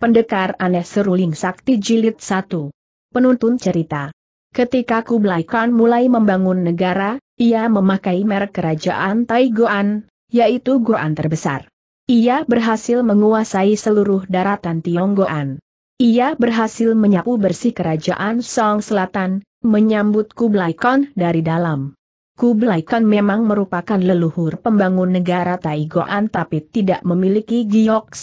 Pendekar aneh seruling sakti jilid 1. Penuntun cerita. Ketika Kublai Khan mulai membangun negara, ia memakai merek kerajaan Tai yaitu Goan terbesar. Ia berhasil menguasai seluruh daratan Tionggoan. Ia berhasil menyapu bersih kerajaan Song Selatan, menyambut Kublai Khan dari dalam. Kublai Khan memang merupakan leluhur pembangun negara Taigoan tapi tidak memiliki giok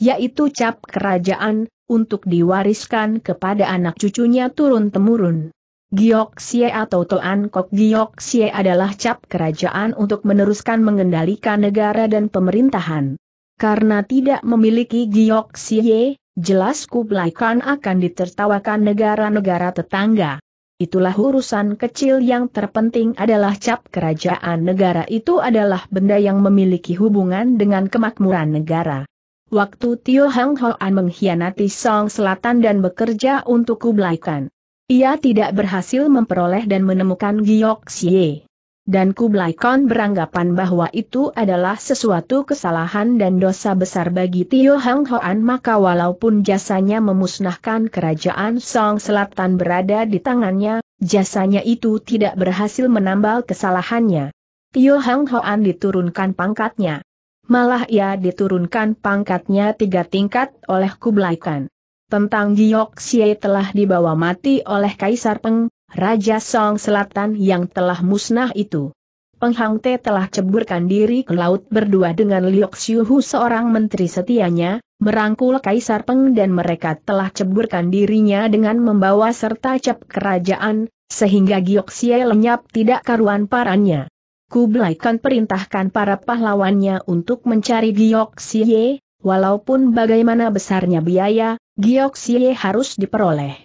yaitu cap kerajaan, untuk diwariskan kepada anak cucunya turun-temurun. Giok Xie atau Toan Kok Giok Xie adalah cap kerajaan untuk meneruskan mengendalikan negara dan pemerintahan. Karena tidak memiliki Giok Xie, jelas Kublai Khan akan ditertawakan negara-negara tetangga. Itulah urusan kecil yang terpenting adalah cap kerajaan negara itu adalah benda yang memiliki hubungan dengan kemakmuran negara waktu Tio Hang Hoan mengkhianati Song Selatan dan bekerja untuk Kublai Khan. Ia tidak berhasil memperoleh dan menemukan Giok Xie. Dan Kublai Khan beranggapan bahwa itu adalah sesuatu kesalahan dan dosa besar bagi Tio Hang Hoan maka walaupun jasanya memusnahkan kerajaan Song Selatan berada di tangannya, jasanya itu tidak berhasil menambal kesalahannya. Tio Hang Hoan diturunkan pangkatnya malah ia diturunkan pangkatnya tiga tingkat oleh Kublai Khan. Tentang Giok Xie telah dibawa mati oleh Kaisar Peng, Raja Song Selatan yang telah musnah itu. Peng Hang Te telah ceburkan diri ke laut berdua dengan Liok Xiuhu seorang menteri setianya, merangkul Kaisar Peng dan mereka telah ceburkan dirinya dengan membawa serta cap kerajaan, sehingga Giok Xie lenyap tidak karuan parannya. Kublai Khan perintahkan para pahlawannya untuk mencari Giok Xie, walaupun bagaimana besarnya biaya, Giok Xie harus diperoleh.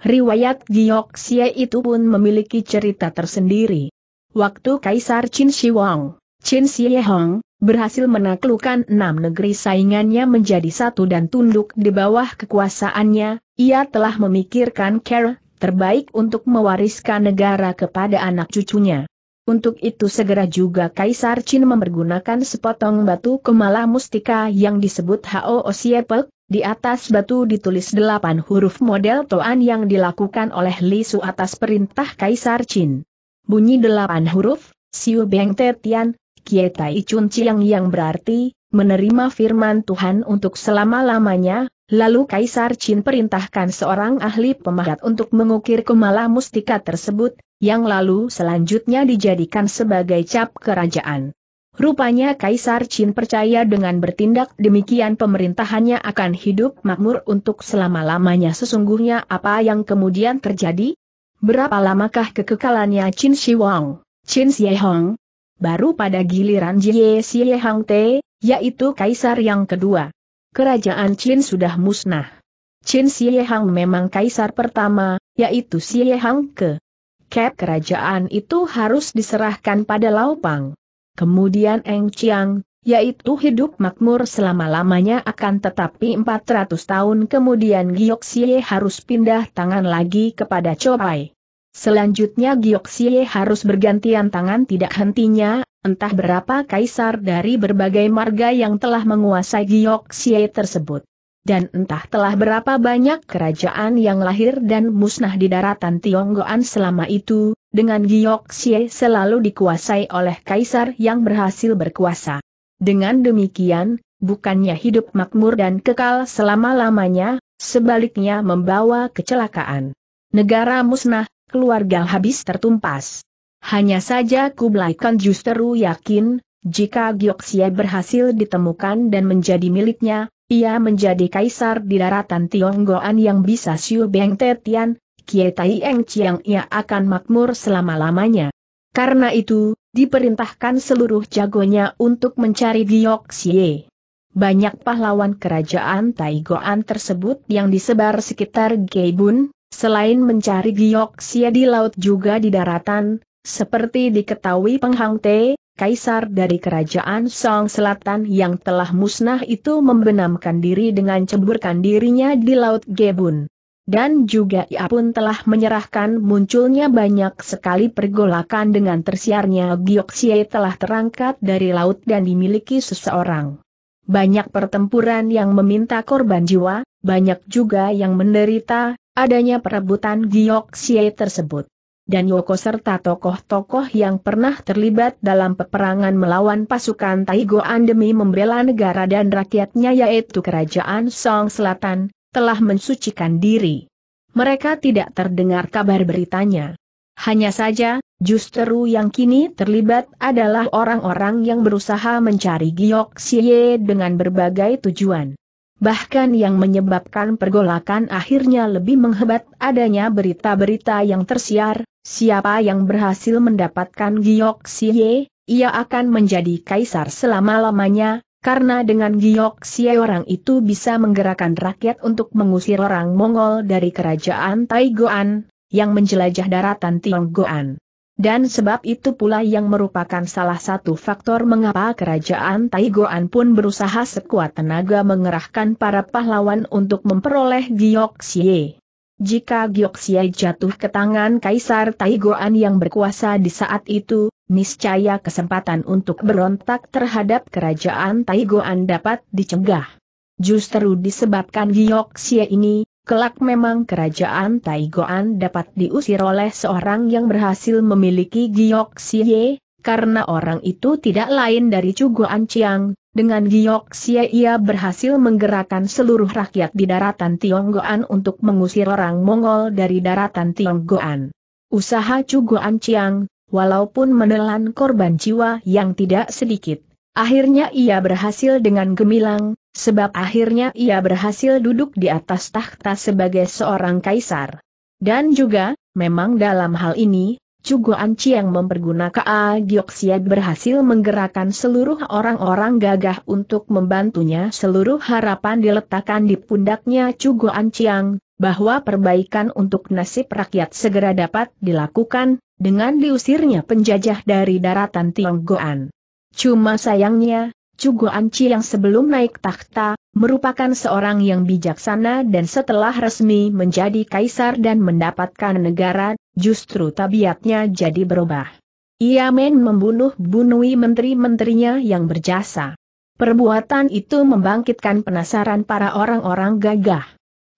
Riwayat Giok Xie itu pun memiliki cerita tersendiri. Waktu Kaisar Qin Shi Huang, Qin Shi Hong, berhasil menaklukkan enam negeri saingannya menjadi satu dan tunduk di bawah kekuasaannya, ia telah memikirkan care terbaik untuk mewariskan negara kepada anak cucunya. Untuk itu segera juga Kaisar Qin mempergunakan sepotong batu kemala mustika yang disebut Hao Osiepek, di atas batu ditulis delapan huruf model Toan yang dilakukan oleh Li Su atas perintah Kaisar Qin. Bunyi delapan huruf, Siu Beng Tian Kie Tai Chun Chiang yang berarti, menerima firman Tuhan untuk selama-lamanya, Lalu Kaisar Qin perintahkan seorang ahli pemahat untuk mengukir kemala mustika tersebut, yang lalu selanjutnya dijadikan sebagai cap kerajaan. Rupanya Kaisar Qin percaya dengan bertindak demikian pemerintahannya akan hidup makmur untuk selama-lamanya sesungguhnya apa yang kemudian terjadi? Berapa lamakah kekekalannya Qin Shi Wang, Qin Xie Hong? Baru pada giliran Jie Xie Hong Te, yaitu Kaisar yang kedua kerajaan Qin sudah musnah. Qin Xiehang memang kaisar pertama, yaitu Xiehang ke. Kep kerajaan itu harus diserahkan pada Laopang. Kemudian Eng Chiang, yaitu hidup makmur selama-lamanya akan tetapi 400 tahun kemudian Xie harus pindah tangan lagi kepada Chou Chopai. Selanjutnya Xie harus bergantian tangan tidak hentinya, entah berapa kaisar dari berbagai marga yang telah menguasai Sye tersebut. Dan entah telah berapa banyak kerajaan yang lahir dan musnah di daratan Tionggoan selama itu, dengan Sye selalu dikuasai oleh kaisar yang berhasil berkuasa. Dengan demikian, bukannya hidup makmur dan kekal selama-lamanya, sebaliknya membawa kecelakaan. Negara musnah, keluarga habis tertumpas. Hanya saja Kublai Khan justru yakin, jika Gyoxie berhasil ditemukan dan menjadi miliknya, ia menjadi kaisar di daratan Tionggoan yang bisa Siu Beng Tetian, Kie Tai Eng Chiang ia akan makmur selama-lamanya. Karena itu, diperintahkan seluruh jagonya untuk mencari Gyoxie. Banyak pahlawan kerajaan Taigoan tersebut yang disebar sekitar Geibun, selain mencari Gyoxie di laut juga di daratan, seperti diketahui Penghang Te, kaisar dari kerajaan Song Selatan yang telah musnah itu membenamkan diri dengan ceburkan dirinya di Laut Gebun. Dan juga ia pun telah menyerahkan munculnya banyak sekali pergolakan dengan tersiarnya Gioksie telah terangkat dari laut dan dimiliki seseorang. Banyak pertempuran yang meminta korban jiwa, banyak juga yang menderita, adanya perebutan Gioksie tersebut dan Yoko serta tokoh-tokoh yang pernah terlibat dalam peperangan melawan pasukan Taigo demi membela negara dan rakyatnya yaitu Kerajaan Song Selatan, telah mensucikan diri. Mereka tidak terdengar kabar beritanya. Hanya saja, justru yang kini terlibat adalah orang-orang yang berusaha mencari Giok Xie dengan berbagai tujuan bahkan yang menyebabkan pergolakan akhirnya lebih menghebat adanya berita-berita yang tersiar, siapa yang berhasil mendapatkan Giok Xie, ia akan menjadi kaisar selama-lamanya, karena dengan Giok Xie orang itu bisa menggerakkan rakyat untuk mengusir orang Mongol dari kerajaan Taigoan, yang menjelajah daratan Tionggoan. Dan sebab itu pula yang merupakan salah satu faktor mengapa kerajaan Taigoan pun berusaha sekuat tenaga mengerahkan para pahlawan untuk memperoleh Gyoxye. Jika Gyoxye jatuh ke tangan Kaisar Taigoan yang berkuasa di saat itu, niscaya kesempatan untuk berontak terhadap kerajaan Taigoan dapat dicegah. Justru disebabkan Gyoxye ini, Kelak memang kerajaan Taigoan dapat diusir oleh seorang yang berhasil memiliki Giok Xie, karena orang itu tidak lain dari Cuguan Chiang, dengan Giok Xie ia berhasil menggerakkan seluruh rakyat di daratan Tionggoan untuk mengusir orang Mongol dari daratan Tionggoan. Usaha Cuguan Chiang, walaupun menelan korban jiwa yang tidak sedikit, akhirnya ia berhasil dengan gemilang, Sebab akhirnya ia berhasil duduk di atas takhta sebagai seorang kaisar. Dan juga, memang dalam hal ini, Cugo Anci yang mempergunakan Gioksiad berhasil menggerakkan seluruh orang-orang gagah untuk membantunya seluruh harapan diletakkan di pundaknya Cugo Anciang, bahwa perbaikan untuk nasib rakyat segera dapat dilakukan, dengan diusirnya penjajah dari daratan Tionggoan. Cuma sayangnya, Cugo Anci yang sebelum naik takhta, merupakan seorang yang bijaksana dan setelah resmi menjadi kaisar dan mendapatkan negara, justru tabiatnya jadi berubah. Ia men membunuh-bunui menteri-menterinya yang berjasa. Perbuatan itu membangkitkan penasaran para orang-orang gagah.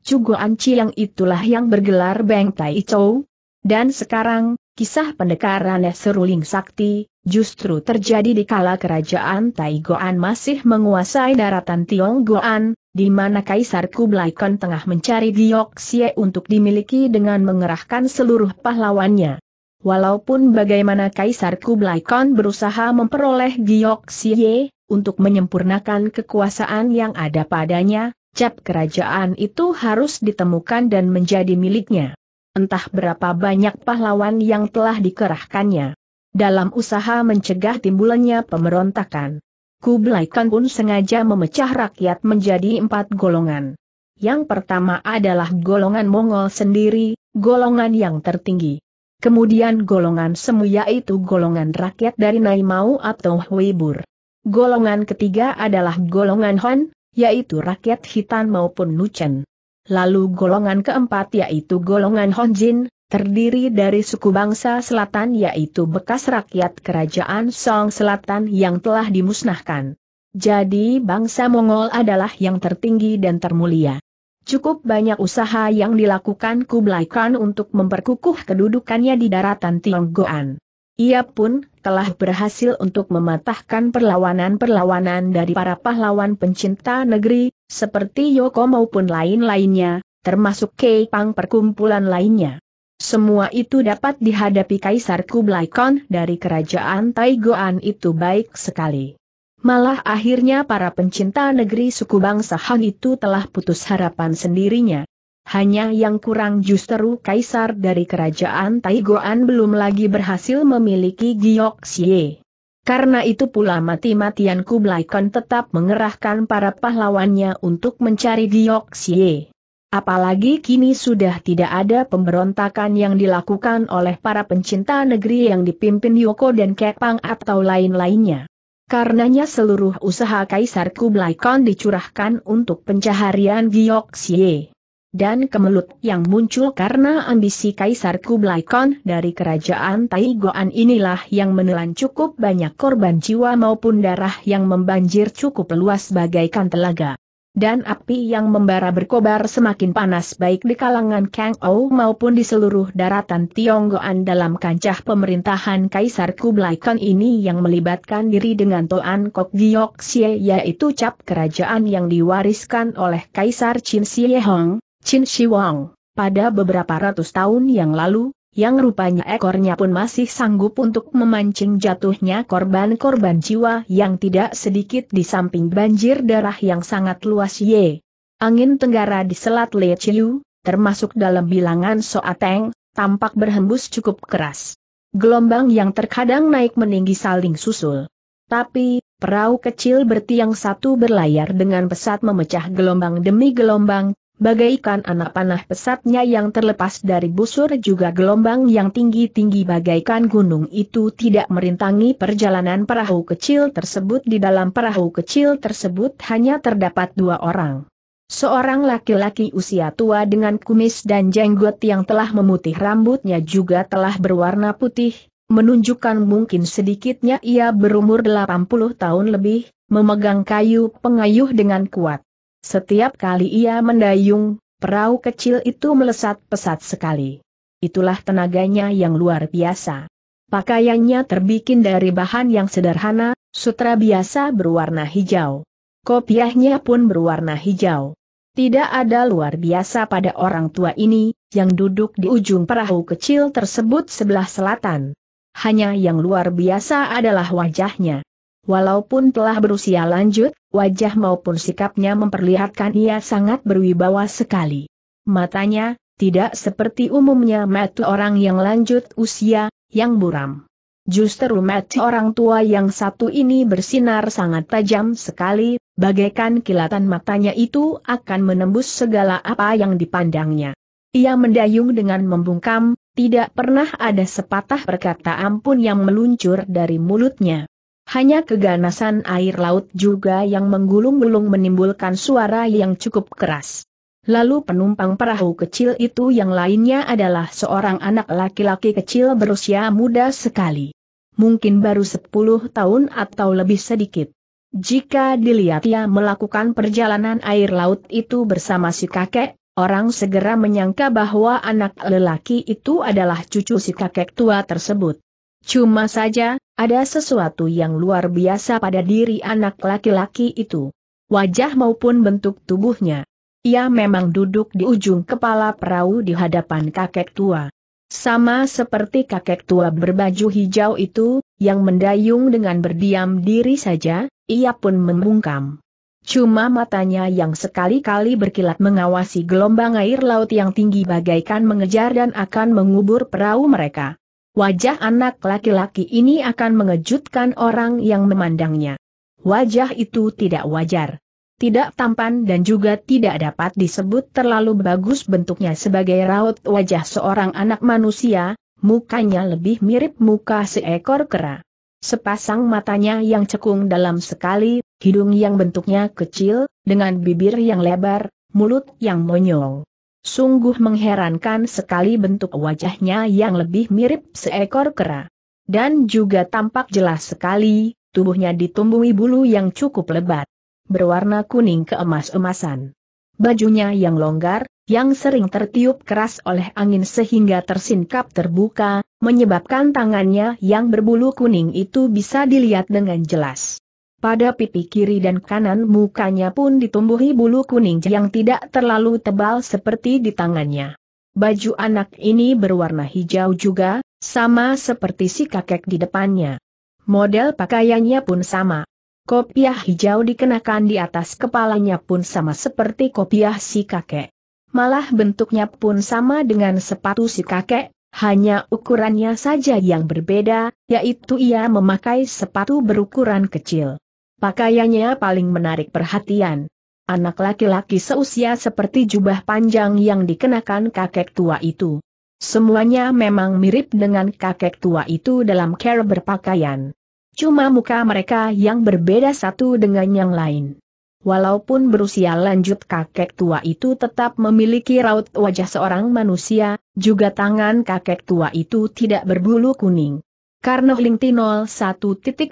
Cugo Anci yang itulah yang bergelar Beng Tai Chou. Dan sekarang, Kisah aneh Seruling Sakti, justru terjadi di kala kerajaan Taigoan masih menguasai daratan Tionggoan, di mana Kaisar Kublai Khan tengah mencari Xie untuk dimiliki dengan mengerahkan seluruh pahlawannya. Walaupun bagaimana Kaisar Kublai Khan berusaha memperoleh Xie, untuk menyempurnakan kekuasaan yang ada padanya, cap kerajaan itu harus ditemukan dan menjadi miliknya entah berapa banyak pahlawan yang telah dikerahkannya. Dalam usaha mencegah timbulannya pemberontakan, Kublai Khan pun sengaja memecah rakyat menjadi empat golongan. Yang pertama adalah golongan Mongol sendiri, golongan yang tertinggi. Kemudian golongan semu yaitu golongan rakyat dari Naimau atau Huibur. Golongan ketiga adalah golongan Han, yaitu rakyat hitam maupun Nuchen. Lalu golongan keempat yaitu golongan Honjin, terdiri dari suku bangsa selatan yaitu bekas rakyat kerajaan Song Selatan yang telah dimusnahkan. Jadi bangsa Mongol adalah yang tertinggi dan termulia. Cukup banyak usaha yang dilakukan Kublai Khan untuk memperkukuh kedudukannya di daratan Tionggoan. Ia pun telah berhasil untuk mematahkan perlawanan-perlawanan dari para pahlawan pencinta negeri, seperti Yoko maupun lain-lainnya, termasuk Keipang perkumpulan lainnya. Semua itu dapat dihadapi Kaisar Kublai Khan dari kerajaan Taigoan itu baik sekali. Malah akhirnya para pencinta negeri suku bangsa Han itu telah putus harapan sendirinya. Hanya yang kurang justru kaisar dari kerajaan Taigoan belum lagi berhasil memiliki Sye. Karena itu pula mati-matian Kublai Khan tetap mengerahkan para pahlawannya untuk mencari Sye. Apalagi kini sudah tidak ada pemberontakan yang dilakukan oleh para pencinta negeri yang dipimpin Yoko dan Kepang atau lain-lainnya. Karenanya seluruh usaha Kaisar Kublai Khan dicurahkan untuk pencaharian Sye dan kemelut yang muncul karena ambisi Kaisar Kublai Khan dari kerajaan Taigoan inilah yang menelan cukup banyak korban jiwa maupun darah yang membanjir cukup luas bagaikan telaga. Dan api yang membara berkobar semakin panas baik di kalangan Kang Ou maupun di seluruh daratan Tionggoan dalam kancah pemerintahan Kaisar Kublai Khan ini yang melibatkan diri dengan Toan Kok Giok Xie yaitu cap kerajaan yang diwariskan oleh Kaisar Qin Shi Hong, Qin Shi Huang, pada beberapa ratus tahun yang lalu, yang rupanya ekornya pun masih sanggup untuk memancing jatuhnya korban-korban jiwa yang tidak sedikit di samping banjir darah yang sangat luas ye. Angin tenggara di selat Le Chiu, termasuk dalam bilangan Soateng, tampak berhembus cukup keras. Gelombang yang terkadang naik meninggi saling susul. Tapi, perahu kecil bertiang satu berlayar dengan pesat memecah gelombang demi gelombang, bagaikan anak panah pesatnya yang terlepas dari busur juga gelombang yang tinggi-tinggi bagaikan gunung itu tidak merintangi perjalanan perahu kecil tersebut di dalam perahu kecil tersebut hanya terdapat dua orang. Seorang laki-laki usia tua dengan kumis dan jenggot yang telah memutih rambutnya juga telah berwarna putih, menunjukkan mungkin sedikitnya ia berumur 80 tahun lebih, memegang kayu pengayuh dengan kuat. Setiap kali ia mendayung, perahu kecil itu melesat pesat sekali. Itulah tenaganya yang luar biasa. Pakaiannya terbikin dari bahan yang sederhana, sutra biasa berwarna hijau. Kopiahnya pun berwarna hijau. Tidak ada luar biasa pada orang tua ini, yang duduk di ujung perahu kecil tersebut sebelah selatan. Hanya yang luar biasa adalah wajahnya. Walaupun telah berusia lanjut, wajah maupun sikapnya memperlihatkan ia sangat berwibawa sekali. Matanya, tidak seperti umumnya mata orang yang lanjut usia, yang buram. Justru mata orang tua yang satu ini bersinar sangat tajam sekali, bagaikan kilatan matanya itu akan menembus segala apa yang dipandangnya. Ia mendayung dengan membungkam, tidak pernah ada sepatah perkataan pun yang meluncur dari mulutnya. Hanya keganasan air laut juga yang menggulung-gulung menimbulkan suara yang cukup keras. Lalu penumpang perahu kecil itu yang lainnya adalah seorang anak laki-laki kecil berusia muda sekali. Mungkin baru 10 tahun atau lebih sedikit. Jika dilihat ia melakukan perjalanan air laut itu bersama si kakek, orang segera menyangka bahwa anak lelaki itu adalah cucu si kakek tua tersebut. Cuma saja, ada sesuatu yang luar biasa pada diri anak laki-laki itu. Wajah maupun bentuk tubuhnya. Ia memang duduk di ujung kepala perahu di hadapan kakek tua. Sama seperti kakek tua berbaju hijau itu, yang mendayung dengan berdiam diri saja, ia pun membungkam. Cuma matanya yang sekali-kali berkilat mengawasi gelombang air laut yang tinggi bagaikan mengejar dan akan mengubur perahu mereka. Wajah anak laki-laki ini akan mengejutkan orang yang memandangnya. Wajah itu tidak wajar. Tidak tampan dan juga tidak dapat disebut terlalu bagus bentuknya sebagai raut wajah seorang anak manusia, mukanya lebih mirip muka seekor kera. Sepasang matanya yang cekung dalam sekali, hidung yang bentuknya kecil, dengan bibir yang lebar, mulut yang monyong. Sungguh mengherankan sekali bentuk wajahnya yang lebih mirip seekor kera. Dan juga tampak jelas sekali, tubuhnya ditumbuhi bulu yang cukup lebat. Berwarna kuning keemas-emasan. Bajunya yang longgar, yang sering tertiup keras oleh angin sehingga tersingkap terbuka, menyebabkan tangannya yang berbulu kuning itu bisa dilihat dengan jelas. Pada pipi kiri dan kanan mukanya pun ditumbuhi bulu kuning yang tidak terlalu tebal seperti di tangannya. Baju anak ini berwarna hijau juga, sama seperti si kakek di depannya. Model pakaiannya pun sama. Kopiah hijau dikenakan di atas kepalanya pun sama seperti kopiah si kakek. Malah bentuknya pun sama dengan sepatu si kakek, hanya ukurannya saja yang berbeda, yaitu ia memakai sepatu berukuran kecil. Pakaiannya paling menarik perhatian. Anak laki-laki seusia seperti jubah panjang yang dikenakan kakek tua itu. Semuanya memang mirip dengan kakek tua itu dalam cara berpakaian. Cuma muka mereka yang berbeda satu dengan yang lain. Walaupun berusia lanjut kakek tua itu tetap memiliki raut wajah seorang manusia, juga tangan kakek tua itu tidak berbulu kuning. Karno Ling 01002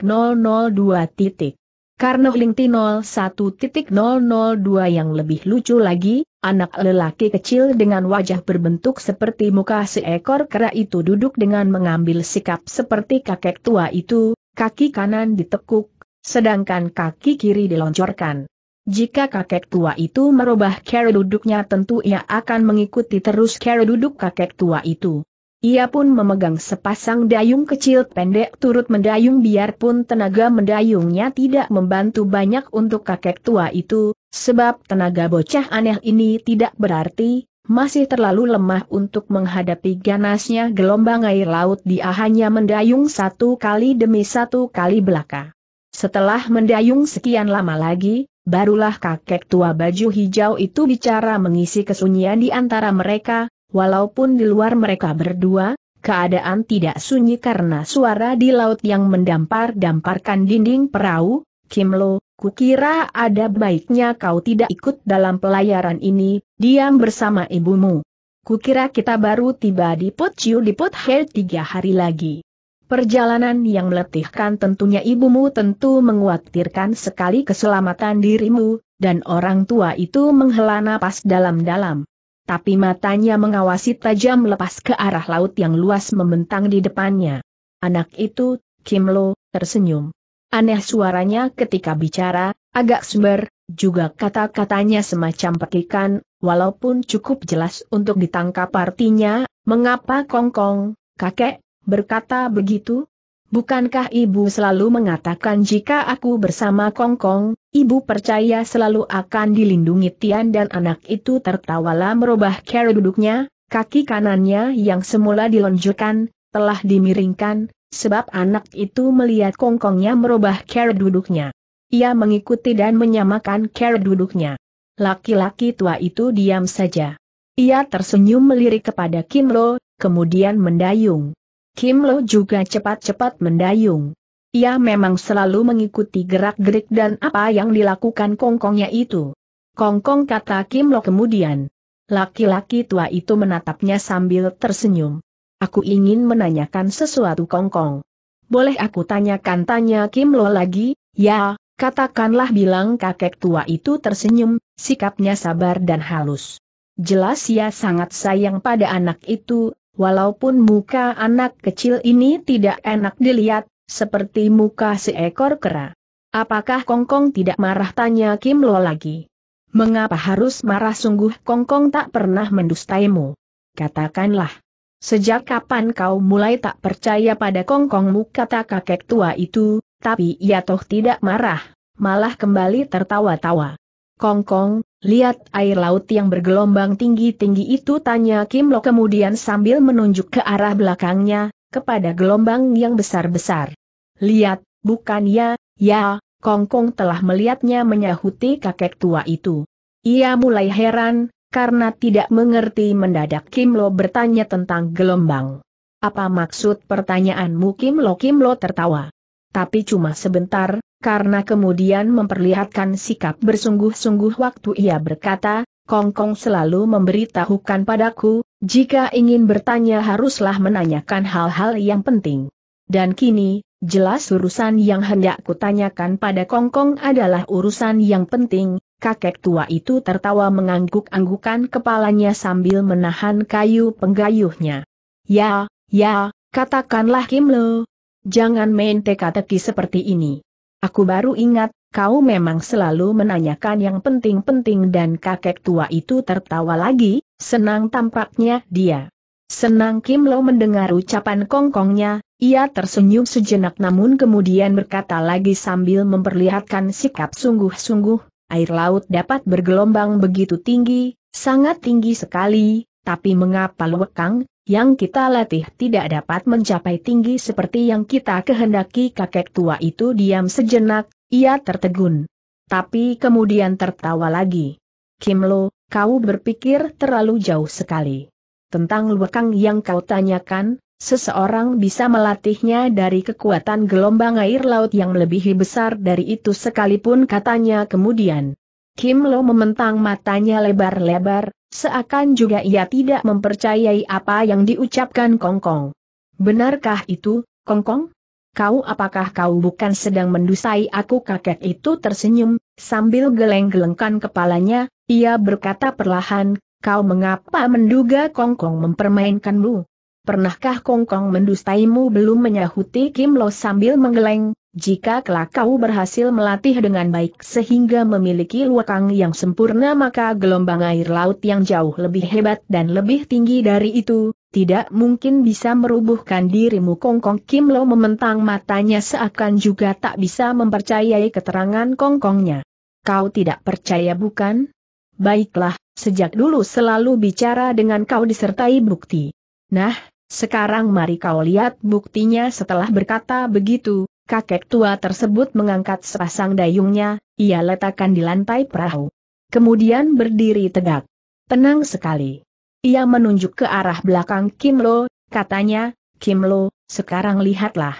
karena Lingti 01.002 yang lebih lucu lagi, anak lelaki kecil dengan wajah berbentuk seperti muka seekor kera itu duduk dengan mengambil sikap seperti kakek tua itu, kaki kanan ditekuk, sedangkan kaki kiri diloncorkan. Jika kakek tua itu merubah cara duduknya tentu ia akan mengikuti terus cara duduk kakek tua itu. Ia pun memegang sepasang dayung kecil pendek turut mendayung biarpun tenaga mendayungnya tidak membantu banyak untuk kakek tua itu, sebab tenaga bocah aneh ini tidak berarti, masih terlalu lemah untuk menghadapi ganasnya gelombang air laut dia hanya mendayung satu kali demi satu kali belaka. Setelah mendayung sekian lama lagi, barulah kakek tua baju hijau itu bicara mengisi kesunyian di antara mereka, Walaupun di luar mereka berdua, keadaan tidak sunyi karena suara di laut yang mendampar-damparkan dinding perahu, Kim Lo, kukira ada baiknya kau tidak ikut dalam pelayaran ini, diam bersama ibumu. Kukira kita baru tiba di Chiu di He tiga hari lagi. Perjalanan yang meletihkan tentunya ibumu tentu menguatirkan sekali keselamatan dirimu, dan orang tua itu menghela napas dalam-dalam tapi matanya mengawasi tajam lepas ke arah laut yang luas membentang di depannya. Anak itu, Kim Lo, tersenyum. Aneh suaranya ketika bicara, agak sumber, juga kata-katanya semacam petikan, walaupun cukup jelas untuk ditangkap artinya, mengapa Kongkong, kakek, berkata begitu? Bukankah ibu selalu mengatakan jika aku bersama Kongkong, -Kong, ibu percaya selalu akan dilindungi Tian dan anak itu tertawalah merubah cara duduknya, kaki kanannya yang semula dilonjurkan, telah dimiringkan, sebab anak itu melihat Kongkongnya merubah cara duduknya. Ia mengikuti dan menyamakan cara duduknya. Laki-laki tua itu diam saja. Ia tersenyum melirik kepada Kim Lo, kemudian mendayung. Kim Lo juga cepat-cepat mendayung. Ia memang selalu mengikuti gerak-gerik dan apa yang dilakukan kongkongnya itu. Kongkong kata Kim Lo kemudian. Laki-laki tua itu menatapnya sambil tersenyum. Aku ingin menanyakan sesuatu kongkong. Boleh aku tanyakan tanya Kim Lo lagi? Ya, katakanlah bilang kakek tua itu tersenyum, sikapnya sabar dan halus. Jelas ia sangat sayang pada anak itu, Walaupun muka anak kecil ini tidak enak dilihat, seperti muka seekor kera. Apakah Kongkong tidak marah tanya Kim Lo lagi? Mengapa harus marah sungguh Kongkong tak pernah mendustaimu? Katakanlah. Sejak kapan kau mulai tak percaya pada Kongkongmu kata kakek tua itu, tapi ia toh tidak marah, malah kembali tertawa-tawa. Kongkong, lihat air laut yang bergelombang tinggi-tinggi itu tanya Kim Lo kemudian sambil menunjuk ke arah belakangnya, kepada gelombang yang besar-besar. Lihat, bukan ya, ya, Kongkong Kong telah melihatnya menyahuti kakek tua itu. Ia mulai heran, karena tidak mengerti mendadak Kim Lo bertanya tentang gelombang. Apa maksud pertanyaanmu Kim Lo? Kim Lo tertawa. Tapi cuma sebentar, karena kemudian memperlihatkan sikap bersungguh-sungguh waktu ia berkata, Kongkong selalu memberitahukan padaku, jika ingin bertanya haruslah menanyakan hal-hal yang penting. Dan kini, jelas urusan yang hendak kutanyakan pada Kongkong adalah urusan yang penting, kakek tua itu tertawa mengangguk-anggukan kepalanya sambil menahan kayu penggayuhnya. Ya, ya, katakanlah Kim Lo. Jangan main teka-teki seperti ini. Aku baru ingat, kau memang selalu menanyakan yang penting-penting dan kakek tua itu tertawa lagi, senang tampaknya dia. Senang Kim Lo mendengar ucapan kongkongnya, ia tersenyum sejenak namun kemudian berkata lagi sambil memperlihatkan sikap sungguh-sungguh, air laut dapat bergelombang begitu tinggi, sangat tinggi sekali, tapi mengapa Kang? yang kita latih tidak dapat mencapai tinggi seperti yang kita kehendaki kakek tua itu diam sejenak, ia tertegun. Tapi kemudian tertawa lagi. Kim Lo, kau berpikir terlalu jauh sekali. Tentang luakang yang kau tanyakan, seseorang bisa melatihnya dari kekuatan gelombang air laut yang lebih besar dari itu sekalipun katanya kemudian. Kim Lo mementang matanya lebar-lebar, Seakan juga ia tidak mempercayai apa yang diucapkan Kongkong. Benarkah itu, Kongkong? Kau apakah kau bukan sedang mendusai aku kakek itu tersenyum, sambil geleng-gelengkan kepalanya, ia berkata perlahan, kau mengapa menduga Kongkong mempermainkanmu? Pernahkah Kongkong mendustaimu belum menyahuti Kim Lo sambil menggeleng, jika kelak kau berhasil melatih dengan baik sehingga memiliki luakang yang sempurna maka gelombang air laut yang jauh lebih hebat dan lebih tinggi dari itu, tidak mungkin bisa merubuhkan dirimu Kongkong Kim Lo mementang matanya seakan juga tak bisa mempercayai keterangan Kongkongnya. Kau tidak percaya bukan? Baiklah, sejak dulu selalu bicara dengan kau disertai bukti. Nah, sekarang mari kau lihat buktinya setelah berkata begitu, kakek tua tersebut mengangkat sepasang dayungnya, ia letakkan di lantai perahu. Kemudian berdiri tegak. Tenang sekali. Ia menunjuk ke arah belakang Kim Lo, katanya, Kim Lo, sekarang lihatlah.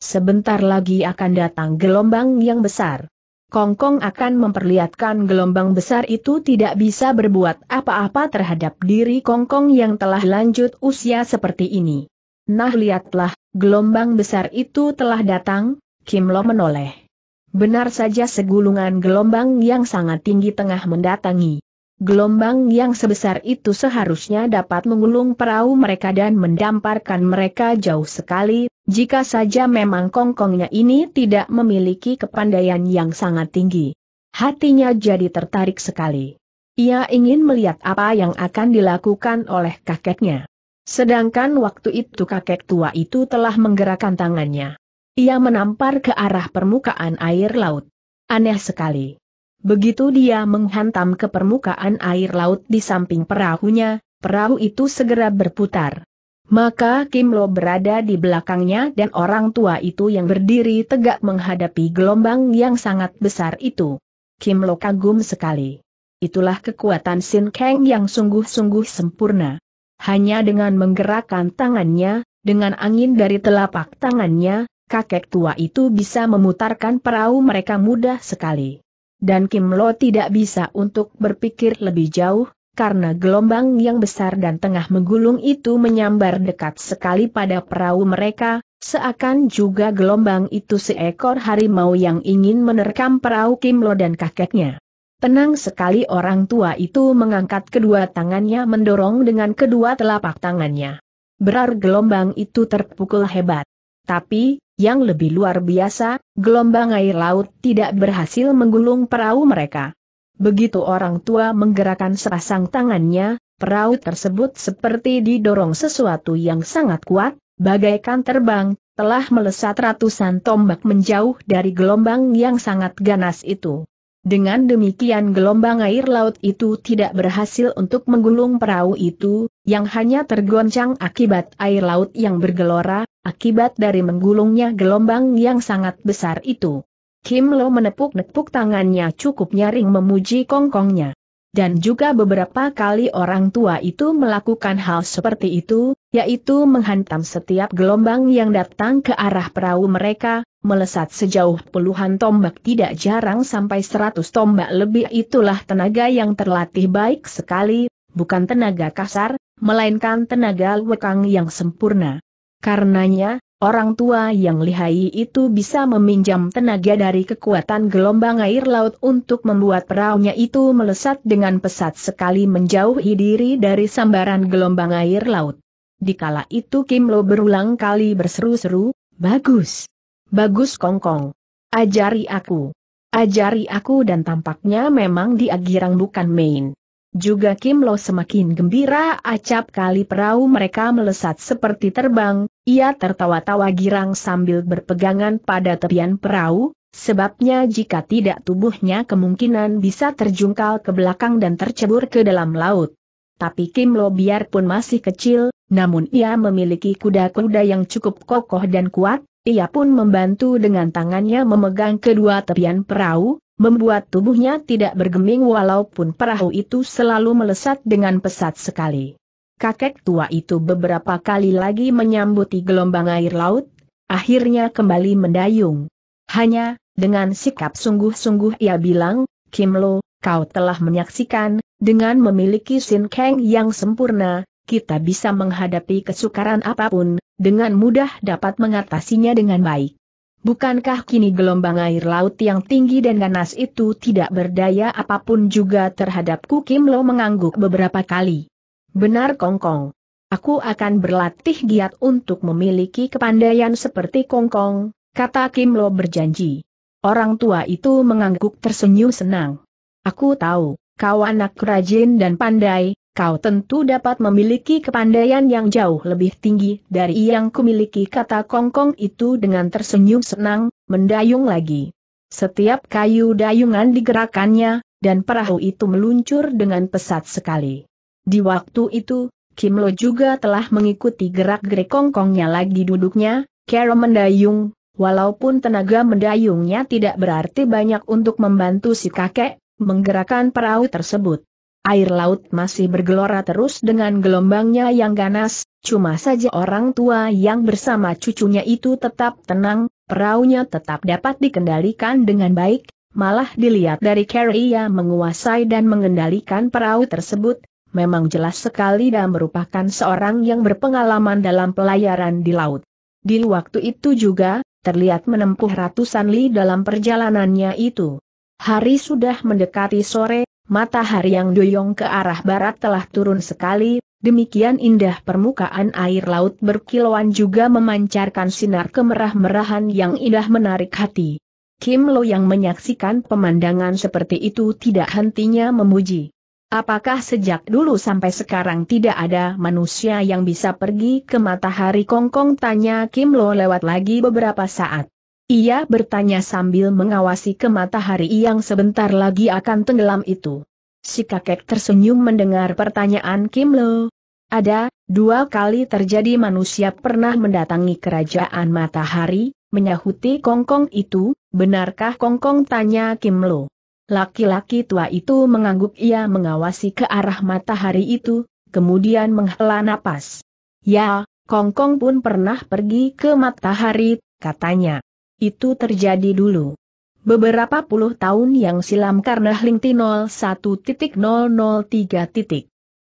Sebentar lagi akan datang gelombang yang besar. Kongkong akan memperlihatkan gelombang besar itu tidak bisa berbuat apa-apa terhadap diri Kongkong yang telah lanjut usia seperti ini. Nah lihatlah, gelombang besar itu telah datang, Kim Lo menoleh. Benar saja segulungan gelombang yang sangat tinggi tengah mendatangi. Gelombang yang sebesar itu seharusnya dapat mengulung perahu mereka dan mendamparkan mereka jauh sekali, jika saja memang kongkongnya ini tidak memiliki kepandaian yang sangat tinggi. Hatinya jadi tertarik sekali. Ia ingin melihat apa yang akan dilakukan oleh kakeknya. Sedangkan waktu itu kakek tua itu telah menggerakkan tangannya. Ia menampar ke arah permukaan air laut. Aneh sekali. Begitu dia menghantam ke permukaan air laut di samping perahunya, perahu itu segera berputar. Maka Kim Lo berada di belakangnya dan orang tua itu yang berdiri tegak menghadapi gelombang yang sangat besar itu. Kim Lo kagum sekali. Itulah kekuatan Sin Kang yang sungguh-sungguh sempurna. Hanya dengan menggerakkan tangannya, dengan angin dari telapak tangannya, kakek tua itu bisa memutarkan perahu mereka mudah sekali. Dan Kim Lo tidak bisa untuk berpikir lebih jauh, karena gelombang yang besar dan tengah menggulung itu menyambar dekat sekali pada perahu mereka, seakan juga gelombang itu seekor harimau yang ingin menerkam perahu Kim Lo dan kakeknya. Tenang sekali orang tua itu mengangkat kedua tangannya mendorong dengan kedua telapak tangannya. Berar gelombang itu terpukul hebat. Tapi, yang lebih luar biasa, gelombang air laut tidak berhasil menggulung perahu mereka. Begitu orang tua menggerakkan serasang tangannya, perahu tersebut seperti didorong sesuatu yang sangat kuat, bagaikan terbang, telah melesat ratusan tombak menjauh dari gelombang yang sangat ganas itu. Dengan demikian gelombang air laut itu tidak berhasil untuk menggulung perahu itu, yang hanya tergoncang akibat air laut yang bergelora, akibat dari menggulungnya gelombang yang sangat besar itu. Kim Lo menepuk-nepuk tangannya cukup nyaring memuji kongkongnya. Dan juga beberapa kali orang tua itu melakukan hal seperti itu, yaitu menghantam setiap gelombang yang datang ke arah perahu mereka, melesat sejauh puluhan tombak tidak jarang sampai seratus tombak lebih itulah tenaga yang terlatih baik sekali, bukan tenaga kasar, melainkan tenaga lekang yang sempurna. Karenanya, orang tua yang lihai itu bisa meminjam tenaga dari kekuatan gelombang air laut untuk membuat perahunya itu melesat dengan pesat sekali menjauhi diri dari sambaran gelombang air laut. Di Dikala itu Kim Lo berulang kali berseru-seru, bagus. Bagus kongkong. Ajari aku. Ajari aku dan tampaknya memang dia girang bukan main. Juga Kim Lo semakin gembira acap kali perahu mereka melesat seperti terbang, ia tertawa-tawa girang sambil berpegangan pada tepian perahu, sebabnya jika tidak tubuhnya kemungkinan bisa terjungkal ke belakang dan tercebur ke dalam laut. Tapi Kim Lo biarpun masih kecil, namun ia memiliki kuda-kuda yang cukup kokoh dan kuat, ia pun membantu dengan tangannya memegang kedua tepian perahu, membuat tubuhnya tidak bergeming walaupun perahu itu selalu melesat dengan pesat sekali. Kakek tua itu beberapa kali lagi menyambuti gelombang air laut, akhirnya kembali mendayung. Hanya, dengan sikap sungguh-sungguh ia bilang, Kim Lo, kau telah menyaksikan, dengan memiliki Sin Kang yang sempurna, kita bisa menghadapi kesukaran apapun, dengan mudah dapat mengatasinya dengan baik. Bukankah kini gelombang air laut yang tinggi dan ganas itu tidak berdaya apapun juga terhadap Kim Lo mengangguk beberapa kali? Benar Kongkong. Aku akan berlatih giat untuk memiliki kepandaian seperti Kongkong, kata Kim Lo berjanji. Orang tua itu mengangguk tersenyum senang. Aku tahu, kau anak rajin dan pandai, kau tentu dapat memiliki kepandaian yang jauh lebih tinggi dari yang kumiliki kata kongkong itu dengan tersenyum senang, mendayung lagi. Setiap kayu dayungan digerakannya, dan perahu itu meluncur dengan pesat sekali. Di waktu itu, Kim Lo juga telah mengikuti gerak-gerik kongkongnya lagi duduknya, Kero mendayung, walaupun tenaga mendayungnya tidak berarti banyak untuk membantu si kakek, menggerakkan perahu tersebut. Air laut masih bergelora terus dengan gelombangnya yang ganas, cuma saja orang tua yang bersama cucunya itu tetap tenang, perahunya tetap dapat dikendalikan dengan baik, malah dilihat dari Carrie yang menguasai dan mengendalikan perahu tersebut, memang jelas sekali dan merupakan seorang yang berpengalaman dalam pelayaran di laut. Di waktu itu juga, terlihat menempuh ratusan li dalam perjalanannya itu. Hari sudah mendekati sore, matahari yang doyong ke arah barat telah turun sekali, demikian indah permukaan air laut berkilauan juga memancarkan sinar kemerah-merahan yang indah menarik hati. Kim Lo yang menyaksikan pemandangan seperti itu tidak hentinya memuji. Apakah sejak dulu sampai sekarang tidak ada manusia yang bisa pergi ke matahari kongkong tanya Kim Lo lewat lagi beberapa saat. Ia bertanya sambil mengawasi ke matahari yang sebentar lagi akan tenggelam itu. Si kakek tersenyum mendengar pertanyaan Kim Lo. Ada, dua kali terjadi manusia pernah mendatangi kerajaan matahari, menyahuti Kongkong itu, benarkah Kongkong tanya Kim Lo. Laki-laki tua itu mengangguk ia mengawasi ke arah matahari itu, kemudian menghela napas. Ya, Kongkong pun pernah pergi ke matahari, katanya. Itu terjadi dulu. Beberapa puluh tahun yang silam karena Hlingti 01.003.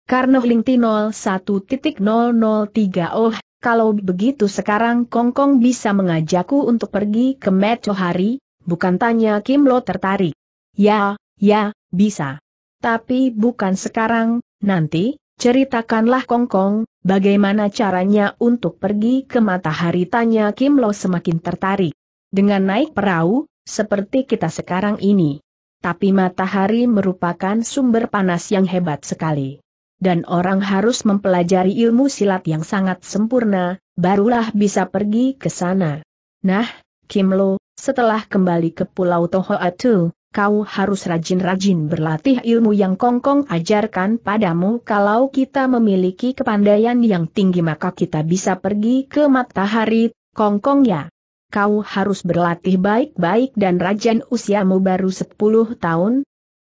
Karena Hlingti 01.003 oh, kalau begitu sekarang Kongkong bisa mengajakku untuk pergi ke Mechohari, bukan tanya Kim Lo tertarik. Ya, ya, bisa. Tapi bukan sekarang, nanti, ceritakanlah Kongkong, bagaimana caranya untuk pergi ke matahari tanya Kim Lo semakin tertarik dengan naik perahu, seperti kita sekarang ini. Tapi matahari merupakan sumber panas yang hebat sekali. Dan orang harus mempelajari ilmu silat yang sangat sempurna, barulah bisa pergi ke sana. Nah, Kim Lo, setelah kembali ke Pulau Tohoatu, kau harus rajin-rajin berlatih ilmu yang Kongkong ajarkan padamu kalau kita memiliki kepandaian yang tinggi maka kita bisa pergi ke matahari, Kongkong ya kau harus berlatih baik-baik dan rajin usiamu baru 10 tahun.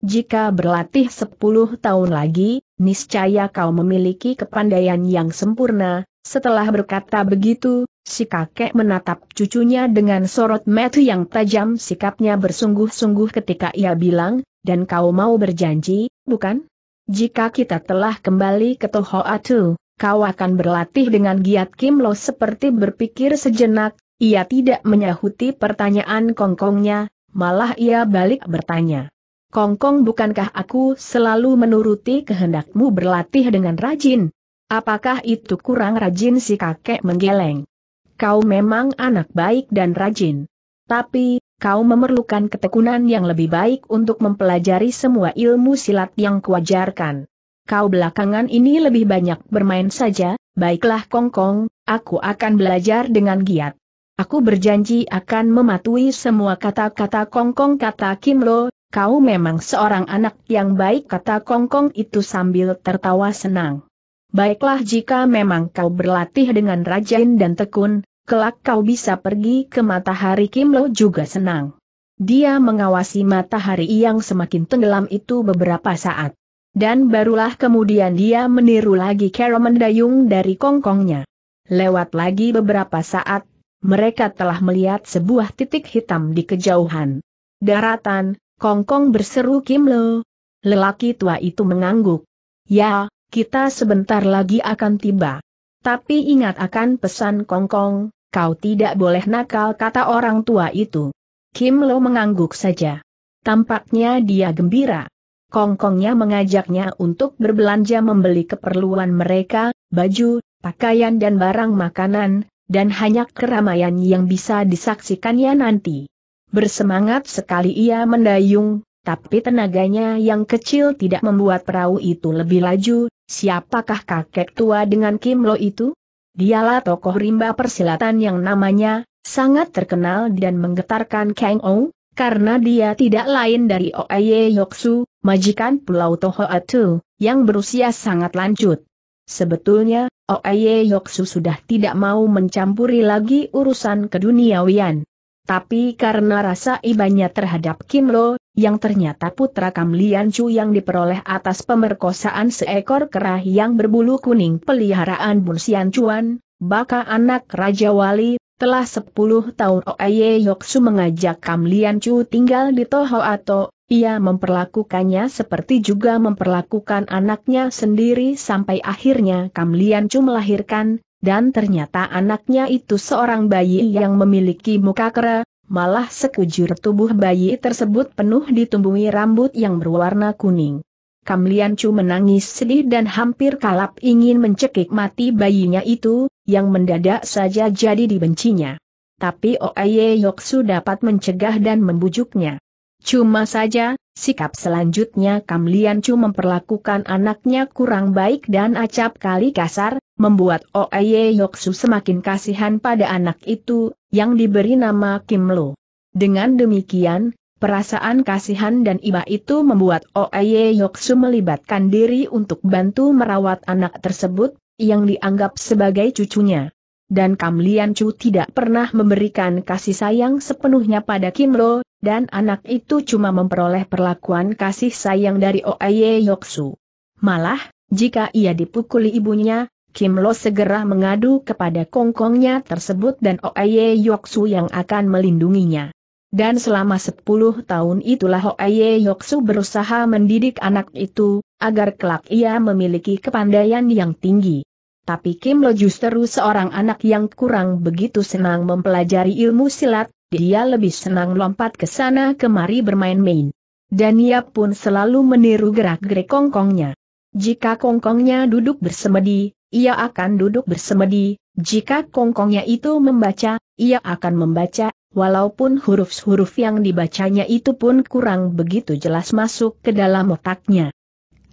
Jika berlatih 10 tahun lagi, niscaya kau memiliki kepandaian yang sempurna. Setelah berkata begitu, si kakek menatap cucunya dengan sorot mata yang tajam sikapnya bersungguh-sungguh ketika ia bilang, dan kau mau berjanji, bukan? Jika kita telah kembali ke Tohoatu, kau akan berlatih dengan giat Kim Lo seperti berpikir sejenak, ia tidak menyahuti pertanyaan kongkongnya, malah ia balik bertanya. Kongkong bukankah aku selalu menuruti kehendakmu berlatih dengan rajin? Apakah itu kurang rajin si kakek menggeleng? Kau memang anak baik dan rajin. Tapi, kau memerlukan ketekunan yang lebih baik untuk mempelajari semua ilmu silat yang kuajarkan. Kau belakangan ini lebih banyak bermain saja, baiklah Kongkong, aku akan belajar dengan giat. Aku berjanji akan mematuhi semua kata-kata kongkong kata Kim Lo, kau memang seorang anak yang baik kata kongkong itu sambil tertawa senang. Baiklah jika memang kau berlatih dengan rajin dan tekun, kelak kau bisa pergi ke matahari Kim Lo juga senang. Dia mengawasi matahari yang semakin tenggelam itu beberapa saat. Dan barulah kemudian dia meniru lagi cara mendayung dari kongkongnya. Lewat lagi beberapa saat mereka telah melihat sebuah titik hitam di kejauhan. Daratan, Kongkong berseru Kim Lo. Lelaki tua itu mengangguk. Ya, kita sebentar lagi akan tiba. Tapi ingat akan pesan Kongkong, kau tidak boleh nakal kata orang tua itu. Kim Lo mengangguk saja. Tampaknya dia gembira. Kongkongnya mengajaknya untuk berbelanja membeli keperluan mereka, baju, pakaian dan barang makanan, dan hanya keramaian yang bisa disaksikannya nanti. Bersemangat sekali ia mendayung, tapi tenaganya yang kecil tidak membuat perahu itu lebih laju, siapakah kakek tua dengan Kim Lo itu? Dialah tokoh rimba persilatan yang namanya, sangat terkenal dan menggetarkan Kang Ong, karena dia tidak lain dari Oeye Yoksu, majikan Pulau Toho Atu, yang berusia sangat lanjut. Sebetulnya, Oeye oh, Yoksu sudah tidak mau mencampuri lagi urusan keduniawian. Tapi karena rasa ibanya terhadap Kim Lo, yang ternyata putra Kam Lian Chu yang diperoleh atas pemerkosaan seekor kerah yang berbulu kuning peliharaan Bun Sian Chuan, baka anak Raja Wali, telah 10 tahun Oeye Yoksu mengajak Kam Lian Chu tinggal di Toho atau ia memperlakukannya seperti juga memperlakukan anaknya sendiri sampai akhirnya Kamlian Lian Chu melahirkan, dan ternyata anaknya itu seorang bayi yang memiliki muka kera, malah sekujur tubuh bayi tersebut penuh ditumbuhi rambut yang berwarna kuning. Kamlian Lian Chu menangis sedih dan hampir kalap ingin mencekik mati bayinya itu, yang mendadak saja jadi dibencinya. Tapi Oaye Yoksu dapat mencegah dan membujuknya. Cuma saja, sikap selanjutnya Kam Lian Chu memperlakukan anaknya kurang baik dan acap kali kasar, membuat Oeye Yoksu semakin kasihan pada anak itu, yang diberi nama Kim Lo. Dengan demikian, perasaan kasihan dan iba itu membuat Oeye Yoksu melibatkan diri untuk bantu merawat anak tersebut, yang dianggap sebagai cucunya dan Kam Lian Chu tidak pernah memberikan kasih sayang sepenuhnya pada Kim Lo, dan anak itu cuma memperoleh perlakuan kasih sayang dari Oaye Yoksu. Malah, jika ia dipukuli ibunya, Kim Lo segera mengadu kepada kongkongnya tersebut dan Oaye Yoksu yang akan melindunginya. Dan selama 10 tahun itulah Hoaye Yoksu berusaha mendidik anak itu, agar kelak ia memiliki kepandaian yang tinggi. Tapi Kim Lo justru seorang anak yang kurang begitu senang mempelajari ilmu silat, dia lebih senang lompat ke sana kemari bermain-main. Dan ia pun selalu meniru gerak-gerik kongkongnya. Jika kongkongnya duduk bersemedi, ia akan duduk bersemedi, jika kongkongnya itu membaca, ia akan membaca, walaupun huruf-huruf yang dibacanya itu pun kurang begitu jelas masuk ke dalam otaknya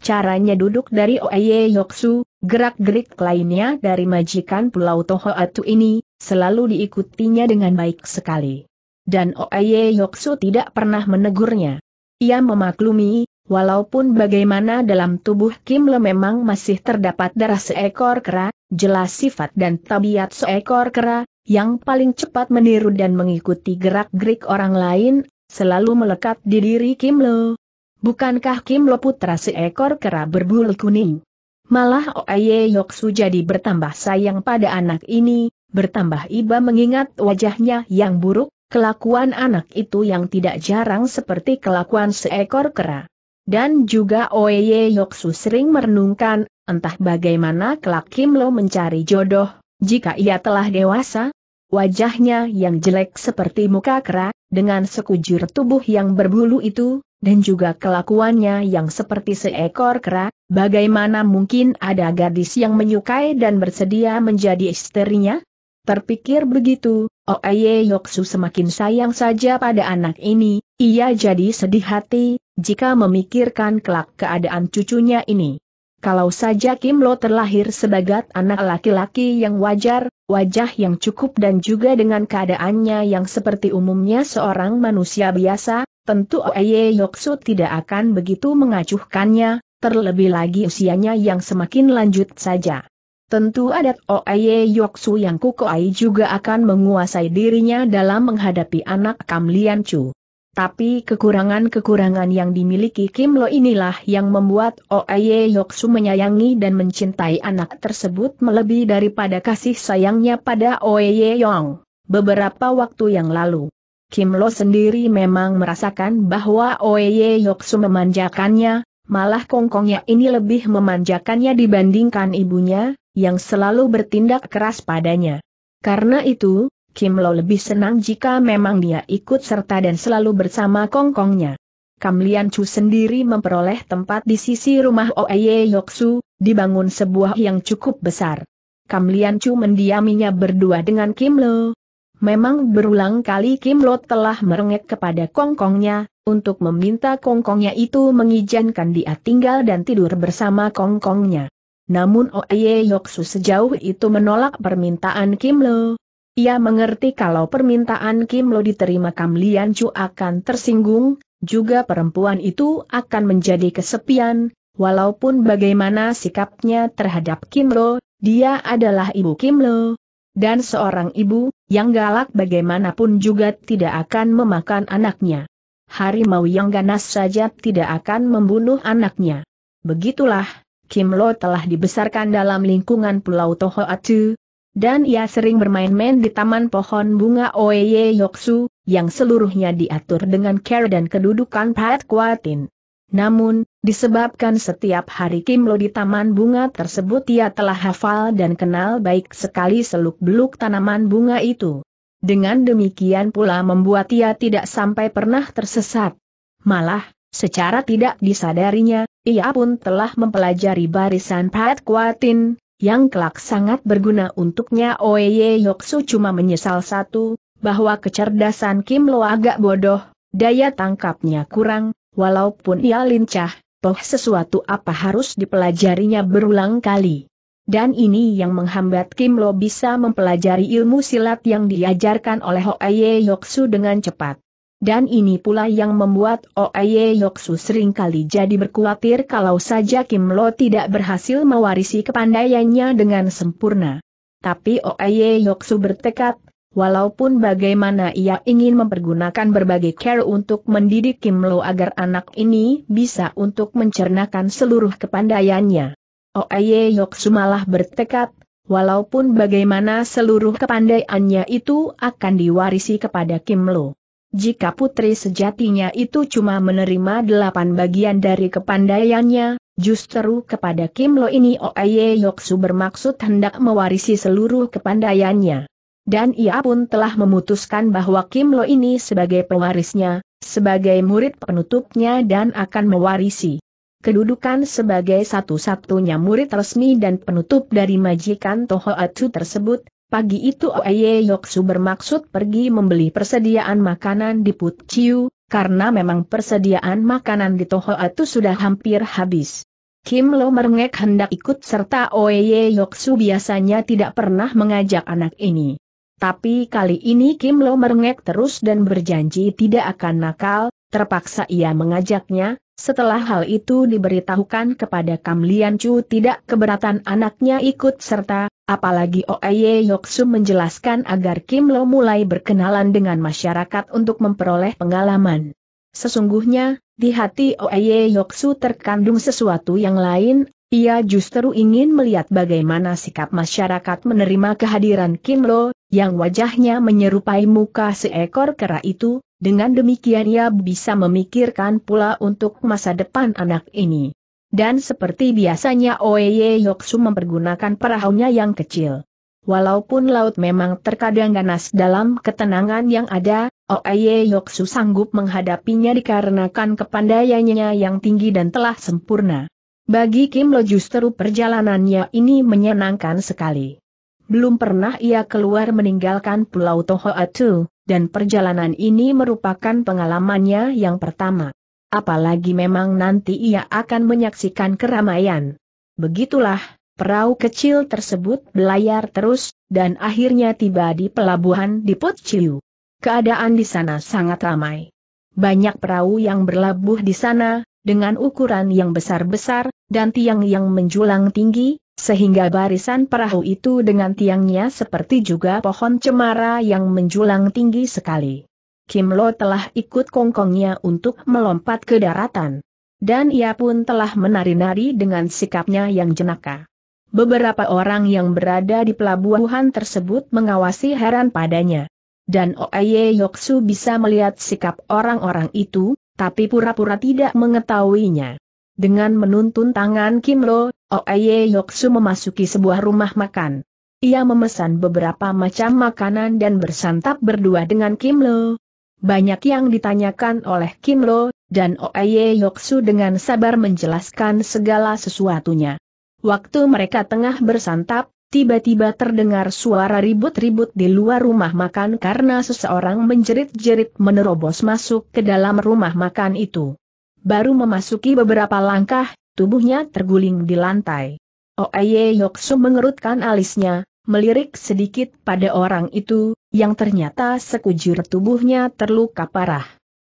caranya duduk dari Oye Yoksu, gerak-gerik lainnya dari majikan Pulau Tohoatu ini, selalu diikutinya dengan baik sekali. Dan Oye Yoksu tidak pernah menegurnya. Ia memaklumi, walaupun bagaimana dalam tubuh Kim Le memang masih terdapat darah seekor kera, jelas sifat dan tabiat seekor kera, yang paling cepat meniru dan mengikuti gerak-gerik orang lain, selalu melekat di diri Kim Le, Bukankah Kim Lo putra seekor kera berbulu kuning? Malah Oye Yoksu jadi bertambah sayang pada anak ini, bertambah iba mengingat wajahnya yang buruk, kelakuan anak itu yang tidak jarang seperti kelakuan seekor kera. Dan juga Oye Yoksu sering merenungkan, entah bagaimana kelak Kim Lo mencari jodoh, jika ia telah dewasa, wajahnya yang jelek seperti muka kera, dengan sekujur tubuh yang berbulu itu, dan juga kelakuannya yang seperti seekor kera, bagaimana mungkin ada gadis yang menyukai dan bersedia menjadi istrinya? Terpikir begitu, Oeye oh Yoksu semakin sayang saja pada anak ini, ia jadi sedih hati, jika memikirkan kelak keadaan cucunya ini. Kalau saja Kim Lo terlahir sebagai anak laki-laki yang wajar, wajah yang cukup dan juga dengan keadaannya yang seperti umumnya seorang manusia biasa, tentu Oye Yoksu tidak akan begitu mengacuhkannya, terlebih lagi usianya yang semakin lanjut saja. Tentu adat Oye Yoksu yang kukoai juga akan menguasai dirinya dalam menghadapi anak Kam Lian Chu. Tapi kekurangan-kekurangan yang dimiliki Kim Lo inilah yang membuat Oye Yoksu menyayangi dan mencintai anak tersebut melebihi daripada kasih sayangnya pada Oye Yong. Beberapa waktu yang lalu, Kim Lo sendiri memang merasakan bahwa Oye Yoksu memanjakannya, malah kongkongnya ini lebih memanjakannya dibandingkan ibunya, yang selalu bertindak keras padanya. Karena itu, Kim Lo lebih senang jika memang dia ikut serta dan selalu bersama kongkongnya. Kam Lian Chu sendiri memperoleh tempat di sisi rumah Oeye Yoksu, dibangun sebuah yang cukup besar. Kam Lian Chu mendiaminya berdua dengan Kim Lo. Memang berulang kali Kim Lo telah merengek kepada kongkongnya, untuk meminta kongkongnya itu mengizinkan dia tinggal dan tidur bersama kongkongnya. Namun Oeye Yoksu sejauh itu menolak permintaan Kim Lo, ia mengerti kalau permintaan Kim Lo diterima Kam Lian Chu akan tersinggung, juga perempuan itu akan menjadi kesepian, walaupun bagaimana sikapnya terhadap Kim Lo, dia adalah ibu Kim Lo. Dan seorang ibu, yang galak bagaimanapun juga tidak akan memakan anaknya. Harimau yang ganas saja tidak akan membunuh anaknya. Begitulah, Kim Lo telah dibesarkan dalam lingkungan Pulau Tohoatu, dan ia sering bermain-main di taman pohon bunga Oeye Yoksu, yang seluruhnya diatur dengan care dan kedudukan Pat Kuatin. Namun, disebabkan setiap hari Kim Lo di taman bunga tersebut ia telah hafal dan kenal baik sekali seluk-beluk tanaman bunga itu. Dengan demikian pula membuat ia tidak sampai pernah tersesat. Malah, secara tidak disadarinya, ia pun telah mempelajari barisan Pat Kuatin, yang kelak sangat berguna untuknya Oye Yoksu cuma menyesal satu, bahwa kecerdasan Kim Lo agak bodoh, daya tangkapnya kurang, walaupun ia lincah, toh sesuatu apa harus dipelajarinya berulang kali. Dan ini yang menghambat Kim Lo bisa mempelajari ilmu silat yang diajarkan oleh Oye Yoksu dengan cepat. Dan ini pula yang membuat Oye Yoksu seringkali jadi berkhawatir kalau saja Kim Lo tidak berhasil mewarisi kepandaiannya dengan sempurna. Tapi Oye Yoksu bertekad, walaupun bagaimana ia ingin mempergunakan berbagai care untuk mendidik Kim Lo agar anak ini bisa untuk mencernakan seluruh kepandaiannya. Oye Yoksu malah bertekad, walaupun bagaimana seluruh kepandaiannya itu akan diwarisi kepada Kim Lo. Jika putri sejatinya itu cuma menerima delapan bagian dari kepandaiannya, justru kepada Kim Lo ini Oye Yoksu bermaksud hendak mewarisi seluruh kepandaiannya. Dan ia pun telah memutuskan bahwa Kim Lo ini sebagai pewarisnya, sebagai murid penutupnya dan akan mewarisi. Kedudukan sebagai satu-satunya murid resmi dan penutup dari majikan Toho Atsu tersebut, Pagi itu Oye Yoksu bermaksud pergi membeli persediaan makanan di Put karena memang persediaan makanan di Toho itu sudah hampir habis. Kim Lo merengek hendak ikut serta Oye Yoksu biasanya tidak pernah mengajak anak ini. Tapi kali ini Kim Lo merengek terus dan berjanji tidak akan nakal, terpaksa ia mengajaknya, setelah hal itu diberitahukan kepada Kam Lian Chu tidak keberatan anaknya ikut serta, apalagi Oeye Yoksu menjelaskan agar Kim Lo mulai berkenalan dengan masyarakat untuk memperoleh pengalaman. Sesungguhnya, di hati Oeye Yoksu terkandung sesuatu yang lain, ia justru ingin melihat bagaimana sikap masyarakat menerima kehadiran Kim Lo, yang wajahnya menyerupai muka seekor kera itu, dengan demikian ia bisa memikirkan pula untuk masa depan anak ini. Dan seperti biasanya Oeye Yoksu mempergunakan perahunya yang kecil. Walaupun laut memang terkadang ganas dalam ketenangan yang ada, Oeye Yoksu sanggup menghadapinya dikarenakan kepandaiannya yang tinggi dan telah sempurna. Bagi Kim Lo justru perjalanannya ini menyenangkan sekali. Belum pernah ia keluar meninggalkan Pulau Tohoatu, dan perjalanan ini merupakan pengalamannya yang pertama. Apalagi memang nanti ia akan menyaksikan keramaian. Begitulah, perahu kecil tersebut belayar terus, dan akhirnya tiba di pelabuhan di Putciu. Keadaan di sana sangat ramai. Banyak perahu yang berlabuh di sana, dengan ukuran yang besar-besar, dan tiang yang menjulang tinggi, sehingga barisan perahu itu dengan tiangnya seperti juga pohon cemara yang menjulang tinggi sekali. Kim Lo telah ikut kongkongnya untuk melompat ke daratan. Dan ia pun telah menari-nari dengan sikapnya yang jenaka. Beberapa orang yang berada di pelabuhan tersebut mengawasi heran padanya. Dan Oye Yoksu bisa melihat sikap orang-orang itu, tapi pura-pura tidak mengetahuinya. Dengan menuntun tangan Kim Lo, Oeye oh, Yoksu memasuki sebuah rumah makan. Ia memesan beberapa macam makanan dan bersantap berdua dengan Kim Lo. Banyak yang ditanyakan oleh Kim Lo, dan Oeye oh, Yoksu dengan sabar menjelaskan segala sesuatunya. Waktu mereka tengah bersantap, tiba-tiba terdengar suara ribut-ribut di luar rumah makan karena seseorang menjerit-jerit menerobos masuk ke dalam rumah makan itu. Baru memasuki beberapa langkah, Tubuhnya terguling di lantai. Oeye Yoksu mengerutkan alisnya, melirik sedikit pada orang itu, yang ternyata sekujur tubuhnya terluka parah.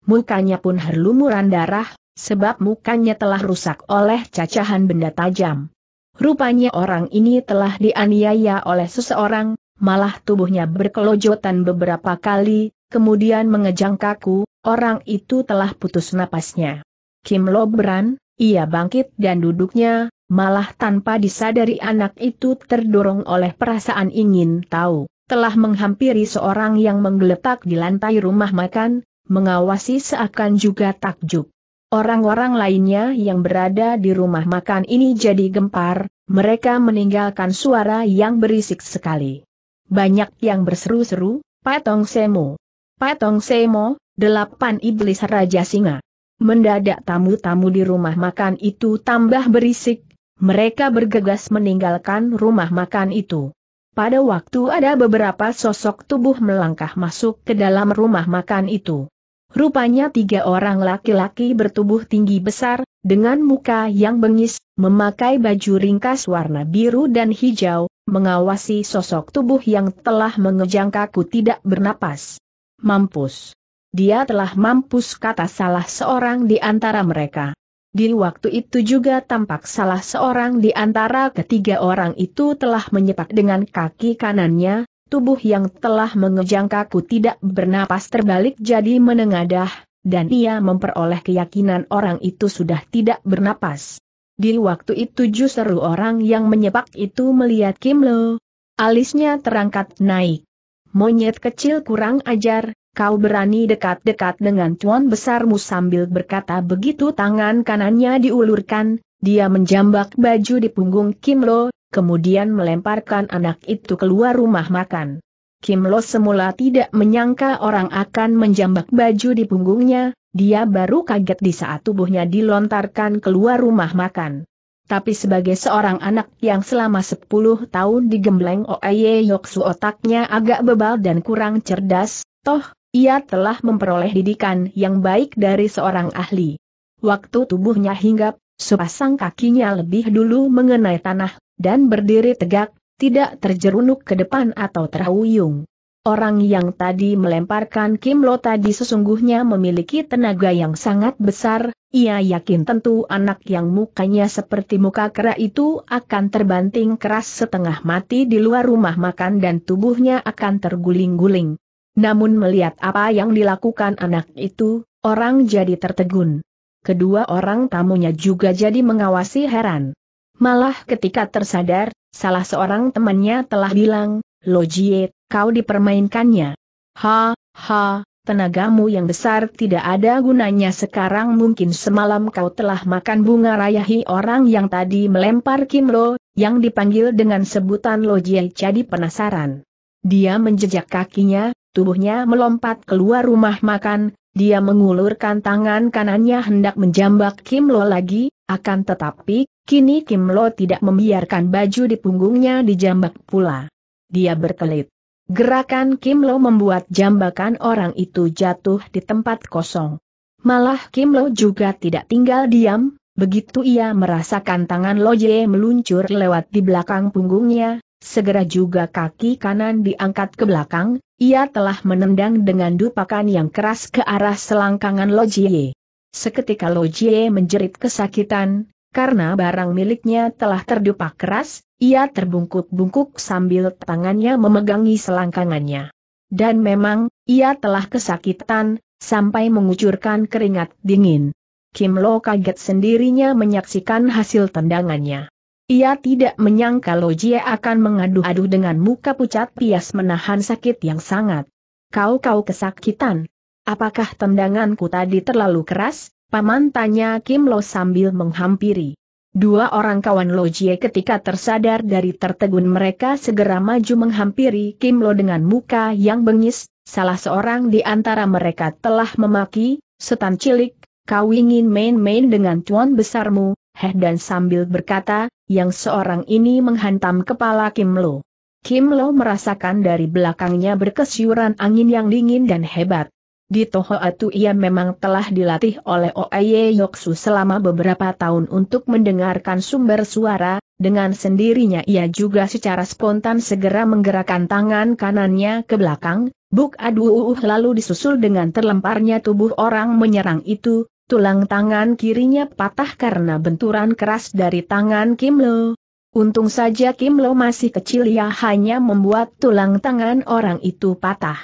Mukanya pun herlumuran darah, sebab mukanya telah rusak oleh cacahan benda tajam. Rupanya orang ini telah dianiaya oleh seseorang, malah tubuhnya berkelojotan beberapa kali, kemudian mengejang kaku, orang itu telah putus napasnya. Kim Lobran, ia bangkit dan duduknya, malah tanpa disadari anak itu terdorong oleh perasaan ingin tahu, telah menghampiri seorang yang menggeletak di lantai rumah makan, mengawasi seakan juga takjub. Orang-orang lainnya yang berada di rumah makan ini jadi gempar, mereka meninggalkan suara yang berisik sekali. Banyak yang berseru-seru, Patong Semo. Patong Semo, delapan iblis Raja Singa. Mendadak tamu-tamu di rumah makan itu tambah berisik, mereka bergegas meninggalkan rumah makan itu. Pada waktu ada beberapa sosok tubuh melangkah masuk ke dalam rumah makan itu. Rupanya tiga orang laki-laki bertubuh tinggi besar, dengan muka yang bengis, memakai baju ringkas warna biru dan hijau, mengawasi sosok tubuh yang telah mengejang kaku tidak bernapas. Mampus. Dia telah mampus kata salah seorang di antara mereka. Di waktu itu juga tampak salah seorang di antara ketiga orang itu telah menyepak dengan kaki kanannya, tubuh yang telah mengejang kaku tidak bernapas terbalik jadi menengadah, dan ia memperoleh keyakinan orang itu sudah tidak bernapas. Di waktu itu justru orang yang menyepak itu melihat Kim Lo. Alisnya terangkat naik. Monyet kecil kurang ajar, Kau berani dekat-dekat dengan tuan besarmu sambil berkata begitu tangan kanannya diulurkan, dia menjambak baju di punggung Kim Lo, kemudian melemparkan anak itu keluar rumah makan. Kim Lo semula tidak menyangka orang akan menjambak baju di punggungnya, dia baru kaget di saat tubuhnya dilontarkan keluar rumah makan. Tapi sebagai seorang anak yang selama 10 tahun digembleng Oye Yoksu otaknya agak bebal dan kurang cerdas, toh, ia telah memperoleh didikan yang baik dari seorang ahli. Waktu tubuhnya hinggap, sepasang kakinya lebih dulu mengenai tanah, dan berdiri tegak, tidak terjerunuk ke depan atau terhuyung. Orang yang tadi melemparkan Kim Lo tadi sesungguhnya memiliki tenaga yang sangat besar, ia yakin tentu anak yang mukanya seperti muka kera itu akan terbanting keras setengah mati di luar rumah makan dan tubuhnya akan terguling-guling. Namun melihat apa yang dilakukan anak itu, orang jadi tertegun. Kedua orang tamunya juga jadi mengawasi heran. Malah ketika tersadar, salah seorang temannya telah bilang, Lojie, kau dipermainkannya. Ha, ha, tenagamu yang besar tidak ada gunanya sekarang mungkin semalam kau telah makan bunga rayahi orang yang tadi melempar lo, yang dipanggil dengan sebutan Lojie jadi penasaran. Dia menjejak kakinya, tubuhnya melompat keluar rumah makan, dia mengulurkan tangan kanannya hendak menjambak Kim Lo lagi, akan tetapi, kini Kim Lo tidak membiarkan baju di punggungnya dijambak pula. Dia berkelit. Gerakan Kim Lo membuat jambakan orang itu jatuh di tempat kosong. Malah Kim Lo juga tidak tinggal diam, begitu ia merasakan tangan Lo Ye meluncur lewat di belakang punggungnya, Segera juga kaki kanan diangkat ke belakang, ia telah menendang dengan dupakan yang keras ke arah selangkangan Lojie. Seketika Lojie menjerit kesakitan, karena barang miliknya telah terdupak keras, ia terbungkuk-bungkuk sambil tangannya memegangi selangkangannya. Dan memang, ia telah kesakitan, sampai mengucurkan keringat dingin. Kim Lo kaget sendirinya menyaksikan hasil tendangannya. Ia tidak menyangka Lojie akan mengadu-adu dengan muka pucat pias menahan sakit yang sangat. Kau-kau kesakitan. Apakah tendanganku tadi terlalu keras? Paman tanya Kim Lo sambil menghampiri. Dua orang kawan Lojie ketika tersadar dari tertegun mereka segera maju menghampiri Kim Lo dengan muka yang bengis, salah seorang di antara mereka telah memaki, setan cilik, kau ingin main-main dengan tuan besarmu, heh dan sambil berkata, yang seorang ini menghantam kepala Kim Lo. Kim Lo merasakan dari belakangnya berkesyuran angin yang dingin dan hebat. Di Toho itu ia memang telah dilatih oleh Oaye Yoksu selama beberapa tahun untuk mendengarkan sumber suara, dengan sendirinya ia juga secara spontan segera menggerakkan tangan kanannya ke belakang, buk aduh lalu disusul dengan terlemparnya tubuh orang menyerang itu, Tulang tangan kirinya patah karena benturan keras dari tangan Kim Lo. Untung saja Kim Lo masih kecil ya hanya membuat tulang tangan orang itu patah.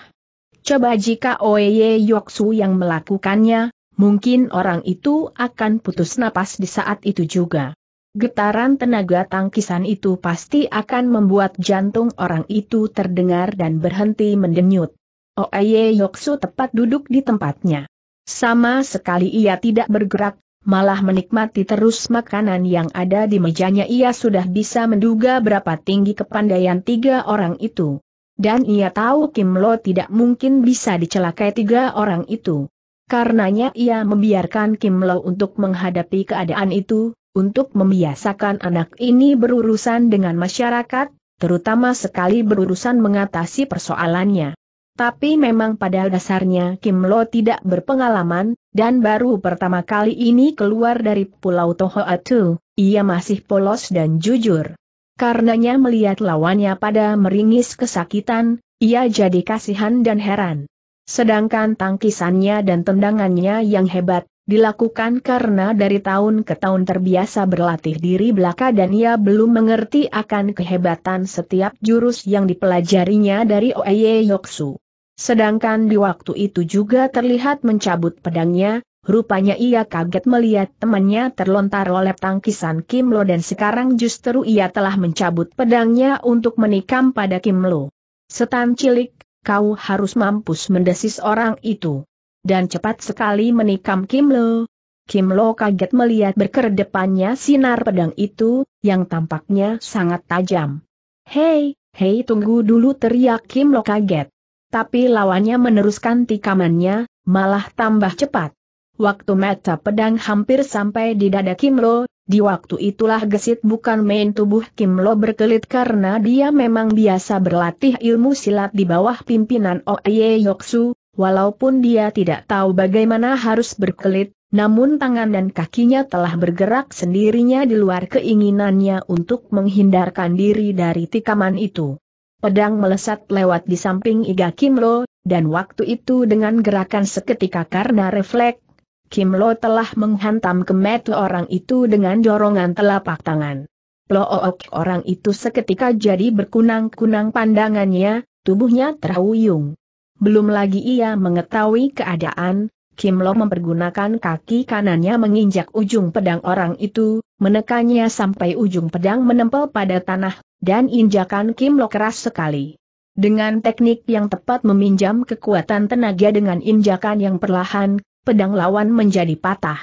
Coba jika Oye Yoksu yang melakukannya, mungkin orang itu akan putus napas di saat itu juga. Getaran tenaga tangkisan itu pasti akan membuat jantung orang itu terdengar dan berhenti mendenyut. Oye Yoksu tepat duduk di tempatnya. Sama sekali ia tidak bergerak, malah menikmati terus makanan yang ada di mejanya ia sudah bisa menduga berapa tinggi kepandaian tiga orang itu. Dan ia tahu Kim Lo tidak mungkin bisa dicelakai tiga orang itu. Karenanya ia membiarkan Kim Lo untuk menghadapi keadaan itu, untuk membiasakan anak ini berurusan dengan masyarakat, terutama sekali berurusan mengatasi persoalannya. Tapi memang pada dasarnya Kim Lo tidak berpengalaman, dan baru pertama kali ini keluar dari Pulau Tohoatu, ia masih polos dan jujur. Karenanya melihat lawannya pada meringis kesakitan, ia jadi kasihan dan heran. Sedangkan tangkisannya dan tendangannya yang hebat, dilakukan karena dari tahun ke tahun terbiasa berlatih diri belaka dan ia belum mengerti akan kehebatan setiap jurus yang dipelajarinya dari Oeye Yoksu. Sedangkan di waktu itu juga terlihat mencabut pedangnya, rupanya ia kaget melihat temannya terlontar oleh tangkisan Kim Lo dan sekarang justru ia telah mencabut pedangnya untuk menikam pada Kim Lo. Setan cilik, kau harus mampus mendesis orang itu. Dan cepat sekali menikam Kim Lo. Kim Lo kaget melihat berkedepannya sinar pedang itu, yang tampaknya sangat tajam. Hei, hei tunggu dulu teriak Kim Lo kaget. Tapi lawannya meneruskan tikamannya, malah tambah cepat. Waktu mata pedang hampir sampai di dada Kim Lo, di waktu itulah gesit bukan main tubuh Kim Lo berkelit karena dia memang biasa berlatih ilmu silat di bawah pimpinan Oye Yoksu, walaupun dia tidak tahu bagaimana harus berkelit, namun tangan dan kakinya telah bergerak sendirinya di luar keinginannya untuk menghindarkan diri dari tikaman itu. Pedang melesat lewat di samping Iga Kim Lo, dan waktu itu dengan gerakan seketika karena refleks, Kim Lo telah menghantam ke metu orang itu dengan dorongan telapak tangan. Plook orang itu seketika jadi berkunang-kunang pandangannya, tubuhnya terhuyung. Belum lagi ia mengetahui keadaan, Kim Lo mempergunakan kaki kanannya menginjak ujung pedang orang itu, menekannya sampai ujung pedang menempel pada tanah, dan injakan Kim Lo keras sekali. Dengan teknik yang tepat meminjam kekuatan tenaga dengan injakan yang perlahan, pedang lawan menjadi patah.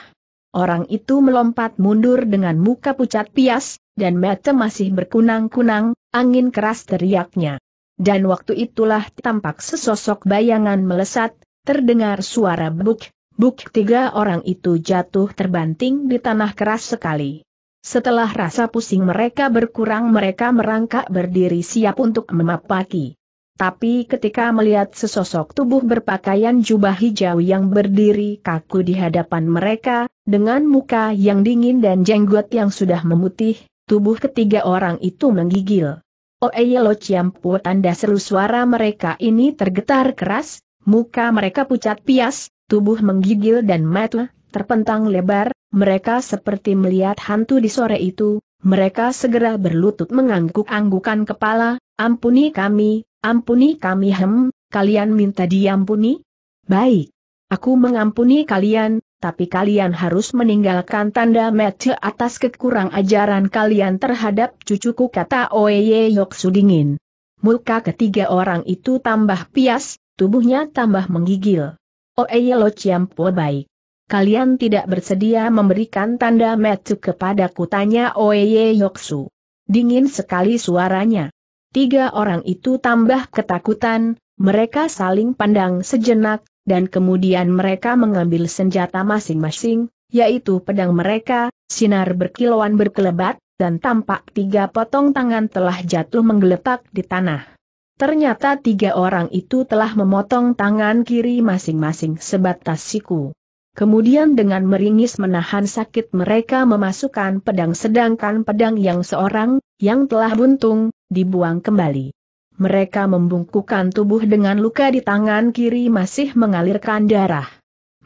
Orang itu melompat mundur dengan muka pucat pias, dan mata masih berkunang-kunang, angin keras teriaknya. Dan waktu itulah tampak sesosok bayangan melesat, terdengar suara buk, buk tiga orang itu jatuh terbanting di tanah keras sekali. Setelah rasa pusing mereka berkurang mereka merangkak berdiri siap untuk memapaki. Tapi ketika melihat sesosok tubuh berpakaian jubah hijau yang berdiri kaku di hadapan mereka, dengan muka yang dingin dan jenggot yang sudah memutih, tubuh ketiga orang itu menggigil. Oeyelo Ciampu tanda seru suara mereka ini tergetar keras, Muka mereka pucat pias, tubuh menggigil dan mata terpentang lebar, mereka seperti melihat hantu di sore itu, mereka segera berlutut mengangguk-anggukan kepala, ampuni kami, ampuni kami hem, kalian minta diampuni? Baik. Aku mengampuni kalian, tapi kalian harus meninggalkan tanda mata atas kekurang ajaran kalian terhadap cucuku kata Oeye Yoksu dingin. Muka ketiga orang itu tambah pias, tubuhnya tambah menggigil. Oeyelo oh, iya Ciampo baik. Kalian tidak bersedia memberikan tanda metu kepadaku tanya Oeye oh, Yoksu. Dingin sekali suaranya. Tiga orang itu tambah ketakutan, mereka saling pandang sejenak, dan kemudian mereka mengambil senjata masing-masing, yaitu pedang mereka, sinar berkilauan berkelebat, dan tampak tiga potong tangan telah jatuh menggeletak di tanah. Ternyata tiga orang itu telah memotong tangan kiri masing-masing sebatas siku. Kemudian dengan meringis menahan sakit mereka memasukkan pedang sedangkan pedang yang seorang, yang telah buntung, dibuang kembali. Mereka membungkukkan tubuh dengan luka di tangan kiri masih mengalirkan darah.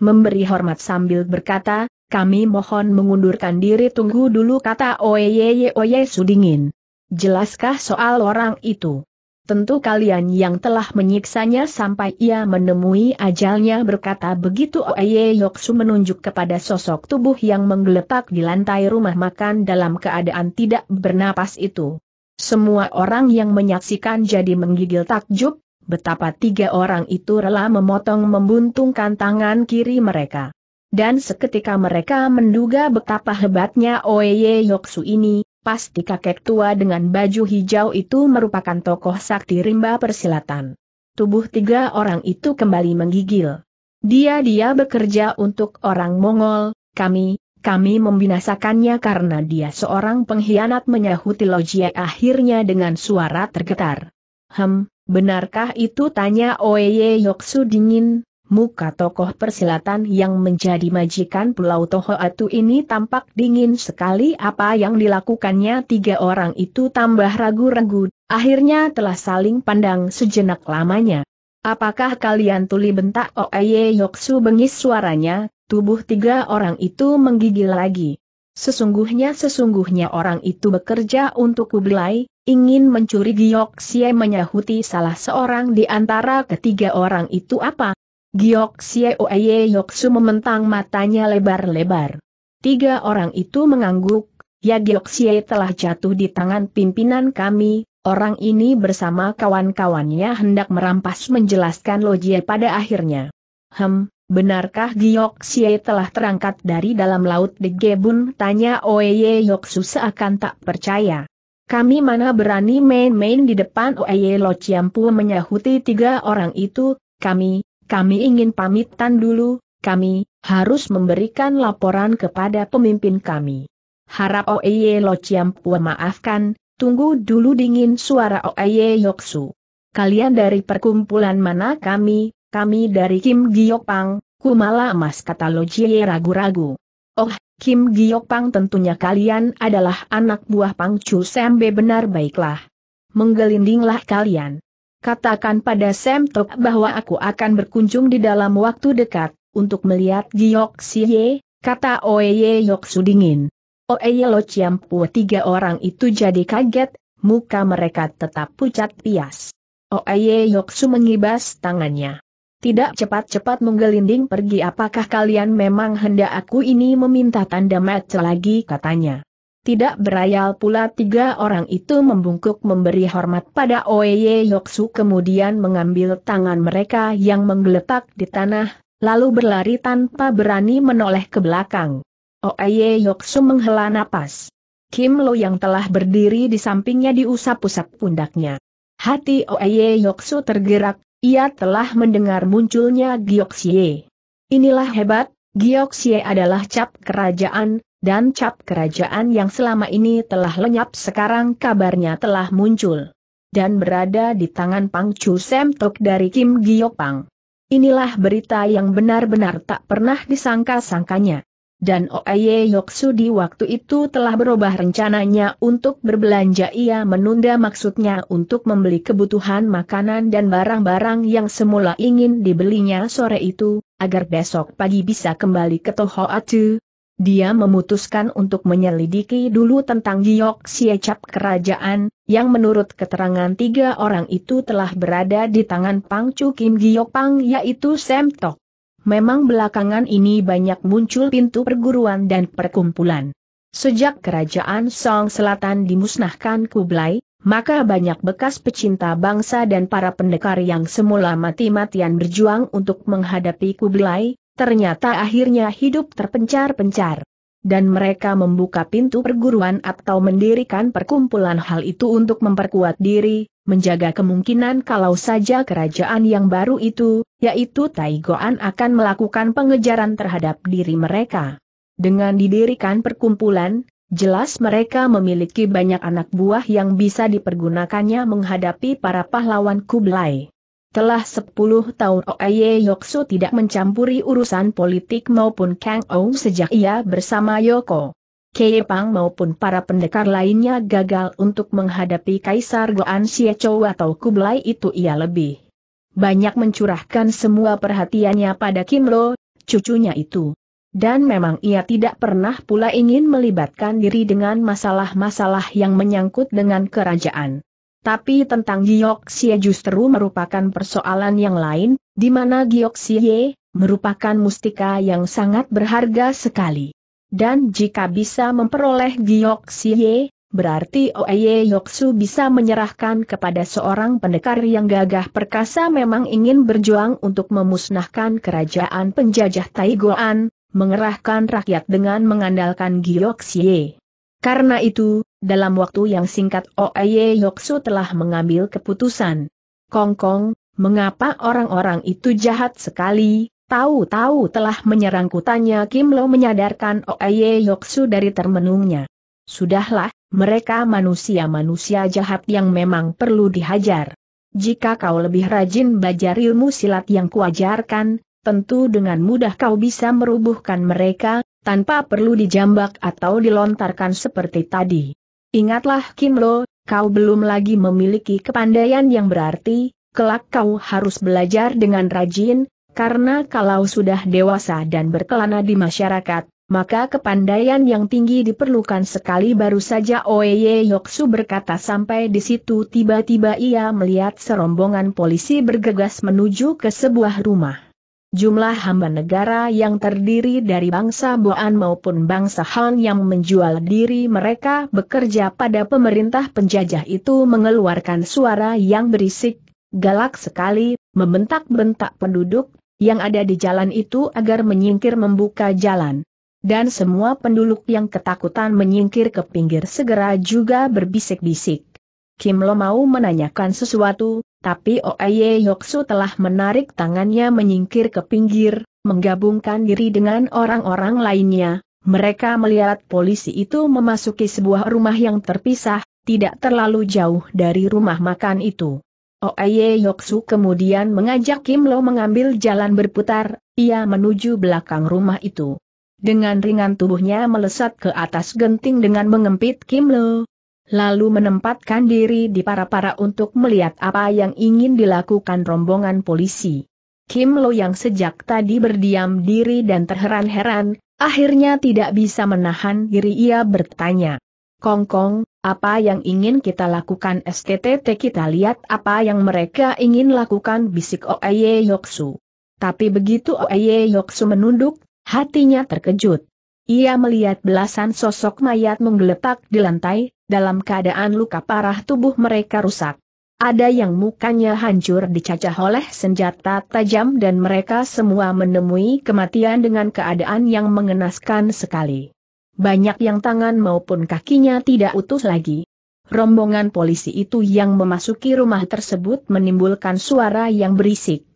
Memberi hormat sambil berkata, kami mohon mengundurkan diri tunggu dulu kata Oyeye Oye Sudingin. Jelaskah soal orang itu? Tentu kalian yang telah menyiksanya sampai ia menemui ajalnya berkata begitu Oye Yoksu menunjuk kepada sosok tubuh yang menggeletak di lantai rumah makan dalam keadaan tidak bernapas itu. Semua orang yang menyaksikan jadi menggigil takjub, betapa tiga orang itu rela memotong membuntungkan tangan kiri mereka. Dan seketika mereka menduga betapa hebatnya Oye Yoksu ini, pasti kakek tua dengan baju hijau itu merupakan tokoh sakti rimba persilatan. Tubuh tiga orang itu kembali menggigil. Dia-dia bekerja untuk orang Mongol, kami, kami membinasakannya karena dia seorang pengkhianat menyahuti logia akhirnya dengan suara tergetar. Hem, benarkah itu tanya Oye Yoksu dingin, muka tokoh persilatan yang menjadi majikan Pulau Tohoatu ini tampak dingin sekali apa yang dilakukannya tiga orang itu tambah ragu-ragu, akhirnya telah saling pandang sejenak lamanya. Apakah kalian tuli bentak Oeye oh, Yoksu bengis suaranya, tubuh tiga orang itu menggigil lagi. Sesungguhnya sesungguhnya orang itu bekerja untuk Kublai, ingin mencuri Giok Xie menyahuti salah seorang di antara ketiga orang itu apa? Giok Xioeye Yoksu mementang matanya lebar-lebar. Tiga orang itu mengangguk, ya Giok Xie telah jatuh di tangan pimpinan kami, orang ini bersama kawan-kawannya hendak merampas menjelaskan Jie pada akhirnya. Hem, benarkah Giok Xie telah terangkat dari dalam laut di Gebun? Tanya Oeye Yoksu seakan tak percaya. Kami mana berani main-main di depan Oeye Lo Chiampu menyahuti tiga orang itu, kami, kami ingin pamitan dulu, kami harus memberikan laporan kepada pemimpin kami. Harap Oeye Lo Chiampua maafkan, tunggu dulu dingin suara Oeye Yoksu. Kalian dari perkumpulan mana kami, kami dari Kim Giokpang. Kumala Emas kata Lojie ragu-ragu. Oh, Kim Giokpang tentunya kalian adalah anak buah Pang Chu Sembe benar baiklah. Menggelindinglah kalian. Katakan pada Sam Tok bahwa aku akan berkunjung di dalam waktu dekat, untuk melihat Giyok Siye, kata Oeye Yok Sudingin. Oeye Lo Ciampu tiga orang itu jadi kaget, muka mereka tetap pucat pias. Oeye Yok Su mengibas tangannya. Tidak cepat-cepat menggelinding pergi apakah kalian memang hendak aku ini meminta tanda match lagi katanya. Tidak berayal pula tiga orang itu membungkuk memberi hormat pada Oeye Yoksu kemudian mengambil tangan mereka yang menggeletak di tanah, lalu berlari tanpa berani menoleh ke belakang. Oeye Yoksu menghela napas. Kim Lo yang telah berdiri di sampingnya diusap-usap pundaknya. Hati Oeye Yoksu tergerak, ia telah mendengar munculnya Gyoxye. Inilah hebat, Gyoxye adalah cap kerajaan, dan cap kerajaan yang selama ini telah lenyap sekarang kabarnya telah muncul. Dan berada di tangan Pang Chu Semtok dari Kim Pang. Inilah berita yang benar-benar tak pernah disangka-sangkanya. Dan Oye Yoksu di waktu itu telah berubah rencananya untuk berbelanja ia menunda maksudnya untuk membeli kebutuhan makanan dan barang-barang yang semula ingin dibelinya sore itu, agar besok pagi bisa kembali ke Toho Tohoatu, dia memutuskan untuk menyelidiki dulu tentang Giok Siecap kerajaan, yang menurut keterangan tiga orang itu telah berada di tangan Chu Kim Giok Pang yaitu Sam Tok. Memang belakangan ini banyak muncul pintu perguruan dan perkumpulan. Sejak kerajaan Song Selatan dimusnahkan Kublai, maka banyak bekas pecinta bangsa dan para pendekar yang semula mati-matian berjuang untuk menghadapi Kublai, Ternyata akhirnya hidup terpencar-pencar. Dan mereka membuka pintu perguruan atau mendirikan perkumpulan hal itu untuk memperkuat diri, menjaga kemungkinan kalau saja kerajaan yang baru itu, yaitu Taigoan akan melakukan pengejaran terhadap diri mereka. Dengan didirikan perkumpulan, jelas mereka memiliki banyak anak buah yang bisa dipergunakannya menghadapi para pahlawan Kublai. Telah sepuluh tahun Oye Yoksu tidak mencampuri urusan politik maupun Kang Ou sejak ia bersama Yoko. Pang maupun para pendekar lainnya gagal untuk menghadapi Kaisar Goan Sieco atau Kublai itu ia lebih. Banyak mencurahkan semua perhatiannya pada Kim Lo, cucunya itu. Dan memang ia tidak pernah pula ingin melibatkan diri dengan masalah-masalah yang menyangkut dengan kerajaan. Tapi tentang Giyoksie justru merupakan persoalan yang lain, di mana Giyoksie merupakan mustika yang sangat berharga sekali. Dan jika bisa memperoleh Giyoksie, berarti Oeye Yoksu bisa menyerahkan kepada seorang pendekar yang gagah perkasa memang ingin berjuang untuk memusnahkan kerajaan penjajah Taigoan, mengerahkan rakyat dengan mengandalkan Giyoksie. Karena itu, dalam waktu yang singkat Oeye Yoksu telah mengambil keputusan. Kongkong, Kong, mengapa orang-orang itu jahat sekali, tahu-tahu telah menyerang tanya Kim Lo menyadarkan Oeye Yoksu dari termenungnya. Sudahlah, mereka manusia-manusia jahat yang memang perlu dihajar. Jika kau lebih rajin belajar ilmu silat yang kuajarkan, tentu dengan mudah kau bisa merubuhkan mereka, tanpa perlu dijambak atau dilontarkan seperti tadi. Ingatlah Kim Lo, kau belum lagi memiliki kepandaian yang berarti, kelak kau harus belajar dengan rajin, karena kalau sudah dewasa dan berkelana di masyarakat, maka kepandaian yang tinggi diperlukan sekali baru saja Oeye Yoksu berkata sampai di situ tiba-tiba ia melihat serombongan polisi bergegas menuju ke sebuah rumah jumlah hamba negara yang terdiri dari bangsa Boan maupun bangsa Han yang menjual diri mereka bekerja pada pemerintah penjajah itu mengeluarkan suara yang berisik, galak sekali, membentak-bentak penduduk yang ada di jalan itu agar menyingkir membuka jalan. Dan semua penduduk yang ketakutan menyingkir ke pinggir segera juga berbisik-bisik. Kim Lo mau menanyakan sesuatu, tapi Oye Yoksu telah menarik tangannya menyingkir ke pinggir, menggabungkan diri dengan orang-orang lainnya. Mereka melihat polisi itu memasuki sebuah rumah yang terpisah, tidak terlalu jauh dari rumah makan itu. Oye Yoksu kemudian mengajak Kim Lo mengambil jalan berputar, ia menuju belakang rumah itu. Dengan ringan tubuhnya melesat ke atas genting dengan mengempit Kim Lo, lalu menempatkan diri di para-para untuk melihat apa yang ingin dilakukan rombongan polisi. Kim Lo yang sejak tadi berdiam diri dan terheran-heran, akhirnya tidak bisa menahan diri ia bertanya. Kong Kong, apa yang ingin kita lakukan STTT kita lihat apa yang mereka ingin lakukan bisik Oeye Yoksu. Tapi begitu Oeye Yoksu menunduk, hatinya terkejut. Ia melihat belasan sosok mayat menggeletak di lantai, dalam keadaan luka parah tubuh mereka rusak. Ada yang mukanya hancur dicacah oleh senjata tajam dan mereka semua menemui kematian dengan keadaan yang mengenaskan sekali. Banyak yang tangan maupun kakinya tidak utuh lagi. Rombongan polisi itu yang memasuki rumah tersebut menimbulkan suara yang berisik.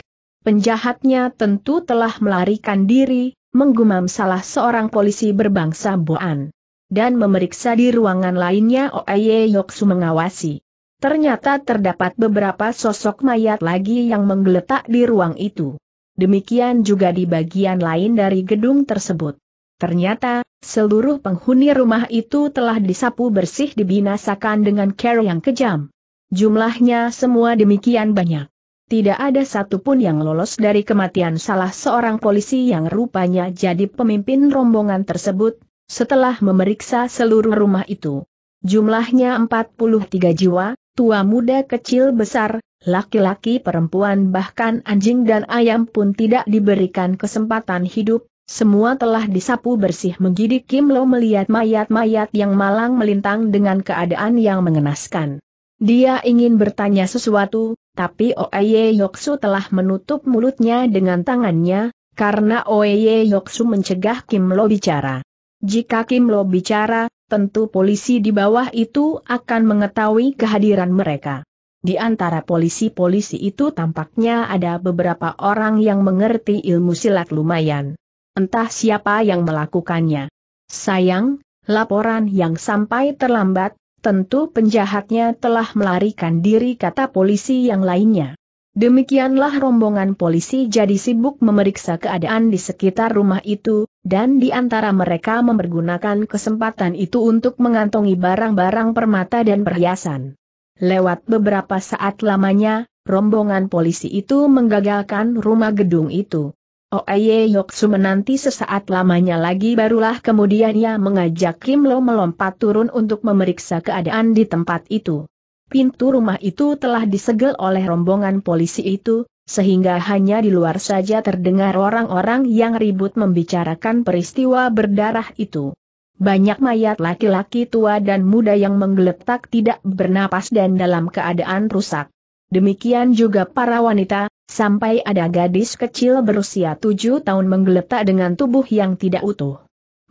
Penjahatnya tentu telah melarikan diri, menggumam salah seorang polisi berbangsa Boan. Dan memeriksa di ruangan lainnya Oye Yoksu mengawasi. Ternyata terdapat beberapa sosok mayat lagi yang menggeletak di ruang itu. Demikian juga di bagian lain dari gedung tersebut. Ternyata, seluruh penghuni rumah itu telah disapu bersih dibinasakan dengan cara yang kejam. Jumlahnya semua demikian banyak. Tidak ada satupun yang lolos dari kematian salah seorang polisi yang rupanya jadi pemimpin rombongan tersebut, setelah memeriksa seluruh rumah itu. Jumlahnya 43 jiwa, tua muda kecil besar, laki-laki perempuan bahkan anjing dan ayam pun tidak diberikan kesempatan hidup, semua telah disapu bersih menggidik Kim Lo melihat mayat-mayat yang malang melintang dengan keadaan yang mengenaskan. Dia ingin bertanya sesuatu, tapi Oye Yoksu telah menutup mulutnya dengan tangannya, karena Oye Yoksu mencegah Kim Lo bicara. Jika Kim Lo bicara, tentu polisi di bawah itu akan mengetahui kehadiran mereka. Di antara polisi-polisi itu tampaknya ada beberapa orang yang mengerti ilmu silat lumayan. Entah siapa yang melakukannya. Sayang, laporan yang sampai terlambat, Tentu penjahatnya telah melarikan diri kata polisi yang lainnya. Demikianlah rombongan polisi jadi sibuk memeriksa keadaan di sekitar rumah itu, dan di antara mereka mempergunakan kesempatan itu untuk mengantongi barang-barang permata dan perhiasan. Lewat beberapa saat lamanya, rombongan polisi itu menggagalkan rumah gedung itu. Oye oh, Yoksu menanti sesaat lamanya lagi barulah kemudian ia mengajak Kim Lo melompat turun untuk memeriksa keadaan di tempat itu. Pintu rumah itu telah disegel oleh rombongan polisi itu, sehingga hanya di luar saja terdengar orang-orang yang ribut membicarakan peristiwa berdarah itu. Banyak mayat laki-laki tua dan muda yang menggeletak tidak bernapas dan dalam keadaan rusak. Demikian juga para wanita, Sampai ada gadis kecil berusia tujuh tahun menggeletak dengan tubuh yang tidak utuh.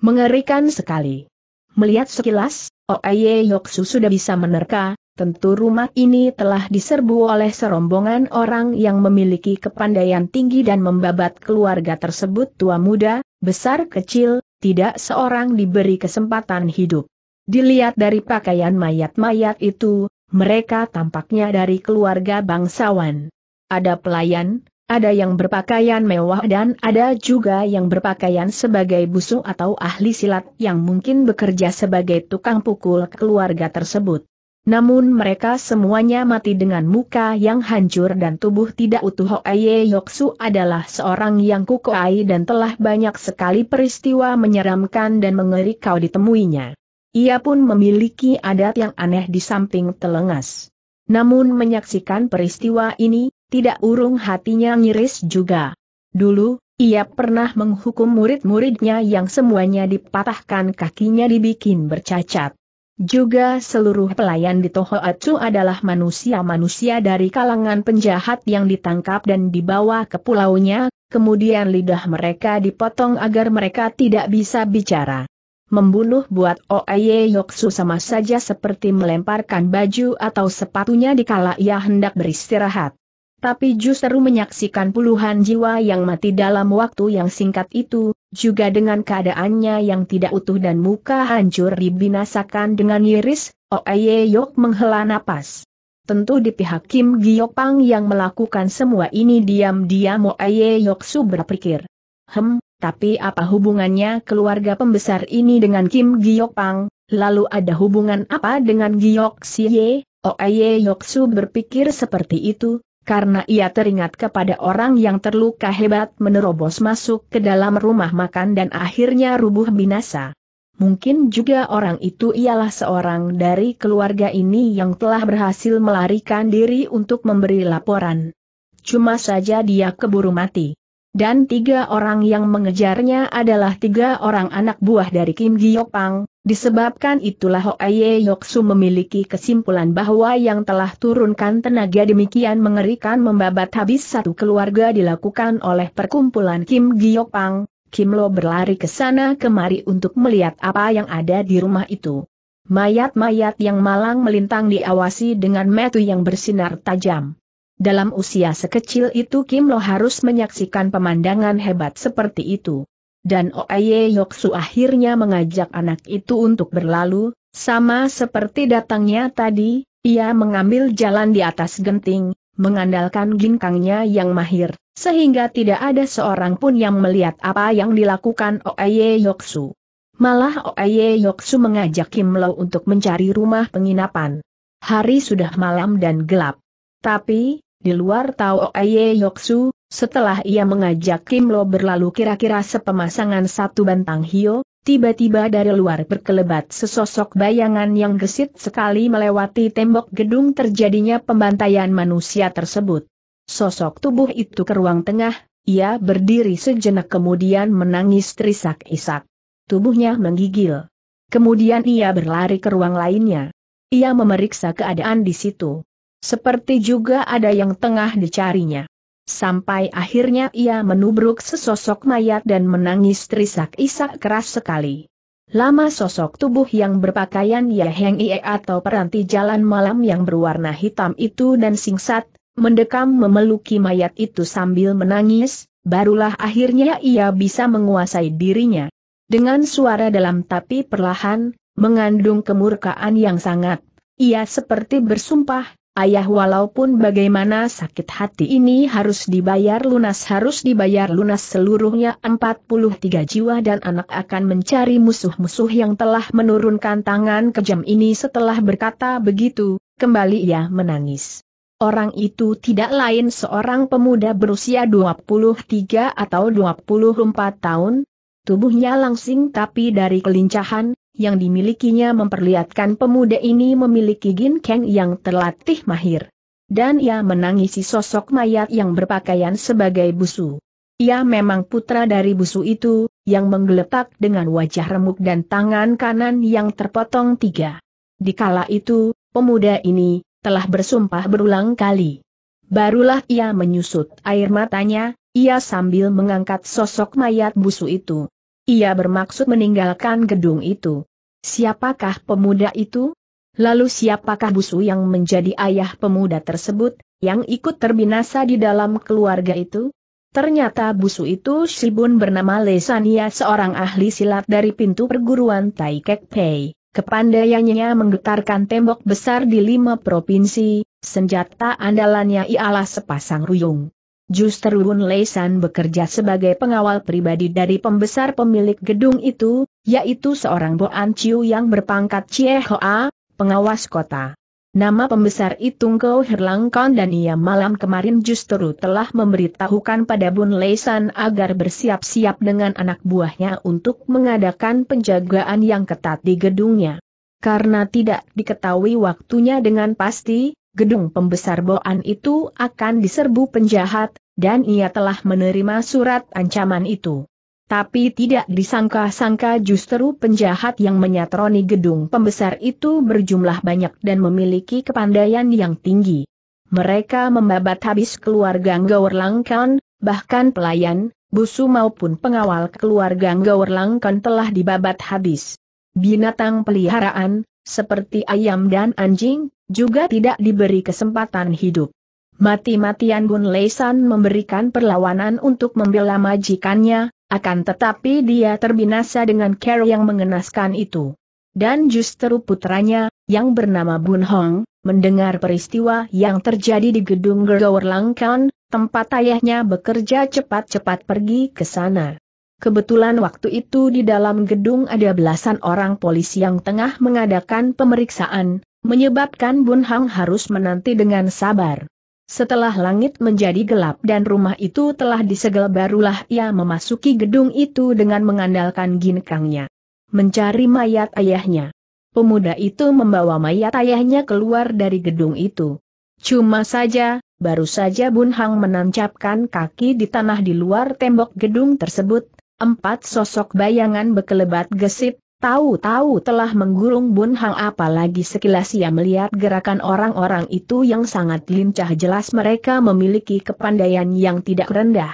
Mengerikan sekali. Melihat sekilas, Oaye Yoksu sudah bisa menerka, tentu rumah ini telah diserbu oleh serombongan orang yang memiliki kepandaian tinggi dan membabat keluarga tersebut tua muda, besar kecil, tidak seorang diberi kesempatan hidup. Dilihat dari pakaian mayat-mayat itu, mereka tampaknya dari keluarga bangsawan. Ada pelayan, ada yang berpakaian mewah dan ada juga yang berpakaian sebagai busung atau ahli silat yang mungkin bekerja sebagai tukang pukul keluarga tersebut. Namun mereka semuanya mati dengan muka yang hancur dan tubuh tidak utuh Aye Yoksu adalah seorang yang kukuai dan telah banyak sekali peristiwa menyeramkan dan mengeri kau ditemuinya. Ia pun memiliki adat yang aneh di samping telengas. Namun menyaksikan peristiwa ini, tidak urung hatinya nyiris juga. Dulu, ia pernah menghukum murid-muridnya yang semuanya dipatahkan kakinya dibikin bercacat. Juga seluruh pelayan di Toho Tohoatsu adalah manusia-manusia dari kalangan penjahat yang ditangkap dan dibawa ke pulaunya, kemudian lidah mereka dipotong agar mereka tidak bisa bicara. Membunuh buat Oeye Yoksu sama saja seperti melemparkan baju atau sepatunya dikala ia hendak beristirahat tapi justru menyaksikan puluhan jiwa yang mati dalam waktu yang singkat itu, juga dengan keadaannya yang tidak utuh dan muka hancur dibinasakan dengan iris, Oeye Yok menghela napas. Tentu di pihak Kim Giok Pang yang melakukan semua ini diam-diam Oeye Yok Su berpikir. Hem, tapi apa hubungannya keluarga pembesar ini dengan Kim Giok Pang? Lalu ada hubungan apa dengan Si Siye? Oeye Su berpikir seperti itu, karena ia teringat kepada orang yang terluka hebat menerobos masuk ke dalam rumah makan dan akhirnya rubuh binasa. Mungkin juga orang itu ialah seorang dari keluarga ini yang telah berhasil melarikan diri untuk memberi laporan. Cuma saja dia keburu mati dan tiga orang yang mengejarnya adalah tiga orang anak buah dari Kim Giokpang. Pang, disebabkan itulah Hoaye Yoksu memiliki kesimpulan bahwa yang telah turunkan tenaga demikian mengerikan membabat habis satu keluarga dilakukan oleh perkumpulan Kim Giokpang. Pang, Kim Lo berlari ke sana kemari untuk melihat apa yang ada di rumah itu. Mayat-mayat yang malang melintang diawasi dengan metu yang bersinar tajam. Dalam usia sekecil itu Kim Lo harus menyaksikan pemandangan hebat seperti itu. Dan Oye Yoksu akhirnya mengajak anak itu untuk berlalu, sama seperti datangnya tadi, ia mengambil jalan di atas genting, mengandalkan ginkangnya yang mahir, sehingga tidak ada seorang pun yang melihat apa yang dilakukan Oye Yoksu. Malah Oye Yoksu mengajak Kim Lo untuk mencari rumah penginapan. Hari sudah malam dan gelap. Tapi, di luar Tao Aye Yoksu, setelah ia mengajak Kim Lo berlalu kira-kira sepemasangan satu bantang hio, tiba-tiba dari luar berkelebat sesosok bayangan yang gesit sekali melewati tembok gedung terjadinya pembantaian manusia tersebut. Sosok tubuh itu ke ruang tengah, ia berdiri sejenak kemudian menangis terisak-isak. Tubuhnya menggigil. Kemudian ia berlari ke ruang lainnya. Ia memeriksa keadaan di situ. Seperti juga ada yang tengah dicarinya. Sampai akhirnya ia menubruk sesosok mayat dan menangis terisak-isak keras sekali. Lama sosok tubuh yang berpakaian Yeheng Ie atau peranti jalan malam yang berwarna hitam itu dan singsat, mendekam memeluki mayat itu sambil menangis, barulah akhirnya ia bisa menguasai dirinya. Dengan suara dalam tapi perlahan, mengandung kemurkaan yang sangat, ia seperti bersumpah, Ayah walaupun bagaimana sakit hati ini harus dibayar lunas harus dibayar lunas seluruhnya 43 jiwa dan anak akan mencari musuh-musuh yang telah menurunkan tangan kejam ini setelah berkata begitu, kembali ia menangis. Orang itu tidak lain seorang pemuda berusia 23 atau 24 tahun, tubuhnya langsing tapi dari kelincahan, yang dimilikinya memperlihatkan pemuda ini memiliki ginkeng yang terlatih mahir. Dan ia menangisi sosok mayat yang berpakaian sebagai busu. Ia memang putra dari busu itu, yang menggeletak dengan wajah remuk dan tangan kanan yang terpotong tiga. Di kala itu, pemuda ini, telah bersumpah berulang kali. Barulah ia menyusut air matanya, ia sambil mengangkat sosok mayat busu itu. Ia bermaksud meninggalkan gedung itu. Siapakah pemuda itu? Lalu siapakah busu yang menjadi ayah pemuda tersebut, yang ikut terbinasa di dalam keluarga itu? Ternyata busu itu Shibun bernama Lesania seorang ahli silat dari pintu perguruan Taikek Pei. Kepandaiannya menggetarkan tembok besar di lima provinsi, senjata andalannya ialah sepasang ruyung. Justru Wun Leisan bekerja sebagai pengawal pribadi dari pembesar pemilik gedung itu, yaitu seorang Boan Chiu yang berpangkat Chie Hoa, pengawas kota. Nama pembesar itu Kau Herlangkon dan ia malam kemarin justru telah memberitahukan pada Bun Leisan agar bersiap-siap dengan anak buahnya untuk mengadakan penjagaan yang ketat di gedungnya. Karena tidak diketahui waktunya dengan pasti, gedung pembesar Boan itu akan diserbu penjahat, dan ia telah menerima surat ancaman itu. Tapi tidak disangka-sangka justru penjahat yang menyatroni gedung pembesar itu berjumlah banyak dan memiliki kepandaian yang tinggi. Mereka membabat habis keluarga Ngawur bahkan pelayan, busu maupun pengawal keluarga Ngawur telah dibabat habis. Binatang peliharaan, seperti ayam dan anjing, juga tidak diberi kesempatan hidup. Mati-matian Bun Leisan memberikan perlawanan untuk membela majikannya, akan tetapi dia terbinasa dengan care yang mengenaskan itu. Dan justru putranya, yang bernama Bun Hong, mendengar peristiwa yang terjadi di gedung Gerlower Langkan, tempat ayahnya bekerja cepat-cepat pergi ke sana. Kebetulan waktu itu di dalam gedung ada belasan orang polisi yang tengah mengadakan pemeriksaan, menyebabkan Bun Hang harus menanti dengan sabar. Setelah langit menjadi gelap dan rumah itu telah disegel barulah ia memasuki gedung itu dengan mengandalkan ginkangnya. Mencari mayat ayahnya. Pemuda itu membawa mayat ayahnya keluar dari gedung itu. Cuma saja, baru saja Bun Hang menancapkan kaki di tanah di luar tembok gedung tersebut, empat sosok bayangan berkelebat gesit. Tahu-tahu telah menggulung Bun Hang apalagi sekilas ia melihat gerakan orang-orang itu yang sangat lincah jelas mereka memiliki kepandaian yang tidak rendah.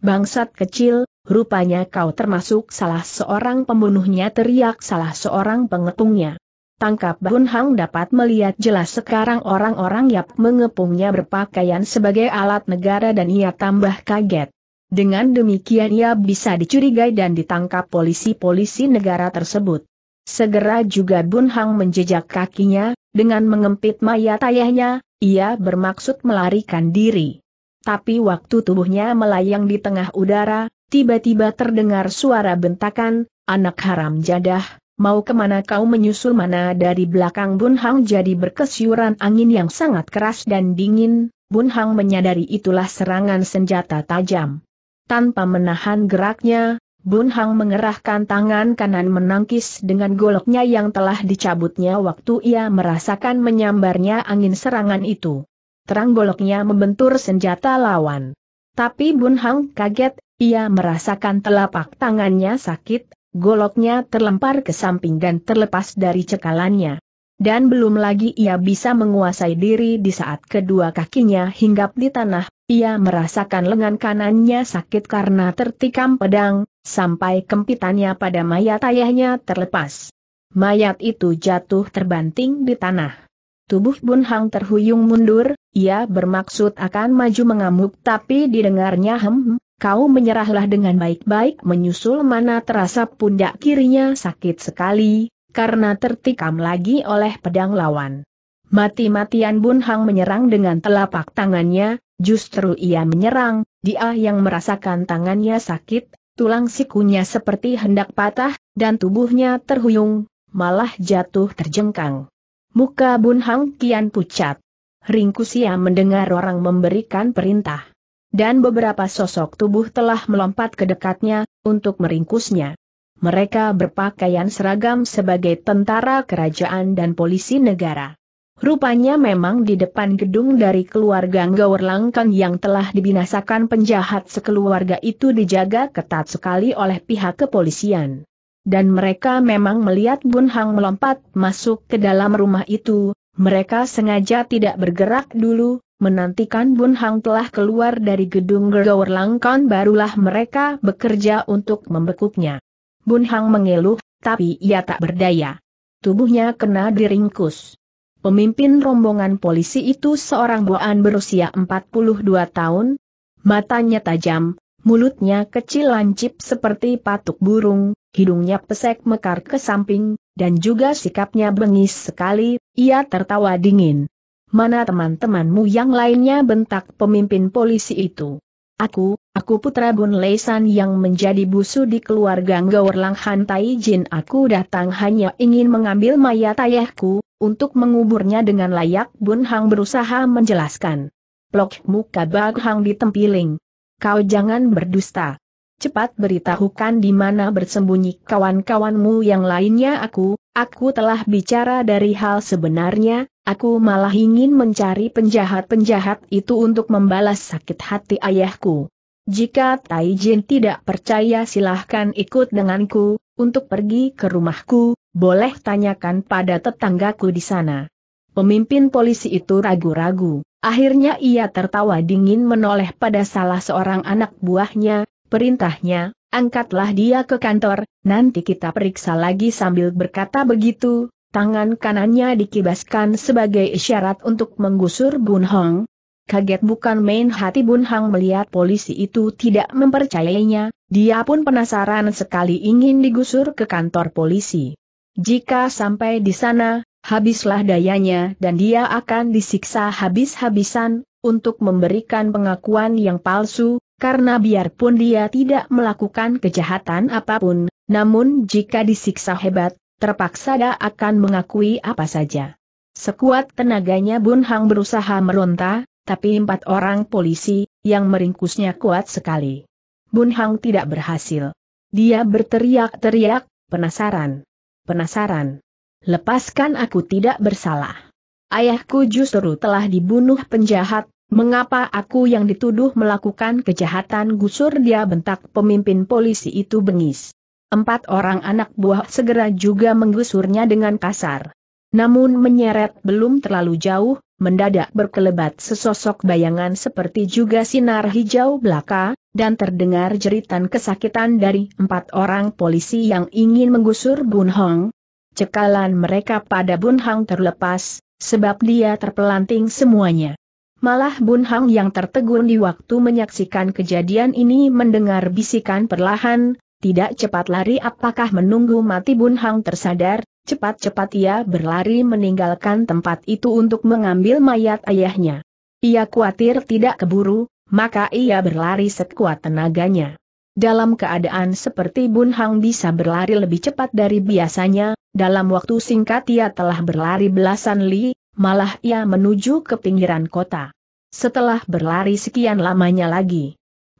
Bangsat kecil, rupanya kau termasuk salah seorang pembunuhnya teriak salah seorang pengepungnya. Tangkap Bun Hang dapat melihat jelas sekarang orang-orang yang mengepungnya berpakaian sebagai alat negara dan ia tambah kaget. Dengan demikian ia bisa dicurigai dan ditangkap polisi-polisi negara tersebut. Segera juga Bun Hang menjejak kakinya, dengan mengempit mayat ayahnya, ia bermaksud melarikan diri. Tapi waktu tubuhnya melayang di tengah udara, tiba-tiba terdengar suara bentakan, anak haram jadah, mau kemana kau menyusul mana dari belakang Bun Hang jadi berkesyuran angin yang sangat keras dan dingin, Bun Hang menyadari itulah serangan senjata tajam. Tanpa menahan geraknya, Bun Hang mengerahkan tangan kanan menangkis dengan goloknya yang telah dicabutnya waktu ia merasakan menyambarnya angin serangan itu. Terang goloknya membentur senjata lawan. Tapi Bun Hang kaget, ia merasakan telapak tangannya sakit, goloknya terlempar ke samping dan terlepas dari cekalannya. Dan belum lagi ia bisa menguasai diri di saat kedua kakinya hinggap di tanah, ia merasakan lengan kanannya sakit karena tertikam pedang, sampai kempitannya pada mayat ayahnya terlepas. Mayat itu jatuh terbanting di tanah. Tubuh Bun Hang terhuyung mundur, ia bermaksud akan maju mengamuk tapi didengarnya hem, kau menyerahlah dengan baik-baik menyusul mana terasa pundak kirinya sakit sekali, karena tertikam lagi oleh pedang lawan. Mati-matian Bun Hang menyerang dengan telapak tangannya, Justru ia menyerang, dia yang merasakan tangannya sakit, tulang sikunya seperti hendak patah, dan tubuhnya terhuyung, malah jatuh terjengkang. Muka Bun Hang kian pucat. Ringkus ia mendengar orang memberikan perintah. Dan beberapa sosok tubuh telah melompat ke dekatnya, untuk meringkusnya. Mereka berpakaian seragam sebagai tentara kerajaan dan polisi negara. Rupanya memang di depan gedung dari keluarga Nggawer Langkang yang telah dibinasakan penjahat sekeluarga itu dijaga ketat sekali oleh pihak kepolisian. Dan mereka memang melihat Bun Hang melompat masuk ke dalam rumah itu, mereka sengaja tidak bergerak dulu, menantikan Bun Hang telah keluar dari gedung Nggawer Langkang barulah mereka bekerja untuk membekuknya. Bun Hang mengeluh, tapi ia tak berdaya. Tubuhnya kena diringkus. Pemimpin rombongan polisi itu seorang boan berusia 42 tahun, matanya tajam, mulutnya kecil lancip seperti patuk burung, hidungnya pesek mekar ke samping, dan juga sikapnya bengis sekali, ia tertawa dingin. Mana teman-temanmu yang lainnya bentak pemimpin polisi itu? Aku, aku putra Bun Leisan yang menjadi busu di keluarga Ngawerlang Hantai Jin. Aku datang hanya ingin mengambil mayat ayahku, untuk menguburnya dengan layak Bun Hang berusaha menjelaskan. Plok muka Bag Hang ditempiling. Kau jangan berdusta. Cepat beritahukan di mana bersembunyi kawan-kawanmu yang lainnya aku, aku telah bicara dari hal sebenarnya, aku malah ingin mencari penjahat-penjahat itu untuk membalas sakit hati ayahku. Jika Tai Jin tidak percaya silahkan ikut denganku, untuk pergi ke rumahku, boleh tanyakan pada tetanggaku di sana. Pemimpin polisi itu ragu-ragu, akhirnya ia tertawa dingin menoleh pada salah seorang anak buahnya, perintahnya, angkatlah dia ke kantor, nanti kita periksa lagi sambil berkata begitu, tangan kanannya dikibaskan sebagai isyarat untuk menggusur Bun Hong. Kaget bukan main hati Bun Hong melihat polisi itu tidak mempercayainya, dia pun penasaran sekali ingin digusur ke kantor polisi. Jika sampai di sana, habislah dayanya dan dia akan disiksa habis-habisan, untuk memberikan pengakuan yang palsu, karena biarpun dia tidak melakukan kejahatan apapun, namun jika disiksa hebat, terpaksa dia akan mengakui apa saja. Sekuat tenaganya Bun Hang berusaha meronta, tapi empat orang polisi, yang meringkusnya kuat sekali. Bun Hang tidak berhasil. Dia berteriak-teriak, penasaran penasaran. Lepaskan aku tidak bersalah. Ayahku justru telah dibunuh penjahat, mengapa aku yang dituduh melakukan kejahatan gusur dia bentak pemimpin polisi itu bengis. Empat orang anak buah segera juga menggusurnya dengan kasar. Namun menyeret belum terlalu jauh, mendadak berkelebat sesosok bayangan seperti juga sinar hijau belaka, dan terdengar jeritan kesakitan dari empat orang polisi yang ingin menggusur Bun Hong. Cekalan mereka pada Bun Hong terlepas, sebab dia terpelanting semuanya. Malah Bun Hong yang tertegun di waktu menyaksikan kejadian ini mendengar bisikan perlahan, tidak cepat lari apakah menunggu mati Bun Hong tersadar, cepat-cepat ia berlari meninggalkan tempat itu untuk mengambil mayat ayahnya. Ia khawatir tidak keburu, maka ia berlari sekuat tenaganya. Dalam keadaan seperti Bun Hang bisa berlari lebih cepat dari biasanya, dalam waktu singkat ia telah berlari belasan li, malah ia menuju ke pinggiran kota. Setelah berlari sekian lamanya lagi,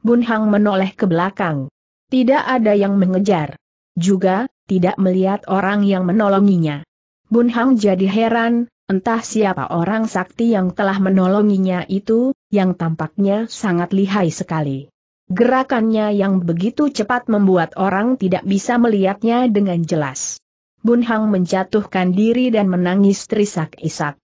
Bun Hang menoleh ke belakang. Tidak ada yang mengejar. Juga, tidak melihat orang yang menolonginya. Bun Hang jadi heran, Entah siapa orang sakti yang telah menolonginya itu, yang tampaknya sangat lihai sekali. Gerakannya yang begitu cepat membuat orang tidak bisa melihatnya dengan jelas. Bun Hang menjatuhkan diri dan menangis terisak-isak.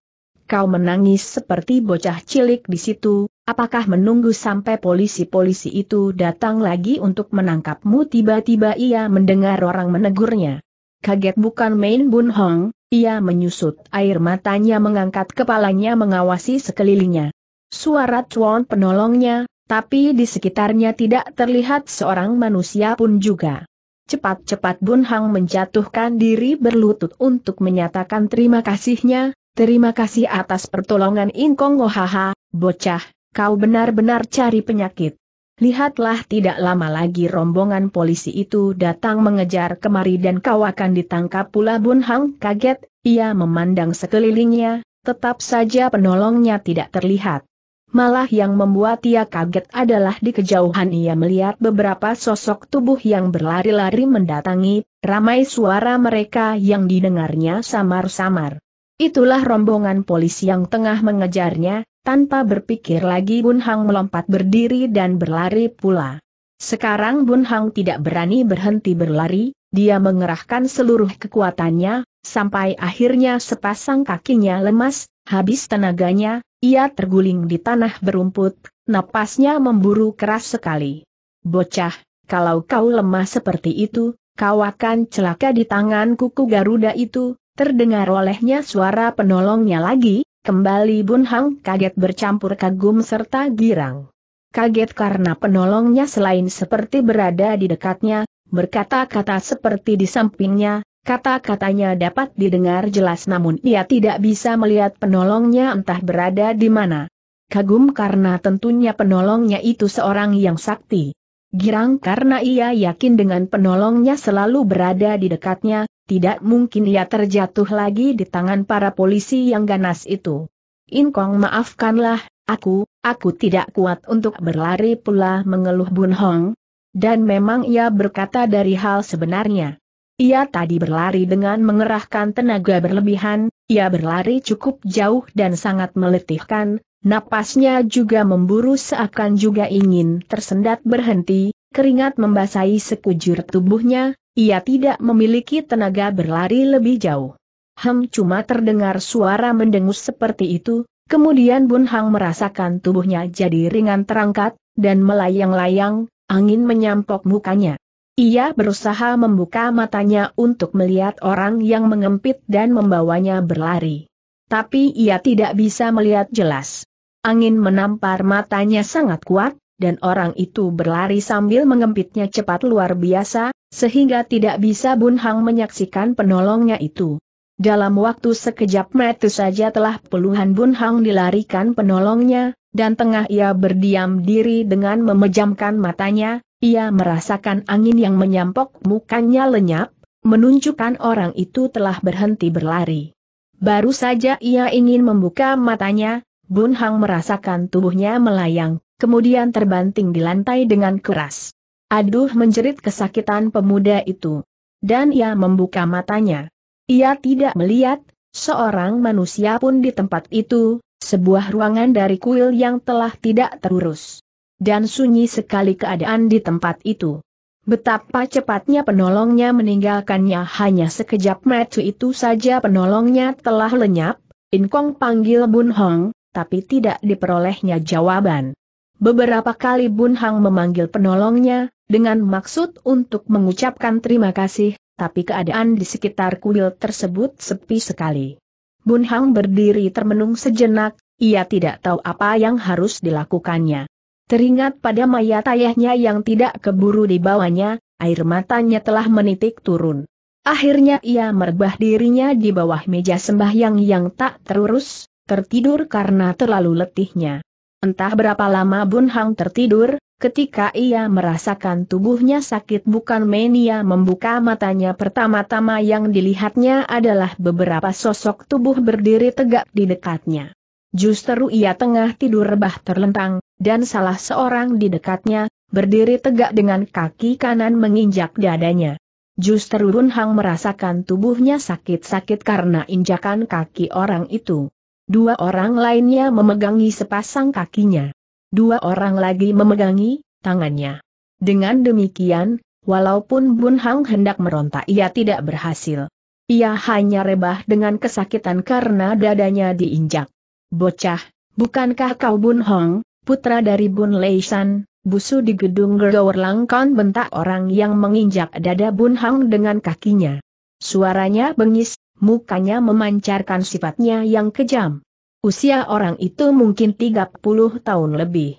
Kau menangis seperti bocah cilik di situ, apakah menunggu sampai polisi-polisi itu datang lagi untuk menangkapmu tiba-tiba ia mendengar orang menegurnya. Kaget bukan main Bun Hong, ia menyusut air matanya mengangkat kepalanya mengawasi sekelilingnya. Suara cuan penolongnya, tapi di sekitarnya tidak terlihat seorang manusia pun juga. Cepat-cepat Bun Hang menjatuhkan diri berlutut untuk menyatakan terima kasihnya, terima kasih atas pertolongan Ingkong Ohaha, bocah, kau benar-benar cari penyakit. Lihatlah tidak lama lagi rombongan polisi itu datang mengejar kemari dan kau akan ditangkap pula Bun Hang kaget, ia memandang sekelilingnya, tetap saja penolongnya tidak terlihat. Malah yang membuat ia kaget adalah di kejauhan ia melihat beberapa sosok tubuh yang berlari-lari mendatangi, ramai suara mereka yang didengarnya samar-samar. Itulah rombongan polisi yang tengah mengejarnya, tanpa berpikir lagi Bun Hang melompat berdiri dan berlari pula. Sekarang Bun Hang tidak berani berhenti berlari, dia mengerahkan seluruh kekuatannya, sampai akhirnya sepasang kakinya lemas, habis tenaganya, ia terguling di tanah berumput, napasnya memburu keras sekali. Bocah, kalau kau lemah seperti itu, kau akan celaka di tangan kuku Garuda itu, Terdengar olehnya suara penolongnya lagi, kembali Bun Hang kaget bercampur kagum serta girang. Kaget karena penolongnya selain seperti berada di dekatnya, berkata-kata seperti di sampingnya, Kata-katanya dapat didengar jelas namun ia tidak bisa melihat penolongnya entah berada di mana. Kagum karena tentunya penolongnya itu seorang yang sakti. Girang karena ia yakin dengan penolongnya selalu berada di dekatnya, tidak mungkin ia terjatuh lagi di tangan para polisi yang ganas itu. Inkong maafkanlah, aku, aku tidak kuat untuk berlari pula mengeluh Bun Hong. Dan memang ia berkata dari hal sebenarnya. Ia tadi berlari dengan mengerahkan tenaga berlebihan, ia berlari cukup jauh dan sangat meletihkan, napasnya juga memburu seakan juga ingin tersendat berhenti, keringat membasahi sekujur tubuhnya, ia tidak memiliki tenaga berlari lebih jauh. Hem cuma terdengar suara mendengus seperti itu, kemudian Bun Hang merasakan tubuhnya jadi ringan terangkat, dan melayang-layang, angin menyampok mukanya. Ia berusaha membuka matanya untuk melihat orang yang mengempit dan membawanya berlari. Tapi ia tidak bisa melihat jelas. Angin menampar matanya sangat kuat, dan orang itu berlari sambil mengempitnya cepat luar biasa, sehingga tidak bisa Bun Hang menyaksikan penolongnya itu. Dalam waktu sekejap metu saja telah puluhan Bun Hang dilarikan penolongnya, dan tengah ia berdiam diri dengan memejamkan matanya, ia merasakan angin yang menyampok mukanya lenyap, menunjukkan orang itu telah berhenti berlari. Baru saja ia ingin membuka matanya, Bun Hang merasakan tubuhnya melayang kemudian terbanting di lantai dengan keras. Aduh menjerit kesakitan pemuda itu. Dan ia membuka matanya. Ia tidak melihat, seorang manusia pun di tempat itu, sebuah ruangan dari kuil yang telah tidak terurus. Dan sunyi sekali keadaan di tempat itu. Betapa cepatnya penolongnya meninggalkannya hanya sekejap mata itu saja penolongnya telah lenyap, Inkong panggil Bun Hong, tapi tidak diperolehnya jawaban. Beberapa kali Bun Hang memanggil penolongnya, dengan maksud untuk mengucapkan terima kasih, tapi keadaan di sekitar kuil tersebut sepi sekali. Bun Hang berdiri termenung sejenak, ia tidak tahu apa yang harus dilakukannya. Teringat pada mayat ayahnya yang tidak keburu di bawahnya, air matanya telah menitik turun. Akhirnya ia merebah dirinya di bawah meja sembahyang yang tak terurus, tertidur karena terlalu letihnya. Entah berapa lama Bun Hang tertidur, ketika ia merasakan tubuhnya sakit bukan main ia membuka matanya pertama-tama yang dilihatnya adalah beberapa sosok tubuh berdiri tegak di dekatnya. Justru ia tengah tidur rebah terlentang, dan salah seorang di dekatnya, berdiri tegak dengan kaki kanan menginjak dadanya. Justru Bun Hang merasakan tubuhnya sakit-sakit karena injakan kaki orang itu. Dua orang lainnya memegangi sepasang kakinya. Dua orang lagi memegangi tangannya. Dengan demikian, walaupun Bun Hang hendak meronta ia tidak berhasil. Ia hanya rebah dengan kesakitan karena dadanya diinjak. Bocah, bukankah kau Bun Hong, putra dari Bun Leisan, busu di gedung Gerdower Langkon bentak orang yang menginjak dada Bun Hang dengan kakinya. Suaranya bengis, mukanya memancarkan sifatnya yang kejam. Usia orang itu mungkin 30 tahun lebih.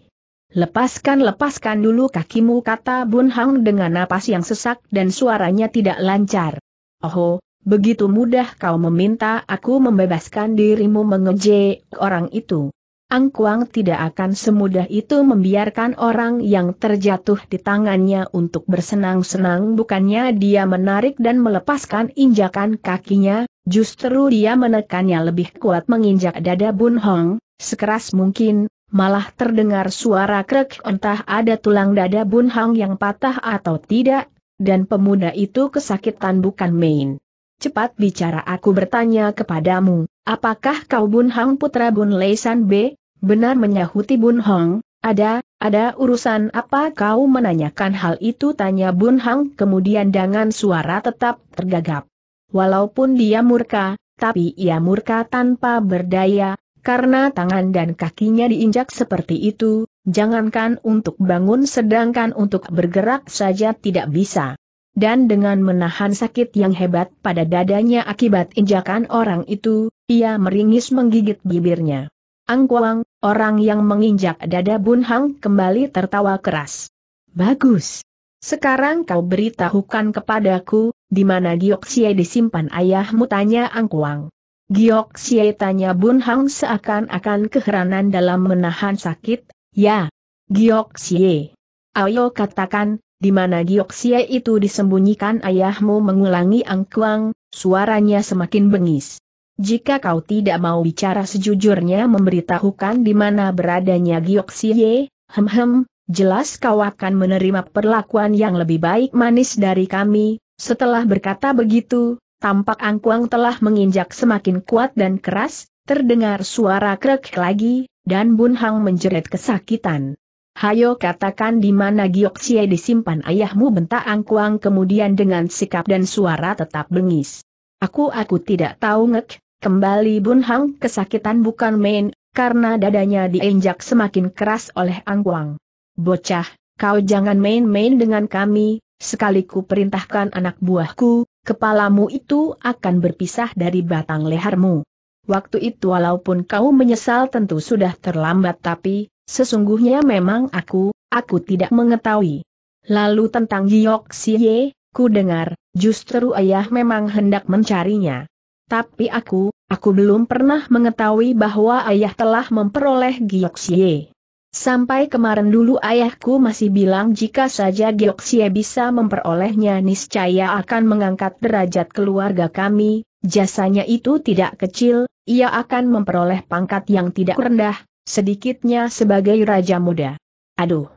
Lepaskan lepaskan dulu kakimu kata Bun Hang dengan napas yang sesak dan suaranya tidak lancar. Oho, begitu mudah kau meminta aku membebaskan dirimu mengejek orang itu. Angkuang tidak akan semudah itu membiarkan orang yang terjatuh di tangannya untuk bersenang-senang bukannya dia menarik dan melepaskan injakan kakinya, justru dia menekannya lebih kuat menginjak dada Bun Hong, sekeras mungkin, malah terdengar suara krek entah ada tulang dada Bun Hong yang patah atau tidak, dan pemuda itu kesakitan bukan main cepat bicara aku bertanya kepadamu, apakah kau Bun Hang putra Bun Leisan B? Benar menyahuti Bun Hong, ada, ada urusan apa kau menanyakan hal itu tanya Bun Hang. kemudian dengan suara tetap tergagap. Walaupun dia murka, tapi ia murka tanpa berdaya, karena tangan dan kakinya diinjak seperti itu, jangankan untuk bangun sedangkan untuk bergerak saja tidak bisa dan dengan menahan sakit yang hebat pada dadanya akibat injakan orang itu, ia meringis menggigit bibirnya. Angkuang, orang yang menginjak dada Bun Hang kembali tertawa keras. Bagus. Sekarang kau beritahukan kepadaku, di mana Giok Xie disimpan ayahmu tanya Angkuang. Giok Xie tanya Bun Hang seakan-akan keheranan dalam menahan sakit, ya. Giok Xie. Ayo katakan, di mana Gioksia itu disembunyikan ayahmu mengulangi angkuang, suaranya semakin bengis. Jika kau tidak mau bicara sejujurnya memberitahukan di mana beradanya Gioksie, hem-hem, jelas kau akan menerima perlakuan yang lebih baik manis dari kami. Setelah berkata begitu, tampak angkuang telah menginjak semakin kuat dan keras, terdengar suara krek lagi, dan Bun Hang menjerit kesakitan. Hayo katakan di mana Gioksie disimpan ayahmu bentak Angkuang kemudian dengan sikap dan suara tetap bengis. Aku aku tidak tahu ngek, kembali Bun Hang kesakitan bukan main, karena dadanya diinjak semakin keras oleh Angkuang. Bocah, kau jangan main-main dengan kami, sekali ku perintahkan anak buahku, kepalamu itu akan berpisah dari batang lehermu. Waktu itu walaupun kau menyesal tentu sudah terlambat tapi, Sesungguhnya memang aku, aku tidak mengetahui. Lalu tentang Giok Siye, ku dengar, justru ayah memang hendak mencarinya. Tapi aku, aku belum pernah mengetahui bahwa ayah telah memperoleh Giok Siye. Sampai kemarin dulu ayahku masih bilang jika saja Geoksia bisa memperolehnya niscaya akan mengangkat derajat keluarga kami, jasanya itu tidak kecil, ia akan memperoleh pangkat yang tidak rendah, sedikitnya sebagai raja muda. Aduh.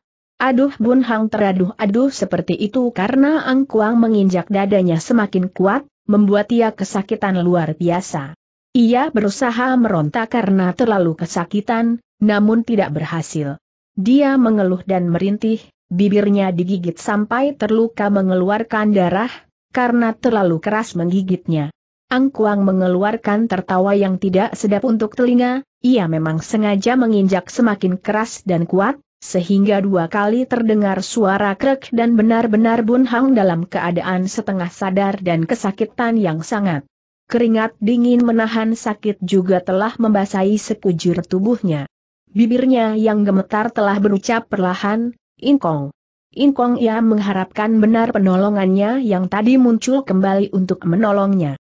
Aduh Bun Hang teraduh-aduh seperti itu karena Angkuang menginjak dadanya semakin kuat, membuat ia kesakitan luar biasa. Ia berusaha meronta karena terlalu kesakitan, namun tidak berhasil. Dia mengeluh dan merintih, bibirnya digigit sampai terluka mengeluarkan darah, karena terlalu keras menggigitnya. Angkuang mengeluarkan tertawa yang tidak sedap untuk telinga, ia memang sengaja menginjak semakin keras dan kuat, sehingga dua kali terdengar suara krek dan benar-benar Bun Hang dalam keadaan setengah sadar dan kesakitan yang sangat. Keringat dingin menahan sakit juga telah membasahi sekujur tubuhnya. Bibirnya yang gemetar telah berucap perlahan, Inkong. Inkong ia mengharapkan benar penolongannya yang tadi muncul kembali untuk menolongnya.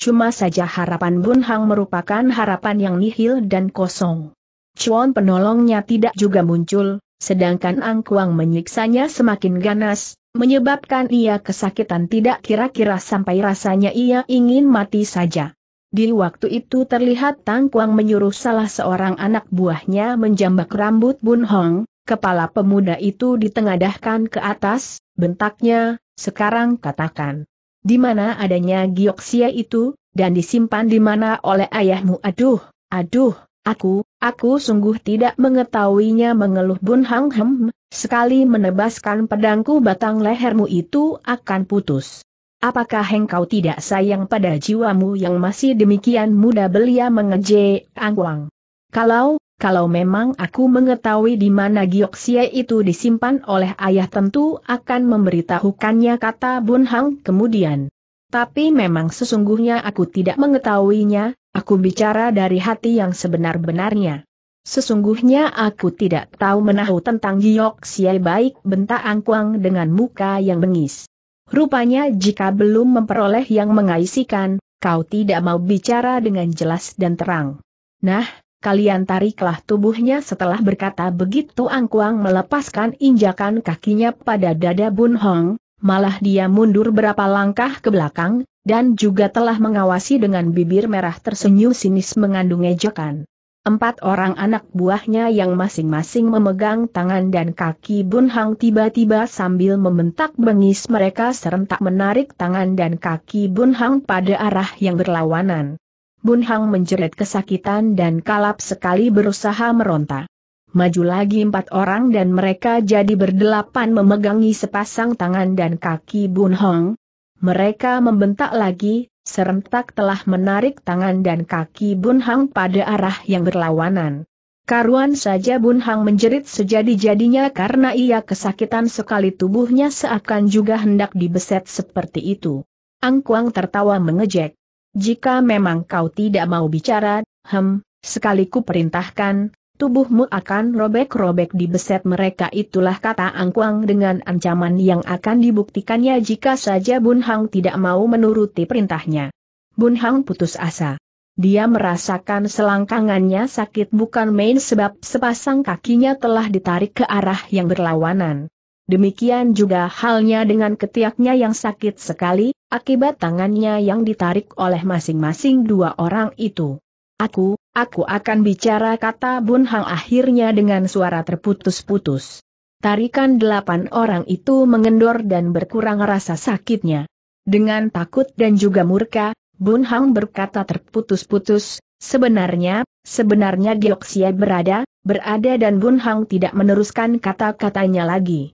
Cuma saja harapan Bun Hang merupakan harapan yang nihil dan kosong. Cuan penolongnya tidak juga muncul, sedangkan Kuang menyiksanya semakin ganas, menyebabkan ia kesakitan tidak kira-kira sampai rasanya ia ingin mati saja. Di waktu itu terlihat Tang Kuang menyuruh salah seorang anak buahnya menjambak rambut Bun Hong, kepala pemuda itu ditengadahkan ke atas, bentaknya, sekarang katakan, di mana adanya gioksia itu, dan disimpan di mana oleh ayahmu aduh, aduh, aku, aku sungguh tidak mengetahuinya mengeluh Bun Hang Hem, sekali menebaskan pedangku batang lehermu itu akan putus. Apakah engkau tidak sayang pada jiwamu yang masih demikian muda belia mengejek Angwang? Kalau kalau memang aku mengetahui di mana Sia itu disimpan oleh ayah tentu akan memberitahukannya kata Bun Hang kemudian. Tapi memang sesungguhnya aku tidak mengetahuinya, aku bicara dari hati yang sebenar-benarnya. Sesungguhnya aku tidak tahu menahu tentang Sia baik bentak Angkuang dengan muka yang bengis. Rupanya jika belum memperoleh yang mengaisikan, kau tidak mau bicara dengan jelas dan terang. Nah, kalian tariklah tubuhnya setelah berkata begitu Angkuang melepaskan injakan kakinya pada dada Bun Hong, malah dia mundur berapa langkah ke belakang, dan juga telah mengawasi dengan bibir merah tersenyum sinis mengandung ejekan. Empat orang anak buahnya yang masing-masing memegang tangan dan kaki Bun Hang tiba-tiba sambil membentak bengis mereka serentak menarik tangan dan kaki Bun Hang pada arah yang berlawanan. Bun Hang menjerit kesakitan dan kalap sekali berusaha meronta. Maju lagi empat orang dan mereka jadi berdelapan memegangi sepasang tangan dan kaki Bun Hang. Mereka membentak lagi, serentak telah menarik tangan dan kaki Bun Hang pada arah yang berlawanan. Karuan saja Bun Hang menjerit sejadi-jadinya karena ia kesakitan sekali tubuhnya seakan juga hendak dibeset seperti itu. Angkuang tertawa mengejek. Jika memang kau tidak mau bicara, hem, sekali ku perintahkan, tubuhmu akan robek-robek di beset mereka itulah kata Angkuang dengan ancaman yang akan dibuktikannya jika saja Bun Hang tidak mau menuruti perintahnya. Bun Hang putus asa. Dia merasakan selangkangannya sakit bukan main sebab sepasang kakinya telah ditarik ke arah yang berlawanan. Demikian juga halnya dengan ketiaknya yang sakit sekali, akibat tangannya yang ditarik oleh masing-masing dua orang itu. Aku, aku akan bicara kata Bun Hang akhirnya dengan suara terputus-putus. Tarikan delapan orang itu mengendor dan berkurang rasa sakitnya. Dengan takut dan juga murka, Bun Hang berkata terputus-putus, sebenarnya, sebenarnya Gioksia berada, berada dan Bun Hang tidak meneruskan kata-katanya lagi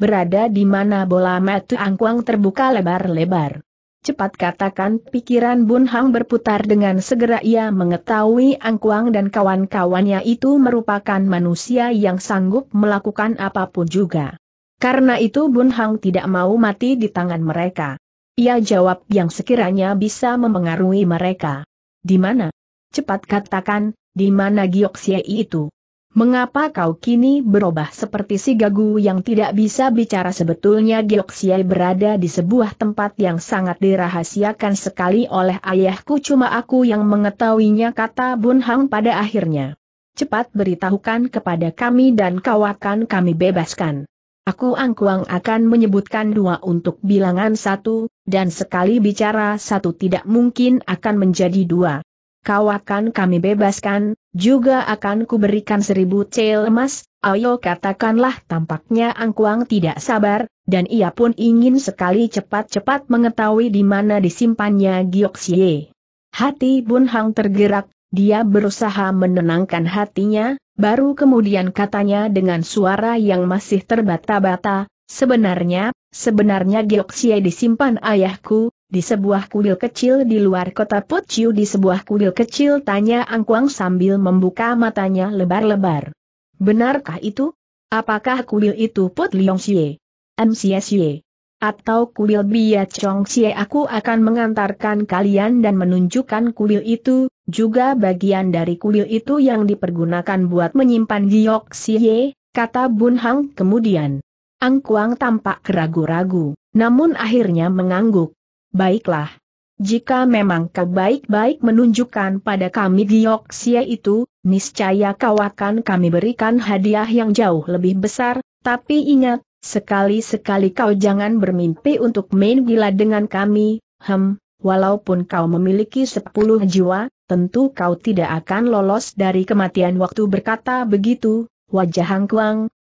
berada di mana bola mata angkuang terbuka lebar-lebar. Cepat katakan pikiran Bun Hang berputar dengan segera ia mengetahui Angkuang dan kawan-kawannya itu merupakan manusia yang sanggup melakukan apapun juga. Karena itu Bun Hang tidak mau mati di tangan mereka. Ia jawab yang sekiranya bisa mempengaruhi mereka. Di mana? Cepat katakan, di mana Giok Xie itu? Mengapa kau kini berubah seperti si gagu yang tidak bisa bicara sebetulnya Gyoksiai berada di sebuah tempat yang sangat dirahasiakan sekali oleh ayahku cuma aku yang mengetahuinya kata Bun Hang pada akhirnya. Cepat beritahukan kepada kami dan kau akan kami bebaskan. Aku angkuang akan menyebutkan dua untuk bilangan satu, dan sekali bicara satu tidak mungkin akan menjadi dua kau akan kami bebaskan, juga akan kuberikan seribu cel emas, ayo katakanlah tampaknya Angkuang tidak sabar, dan ia pun ingin sekali cepat-cepat mengetahui di mana disimpannya Gioksie. Hati Bun Hang tergerak, dia berusaha menenangkan hatinya, baru kemudian katanya dengan suara yang masih terbata-bata, sebenarnya, sebenarnya Gioksie disimpan ayahku, di sebuah kuil kecil di luar kota Putiu di sebuah kuil kecil tanya Angkuang sambil membuka matanya lebar-lebar. Benarkah itu? Apakah kuil itu Put Liong Xie? MCSY? Atau kuil Bia Chong Xie aku akan mengantarkan kalian dan menunjukkan kuil itu, juga bagian dari kuil itu yang dipergunakan buat menyimpan Giok Xie, kata Bun Hang kemudian. Angkuang tampak ragu-ragu, namun akhirnya mengangguk. Baiklah. Jika memang kau baik-baik menunjukkan pada kami gioksia itu, niscaya kau akan kami berikan hadiah yang jauh lebih besar, tapi ingat, sekali-sekali kau jangan bermimpi untuk main gila dengan kami, hem, walaupun kau memiliki sepuluh jiwa, tentu kau tidak akan lolos dari kematian waktu berkata begitu, wajah Hang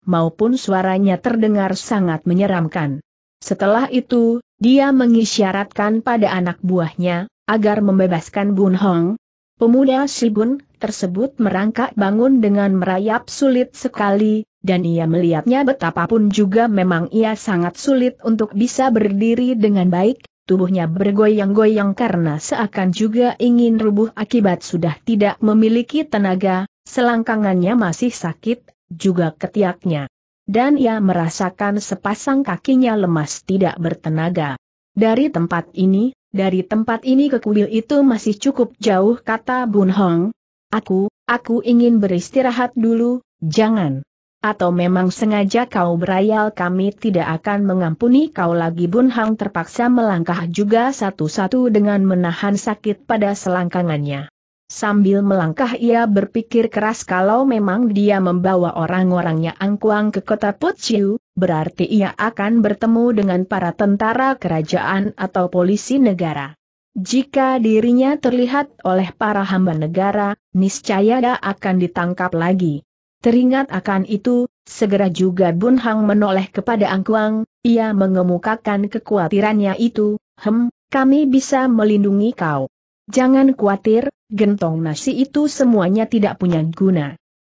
maupun suaranya terdengar sangat menyeramkan. Setelah itu, dia mengisyaratkan pada anak buahnya, agar membebaskan Bun Hong. Pemuda Bun tersebut merangkak bangun dengan merayap sulit sekali, dan ia melihatnya betapapun juga memang ia sangat sulit untuk bisa berdiri dengan baik, tubuhnya bergoyang-goyang karena seakan juga ingin rubuh akibat sudah tidak memiliki tenaga, selangkangannya masih sakit, juga ketiaknya dan ia merasakan sepasang kakinya lemas tidak bertenaga. Dari tempat ini, dari tempat ini ke kuil itu masih cukup jauh kata Bun Hong. Aku, aku ingin beristirahat dulu, jangan. Atau memang sengaja kau berayal kami tidak akan mengampuni kau lagi Bun Hong terpaksa melangkah juga satu-satu dengan menahan sakit pada selangkangannya. Sambil melangkah ia berpikir keras kalau memang dia membawa orang-orangnya angkuang ke kota Putsiu, berarti ia akan bertemu dengan para tentara kerajaan atau polisi negara. Jika dirinya terlihat oleh para hamba negara, niscaya dia akan ditangkap lagi. Teringat akan itu, segera juga Bun Hang menoleh kepada Angkuang, ia mengemukakan kekhawatirannya itu, hem, kami bisa melindungi kau. Jangan khawatir, gentong nasi itu semuanya tidak punya guna.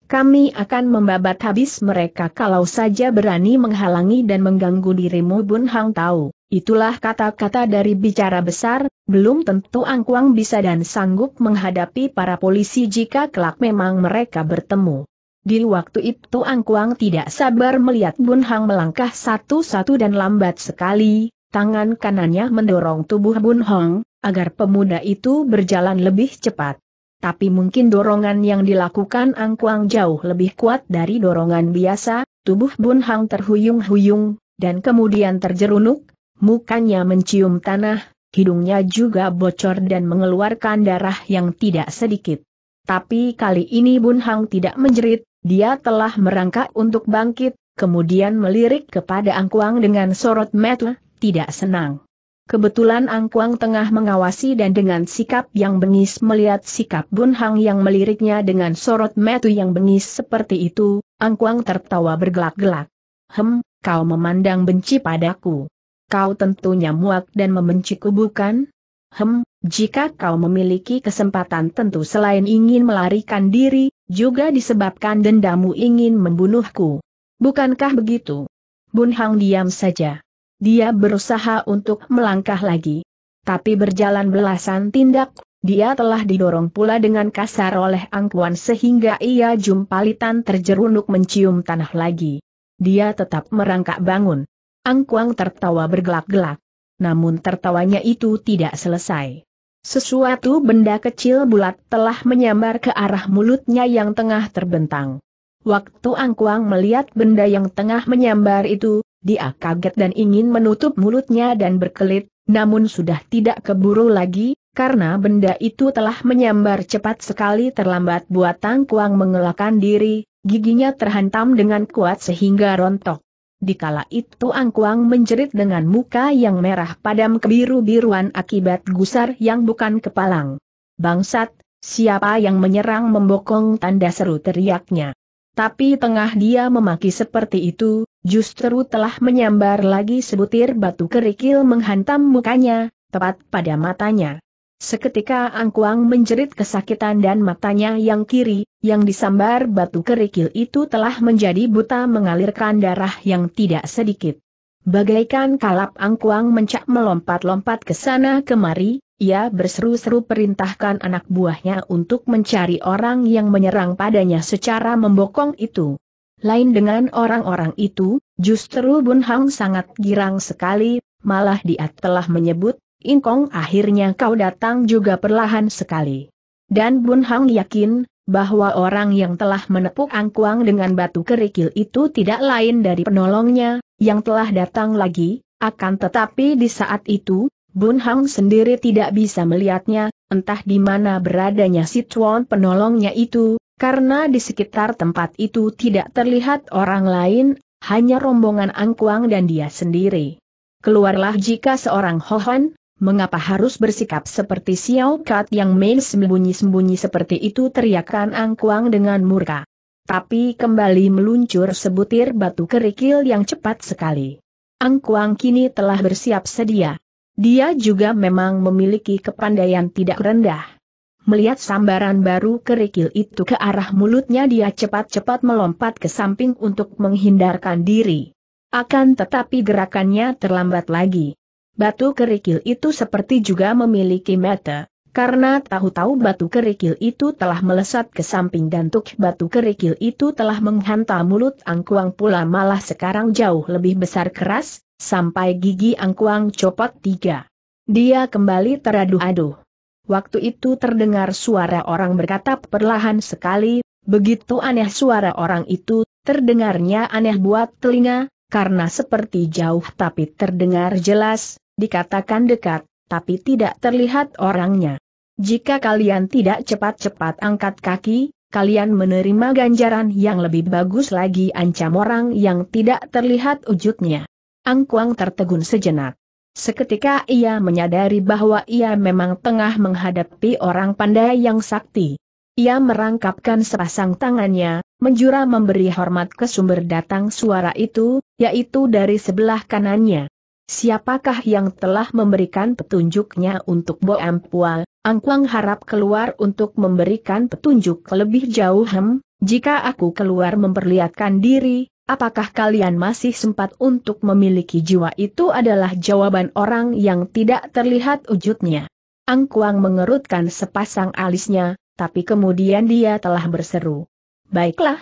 Kami akan membabat habis mereka kalau saja berani menghalangi dan mengganggu dirimu Bun Hang tahu. Itulah kata-kata dari bicara besar, belum tentu Angkuang bisa dan sanggup menghadapi para polisi jika kelak memang mereka bertemu. Di waktu itu Angkuang tidak sabar melihat Bun Hang melangkah satu-satu dan lambat sekali, tangan kanannya mendorong tubuh Bun Hang, agar pemuda itu berjalan lebih cepat. Tapi mungkin dorongan yang dilakukan Angkuang jauh lebih kuat dari dorongan biasa, tubuh Bun Hang terhuyung-huyung, dan kemudian terjerunuk, mukanya mencium tanah, hidungnya juga bocor dan mengeluarkan darah yang tidak sedikit. Tapi kali ini Bun Hang tidak menjerit, dia telah merangkak untuk bangkit, kemudian melirik kepada Angkuang dengan sorot mata, tidak senang. Kebetulan Ang Kuang tengah mengawasi dan dengan sikap yang bengis melihat sikap Bun Hang yang meliriknya dengan sorot metu yang bengis seperti itu, Ang Kuang tertawa bergelak-gelak. Hem, kau memandang benci padaku. Kau tentunya muak dan membenciku bukan? Hem, jika kau memiliki kesempatan tentu selain ingin melarikan diri, juga disebabkan dendamu ingin membunuhku. Bukankah begitu? Bun Hang diam saja. Dia berusaha untuk melangkah lagi. Tapi berjalan belasan tindak, dia telah didorong pula dengan kasar oleh angkuan sehingga ia jumpalitan terjerunuk mencium tanah lagi. Dia tetap merangkak bangun. Angkuang tertawa bergelak-gelak. Namun tertawanya itu tidak selesai. Sesuatu benda kecil bulat telah menyambar ke arah mulutnya yang tengah terbentang. Waktu Angkuang melihat benda yang tengah menyambar itu, dia kaget dan ingin menutup mulutnya dan berkelit, namun sudah tidak keburu lagi, karena benda itu telah menyambar cepat sekali terlambat buat Tang Kuang mengelakkan diri, giginya terhantam dengan kuat sehingga rontok. Dikala itu Kuang menjerit dengan muka yang merah padam kebiru-biruan akibat gusar yang bukan kepalang. Bangsat, siapa yang menyerang membokong tanda seru teriaknya. Tapi tengah dia memaki seperti itu, justru telah menyambar lagi sebutir batu kerikil menghantam mukanya, tepat pada matanya. Seketika Angkuang menjerit kesakitan dan matanya yang kiri, yang disambar batu kerikil itu telah menjadi buta mengalirkan darah yang tidak sedikit. Bagaikan kalap Angkuang mencak melompat-lompat ke sana kemari, ia berseru-seru perintahkan anak buahnya untuk mencari orang yang menyerang padanya secara membokong itu. Lain dengan orang-orang itu, justru Bun Hang sangat girang sekali, malah dia telah menyebut, Ingkong akhirnya kau datang juga perlahan sekali. Dan Bun Hang yakin, bahwa orang yang telah menepuk angkuang dengan batu kerikil itu tidak lain dari penolongnya, yang telah datang lagi, akan tetapi di saat itu, Bun Hang sendiri tidak bisa melihatnya, entah di mana beradanya si Chuan penolongnya itu, karena di sekitar tempat itu tidak terlihat orang lain, hanya rombongan Ang Kuang dan dia sendiri. Keluarlah jika seorang Hohan, mengapa harus bersikap seperti Xiao Kat yang main sembunyi-sembunyi seperti itu teriakan Kuang dengan murka. Tapi kembali meluncur sebutir batu kerikil yang cepat sekali. Ang Kuang kini telah bersiap sedia. Dia juga memang memiliki kepandaian tidak rendah. Melihat sambaran baru kerikil itu ke arah mulutnya dia cepat-cepat melompat ke samping untuk menghindarkan diri. Akan tetapi gerakannya terlambat lagi. Batu kerikil itu seperti juga memiliki mata karena tahu-tahu batu kerikil itu telah melesat ke samping dan tuk batu kerikil itu telah menghantam mulut angkuang pula malah sekarang jauh lebih besar keras, sampai gigi angkuang copot tiga. Dia kembali teraduh-aduh. Waktu itu terdengar suara orang berkata perlahan sekali, begitu aneh suara orang itu, terdengarnya aneh buat telinga, karena seperti jauh tapi terdengar jelas, dikatakan dekat, tapi tidak terlihat orangnya. Jika kalian tidak cepat-cepat angkat kaki, kalian menerima ganjaran yang lebih bagus lagi ancam orang yang tidak terlihat wujudnya. Angkuang tertegun sejenak. Seketika ia menyadari bahwa ia memang tengah menghadapi orang pandai yang sakti. Ia merangkapkan sepasang tangannya, menjura memberi hormat ke sumber datang suara itu, yaitu dari sebelah kanannya. Siapakah yang telah memberikan petunjuknya untuk Boampual, Angkuang harap keluar untuk memberikan petunjuk lebih jauh hem, jika aku keluar memperlihatkan diri, apakah kalian masih sempat untuk memiliki jiwa itu adalah jawaban orang yang tidak terlihat wujudnya. Angkuang mengerutkan sepasang alisnya, tapi kemudian dia telah berseru. Baiklah.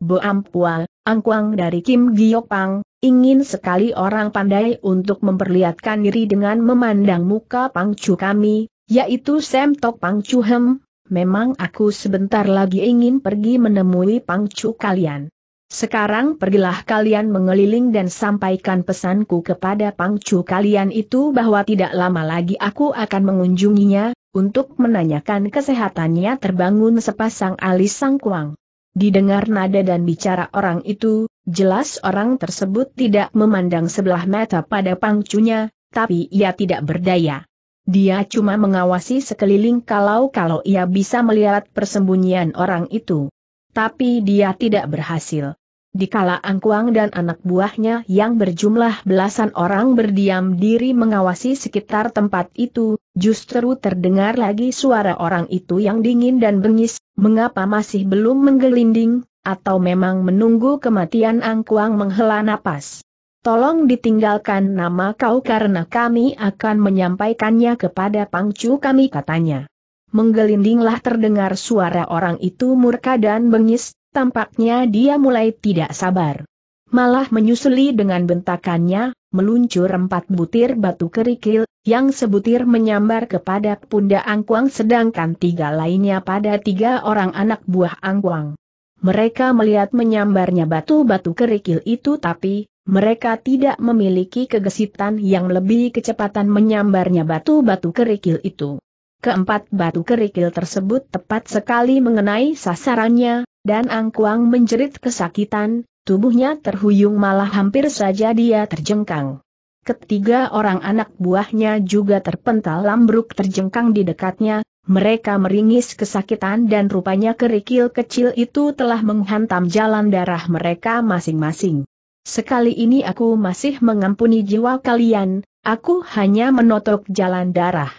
Bo Ampual, Angkuang dari Kim Pang ingin sekali orang pandai untuk memperlihatkan diri dengan memandang muka pangcu kami, yaitu Sam Tok Pang Chu Hem, memang aku sebentar lagi ingin pergi menemui Pang Chu kalian. Sekarang pergilah kalian mengeliling dan sampaikan pesanku kepada pangcu kalian itu bahwa tidak lama lagi aku akan mengunjunginya, untuk menanyakan kesehatannya terbangun sepasang alis Kuang. Didengar nada dan bicara orang itu, jelas orang tersebut tidak memandang sebelah mata pada pangcunya, tapi ia tidak berdaya. Dia cuma mengawasi sekeliling kalau-kalau ia bisa melihat persembunyian orang itu. Tapi dia tidak berhasil. Dikala Angkuang dan anak buahnya yang berjumlah belasan orang berdiam diri mengawasi sekitar tempat itu, justru terdengar lagi suara orang itu yang dingin dan bengis, mengapa masih belum menggelinding, atau memang menunggu kematian Angkuang menghela napas. Tolong ditinggalkan nama kau karena kami akan menyampaikannya kepada pangcu kami katanya. Menggelindinglah terdengar suara orang itu murka dan bengis, tampaknya dia mulai tidak sabar. Malah menyusuli dengan bentakannya, meluncur empat butir batu kerikil, yang sebutir menyambar kepada pundak Angkuang sedangkan tiga lainnya pada tiga orang anak buah Angkuang. Mereka melihat menyambarnya batu-batu kerikil itu tapi, mereka tidak memiliki kegesitan yang lebih kecepatan menyambarnya batu-batu kerikil itu. Keempat batu kerikil tersebut tepat sekali mengenai sasarannya, dan Angkuang menjerit kesakitan, tubuhnya terhuyung malah hampir saja dia terjengkang. Ketiga orang anak buahnya juga terpental lambruk terjengkang di dekatnya, mereka meringis kesakitan dan rupanya kerikil kecil itu telah menghantam jalan darah mereka masing-masing. Sekali ini aku masih mengampuni jiwa kalian, aku hanya menotok jalan darah.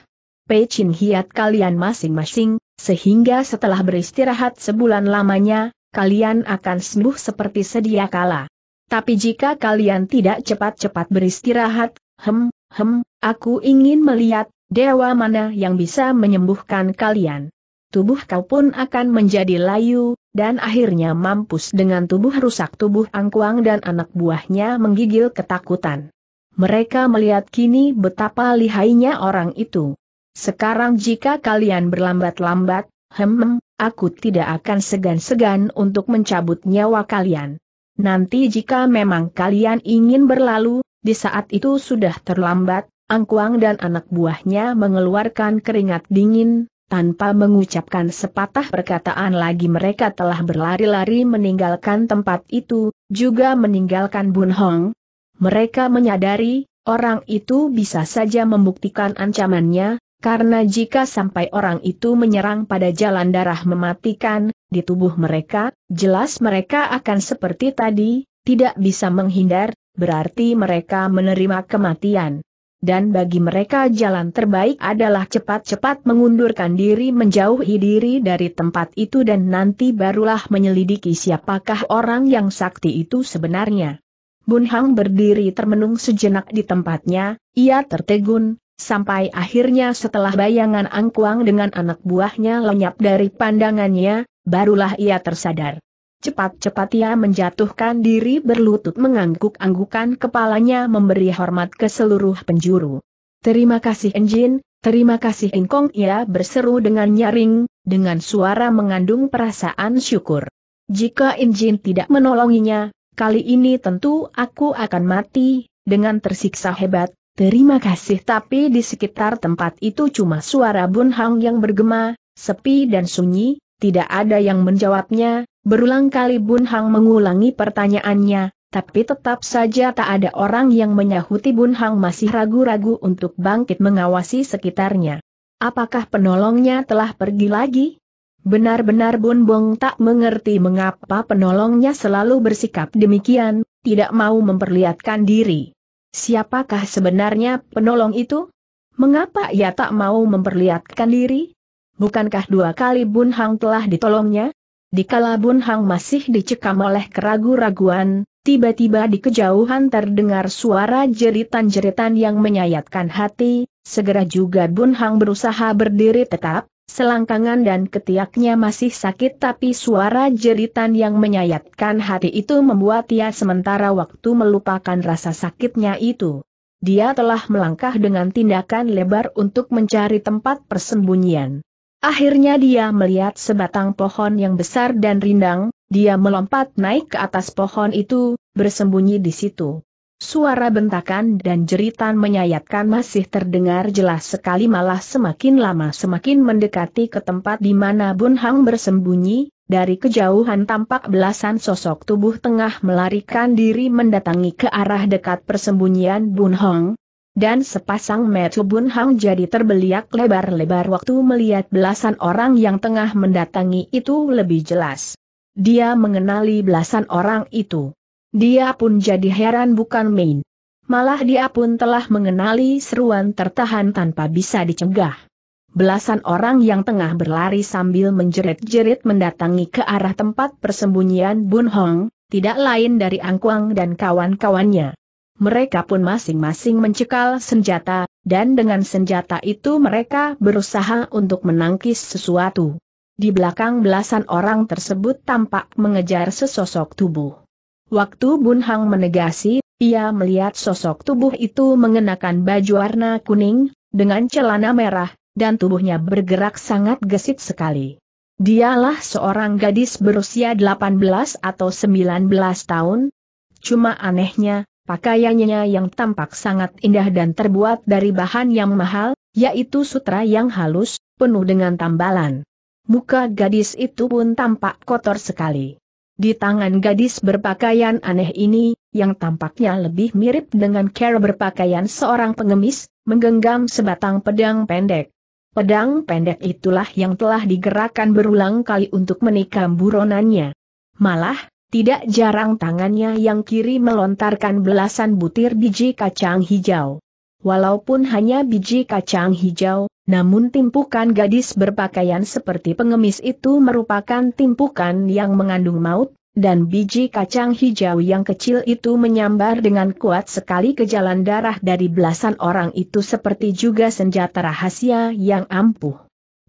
Pecin hiat kalian masing-masing, sehingga setelah beristirahat sebulan lamanya, kalian akan sembuh seperti sedia kala. Tapi jika kalian tidak cepat-cepat beristirahat, hem, hem, aku ingin melihat, dewa mana yang bisa menyembuhkan kalian tubuh kau pun akan menjadi layu, dan akhirnya mampus dengan tubuh rusak tubuh Angkuang dan anak buahnya menggigil ketakutan. Mereka melihat kini betapa lihainya orang itu. Sekarang jika kalian berlambat-lambat, hem, aku tidak akan segan-segan untuk mencabut nyawa kalian. Nanti jika memang kalian ingin berlalu, di saat itu sudah terlambat, Angkuang dan anak buahnya mengeluarkan keringat dingin, tanpa mengucapkan sepatah perkataan lagi mereka telah berlari-lari meninggalkan tempat itu, juga meninggalkan Bun Hong. Mereka menyadari, orang itu bisa saja membuktikan ancamannya, karena jika sampai orang itu menyerang pada jalan darah mematikan, di tubuh mereka, jelas mereka akan seperti tadi, tidak bisa menghindar, berarti mereka menerima kematian dan bagi mereka jalan terbaik adalah cepat-cepat mengundurkan diri menjauhi diri dari tempat itu dan nanti barulah menyelidiki siapakah orang yang sakti itu sebenarnya. Bun Hang berdiri termenung sejenak di tempatnya, ia tertegun, sampai akhirnya setelah bayangan angkuang dengan anak buahnya lenyap dari pandangannya, barulah ia tersadar. Cepat-cepat ia menjatuhkan diri berlutut mengangguk-anggukan kepalanya memberi hormat ke seluruh penjuru. Terima kasih Enjin, terima kasih Inkong. ia berseru dengan nyaring, dengan suara mengandung perasaan syukur. Jika Enjin tidak menolonginya, kali ini tentu aku akan mati, dengan tersiksa hebat, terima kasih tapi di sekitar tempat itu cuma suara Bun Hang yang bergema, sepi dan sunyi, tidak ada yang menjawabnya, Berulang kali Bun Hang mengulangi pertanyaannya, tapi tetap saja tak ada orang yang menyahuti Bun Hang masih ragu-ragu untuk bangkit mengawasi sekitarnya. Apakah penolongnya telah pergi lagi? Benar-benar Bun Bong tak mengerti mengapa penolongnya selalu bersikap demikian, tidak mau memperlihatkan diri. Siapakah sebenarnya penolong itu? Mengapa ia tak mau memperlihatkan diri? Bukankah dua kali Bun Hang telah ditolongnya? Di kalabun Hang masih dicekam oleh keraguan raguan tiba-tiba di kejauhan terdengar suara jeritan-jeritan yang menyayatkan hati, segera juga Bun Hang berusaha berdiri tetap, selangkangan dan ketiaknya masih sakit tapi suara jeritan yang menyayatkan hati itu membuat ia sementara waktu melupakan rasa sakitnya itu. Dia telah melangkah dengan tindakan lebar untuk mencari tempat persembunyian. Akhirnya dia melihat sebatang pohon yang besar dan rindang, dia melompat naik ke atas pohon itu, bersembunyi di situ. Suara bentakan dan jeritan menyayatkan masih terdengar jelas sekali malah semakin lama semakin mendekati ke tempat di mana Bun Hang bersembunyi, dari kejauhan tampak belasan sosok tubuh tengah melarikan diri mendatangi ke arah dekat persembunyian Bun Hong, dan sepasang metu Bun Hang jadi terbeliak lebar-lebar waktu melihat belasan orang yang tengah mendatangi itu lebih jelas. Dia mengenali belasan orang itu. Dia pun jadi heran bukan main. Malah dia pun telah mengenali seruan tertahan tanpa bisa dicegah. Belasan orang yang tengah berlari sambil menjerit-jerit mendatangi ke arah tempat persembunyian Bun Hong, tidak lain dari Angkuang dan kawan-kawannya mereka pun masing-masing mencekal senjata, dan dengan senjata itu mereka berusaha untuk menangkis sesuatu. Di belakang belasan orang tersebut tampak mengejar sesosok tubuh. Waktu Bun Hang menegasi, ia melihat sosok tubuh itu mengenakan baju warna kuning, dengan celana merah, dan tubuhnya bergerak sangat gesit sekali. Dialah seorang gadis berusia 18 atau 19 tahun. Cuma anehnya, Pakaiannya yang tampak sangat indah dan terbuat dari bahan yang mahal, yaitu sutra yang halus, penuh dengan tambalan. Muka gadis itu pun tampak kotor sekali. Di tangan gadis berpakaian aneh ini, yang tampaknya lebih mirip dengan cara berpakaian seorang pengemis, menggenggam sebatang pedang pendek. Pedang pendek itulah yang telah digerakkan berulang kali untuk menikam buronannya. Malah, tidak jarang tangannya yang kiri melontarkan belasan butir biji kacang hijau. Walaupun hanya biji kacang hijau, namun timpukan gadis berpakaian seperti pengemis itu merupakan timpukan yang mengandung maut, dan biji kacang hijau yang kecil itu menyambar dengan kuat sekali ke jalan darah dari belasan orang itu seperti juga senjata rahasia yang ampuh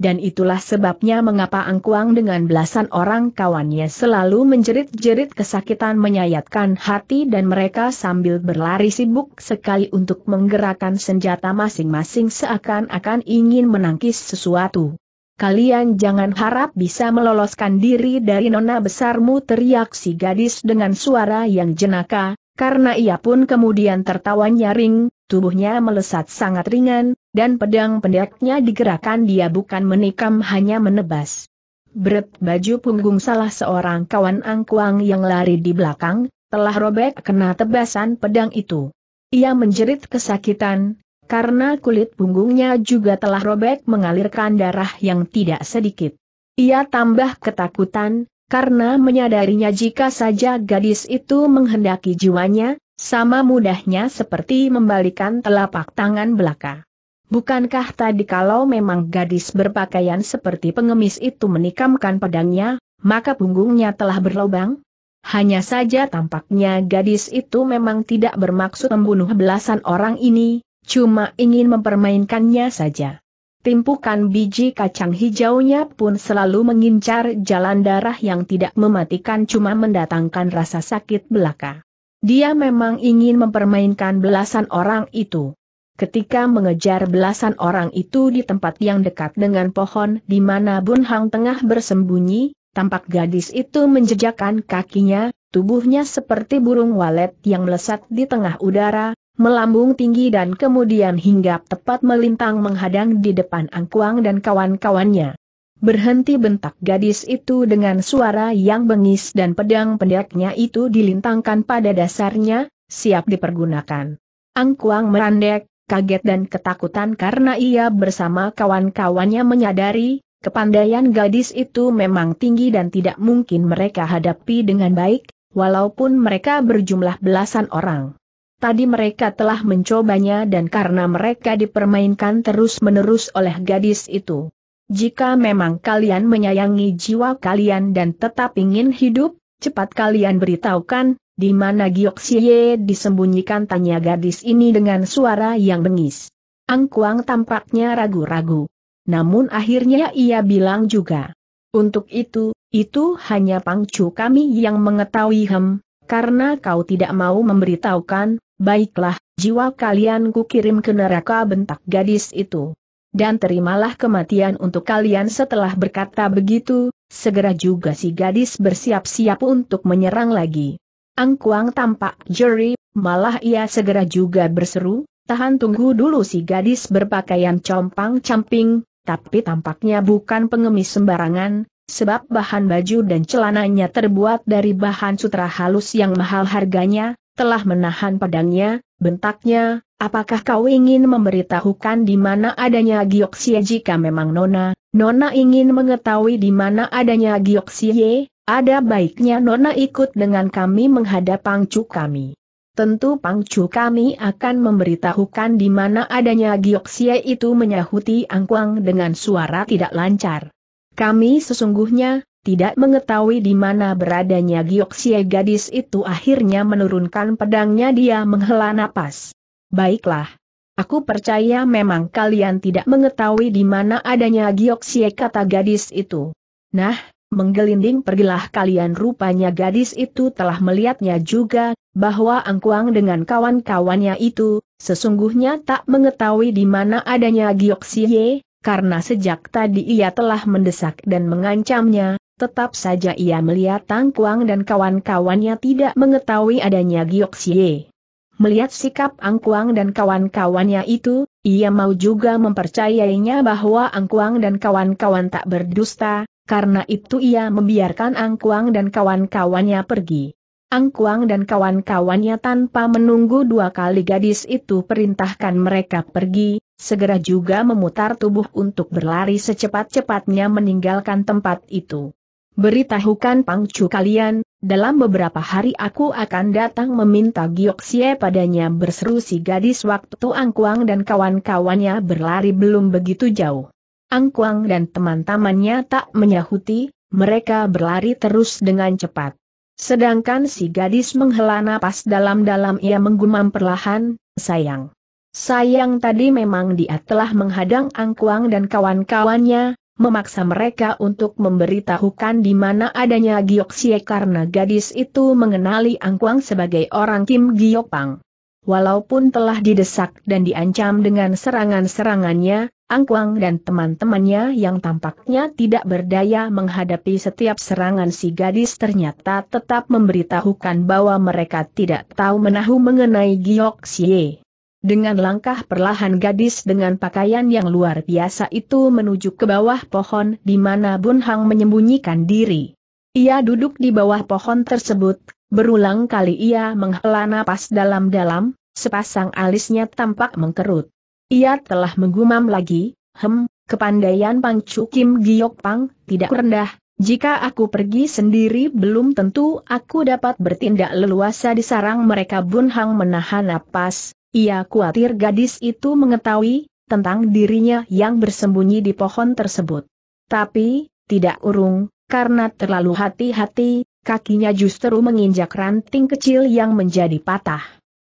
dan itulah sebabnya mengapa Angkuang dengan belasan orang kawannya selalu menjerit-jerit kesakitan menyayatkan hati dan mereka sambil berlari sibuk sekali untuk menggerakkan senjata masing-masing seakan-akan ingin menangkis sesuatu. Kalian jangan harap bisa meloloskan diri dari nona besarmu teriak si gadis dengan suara yang jenaka, karena ia pun kemudian tertawa nyaring, tubuhnya melesat sangat ringan, dan pedang pendeknya digerakkan dia bukan menikam hanya menebas. Bret baju punggung salah seorang kawan angkuang yang lari di belakang, telah robek kena tebasan pedang itu. Ia menjerit kesakitan, karena kulit punggungnya juga telah robek mengalirkan darah yang tidak sedikit. Ia tambah ketakutan, karena menyadarinya jika saja gadis itu menghendaki jiwanya, sama mudahnya seperti membalikan telapak tangan belaka. Bukankah tadi kalau memang gadis berpakaian seperti pengemis itu menikamkan pedangnya, maka punggungnya telah berlobang? Hanya saja tampaknya gadis itu memang tidak bermaksud membunuh belasan orang ini, cuma ingin mempermainkannya saja. Timpukan biji kacang hijaunya pun selalu mengincar jalan darah yang tidak mematikan cuma mendatangkan rasa sakit belaka. Dia memang ingin mempermainkan belasan orang itu. Ketika mengejar belasan orang itu di tempat yang dekat dengan pohon di mana Bun Hang tengah bersembunyi, tampak gadis itu menjejakkan kakinya, tubuhnya seperti burung walet yang melesat di tengah udara, melambung tinggi dan kemudian hinggap tepat melintang menghadang di depan Angkuang dan kawan-kawannya. Berhenti bentak gadis itu dengan suara yang bengis dan pedang pendeknya itu dilintangkan pada dasarnya, siap dipergunakan. Angkuang merandek, kaget dan ketakutan karena ia bersama kawan-kawannya menyadari, kepandaian gadis itu memang tinggi dan tidak mungkin mereka hadapi dengan baik, walaupun mereka berjumlah belasan orang. Tadi mereka telah mencobanya dan karena mereka dipermainkan terus-menerus oleh gadis itu. Jika memang kalian menyayangi jiwa kalian dan tetap ingin hidup, cepat kalian beritahukan, di mana Gyoksye disembunyikan tanya gadis ini dengan suara yang bengis. Angkuang tampaknya ragu-ragu. Namun akhirnya ia bilang juga. Untuk itu, itu hanya pangcu kami yang mengetahui hem, karena kau tidak mau memberitahukan, Baiklah, jiwa kalian kirim ke neraka bentak gadis itu. Dan terimalah kematian untuk kalian setelah berkata begitu, segera juga si gadis bersiap-siap untuk menyerang lagi. Angkuang tampak jeri, malah ia segera juga berseru, tahan tunggu dulu si gadis berpakaian compang-camping, tapi tampaknya bukan pengemis sembarangan, sebab bahan baju dan celananya terbuat dari bahan sutra halus yang mahal harganya, telah menahan pedangnya, bentaknya, apakah kau ingin memberitahukan di mana adanya Gioksie jika memang Nona, Nona ingin mengetahui di mana adanya Gioksie, ada baiknya Nona ikut dengan kami menghadap pangcu kami. Tentu pangcu kami akan memberitahukan di mana adanya Gioksie itu menyahuti Angkuang dengan suara tidak lancar. Kami sesungguhnya, tidak mengetahui di mana beradanya Gioksie gadis itu akhirnya menurunkan pedangnya dia menghela napas. Baiklah. Aku percaya memang kalian tidak mengetahui di mana adanya Gioksie kata gadis itu. Nah, menggelinding pergilah kalian rupanya gadis itu telah melihatnya juga, bahwa Angkuang dengan kawan-kawannya itu, sesungguhnya tak mengetahui di mana adanya Gioksie, karena sejak tadi ia telah mendesak dan mengancamnya, Tetap saja ia melihat Tang Kuang dan kawan-kawannya tidak mengetahui adanya Giok Xie. Melihat sikap Ang Kuang dan kawan-kawannya itu, ia mau juga mempercayainya bahwa Ang Kuang dan kawan-kawan tak berdusta, karena itu ia membiarkan Ang Kuang dan kawan-kawannya pergi. Ang Kuang dan kawan-kawannya tanpa menunggu dua kali gadis itu perintahkan mereka pergi, segera juga memutar tubuh untuk berlari secepat-cepatnya meninggalkan tempat itu. Beritahukan pangcu kalian, dalam beberapa hari aku akan datang meminta Xie padanya berseru si gadis waktu Angkuang dan kawan-kawannya berlari belum begitu jauh. Angkuang dan teman-temannya tak menyahuti, mereka berlari terus dengan cepat. Sedangkan si gadis menghela napas dalam-dalam ia menggumam perlahan, sayang. Sayang tadi memang dia telah menghadang Angkuang dan kawan-kawannya, memaksa mereka untuk memberitahukan di mana adanya Giok Gioksie karena gadis itu mengenali Angkuang sebagai orang Kim Giok Pang. Walaupun telah didesak dan diancam dengan serangan-serangannya, Angkuang dan teman-temannya yang tampaknya tidak berdaya menghadapi setiap serangan si gadis ternyata tetap memberitahukan bahwa mereka tidak tahu menahu mengenai Giok Xie. Dengan langkah perlahan gadis dengan pakaian yang luar biasa itu menuju ke bawah pohon di mana Bun Hang menyembunyikan diri. Ia duduk di bawah pohon tersebut, berulang kali ia menghela napas dalam-dalam, sepasang alisnya tampak mengkerut. Ia telah menggumam lagi, hem, kepandaian Pang Chu Kim Giok Pang, tidak rendah, jika aku pergi sendiri belum tentu aku dapat bertindak leluasa di sarang mereka Bun Hang menahan napas, ia khawatir gadis itu mengetahui tentang dirinya yang bersembunyi di pohon tersebut. Tapi, tidak urung, karena terlalu hati-hati, kakinya justru menginjak ranting kecil yang menjadi patah.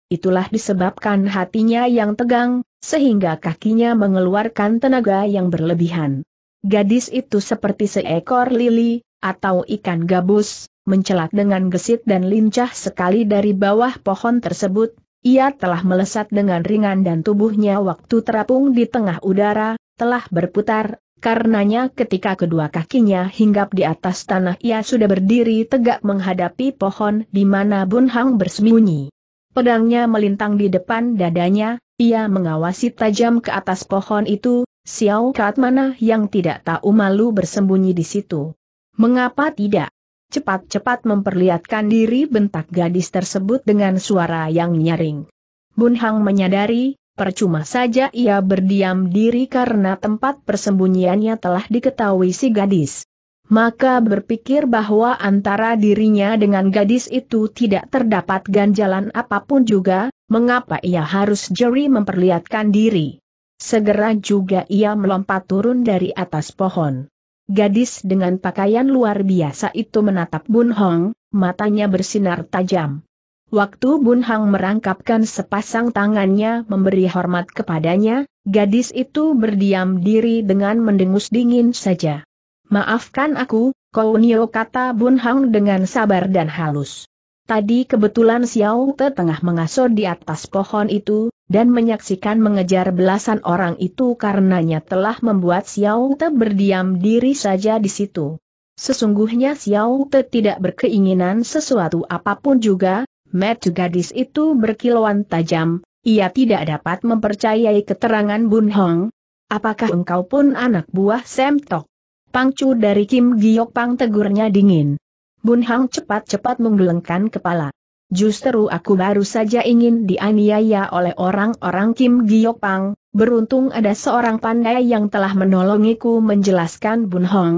Itulah disebabkan hatinya yang tegang, sehingga kakinya mengeluarkan tenaga yang berlebihan. Gadis itu seperti seekor lili, atau ikan gabus, mencelat dengan gesit dan lincah sekali dari bawah pohon tersebut, ia telah melesat dengan ringan dan tubuhnya waktu terapung di tengah udara, telah berputar, karenanya ketika kedua kakinya hinggap di atas tanah ia sudah berdiri tegak menghadapi pohon di mana Bun Hang bersembunyi. Pedangnya melintang di depan dadanya, ia mengawasi tajam ke atas pohon itu, Xiao Kat mana yang tidak tahu malu bersembunyi di situ. Mengapa tidak? cepat-cepat memperlihatkan diri bentak gadis tersebut dengan suara yang nyaring. Bun Hang menyadari, percuma saja ia berdiam diri karena tempat persembunyiannya telah diketahui si gadis. Maka berpikir bahwa antara dirinya dengan gadis itu tidak terdapat ganjalan apapun juga, mengapa ia harus jeri memperlihatkan diri. Segera juga ia melompat turun dari atas pohon. Gadis dengan pakaian luar biasa itu menatap Bun Hong, matanya bersinar tajam. Waktu Bun Hong merangkapkan sepasang tangannya memberi hormat kepadanya, gadis itu berdiam diri dengan mendengus dingin saja. Maafkan aku, Kounio kata Bun Hong dengan sabar dan halus. Tadi kebetulan Xiao Te tengah mengasuh di atas pohon itu, dan menyaksikan mengejar belasan orang itu karenanya telah membuat Xiao Te berdiam diri saja di situ. Sesungguhnya Xiao Te tidak berkeinginan sesuatu apapun juga, metu gadis itu berkilauan tajam, ia tidak dapat mempercayai keterangan Bun Hong. Apakah engkau pun anak buah Sam Tok? Pangcu dari Kim Giok Pang tegurnya dingin. Bun Hong cepat-cepat menggelengkan kepala. Justru aku baru saja ingin dianiaya oleh orang-orang Kim Giok Pang. beruntung ada seorang pandai yang telah menolongiku menjelaskan Bun Hong.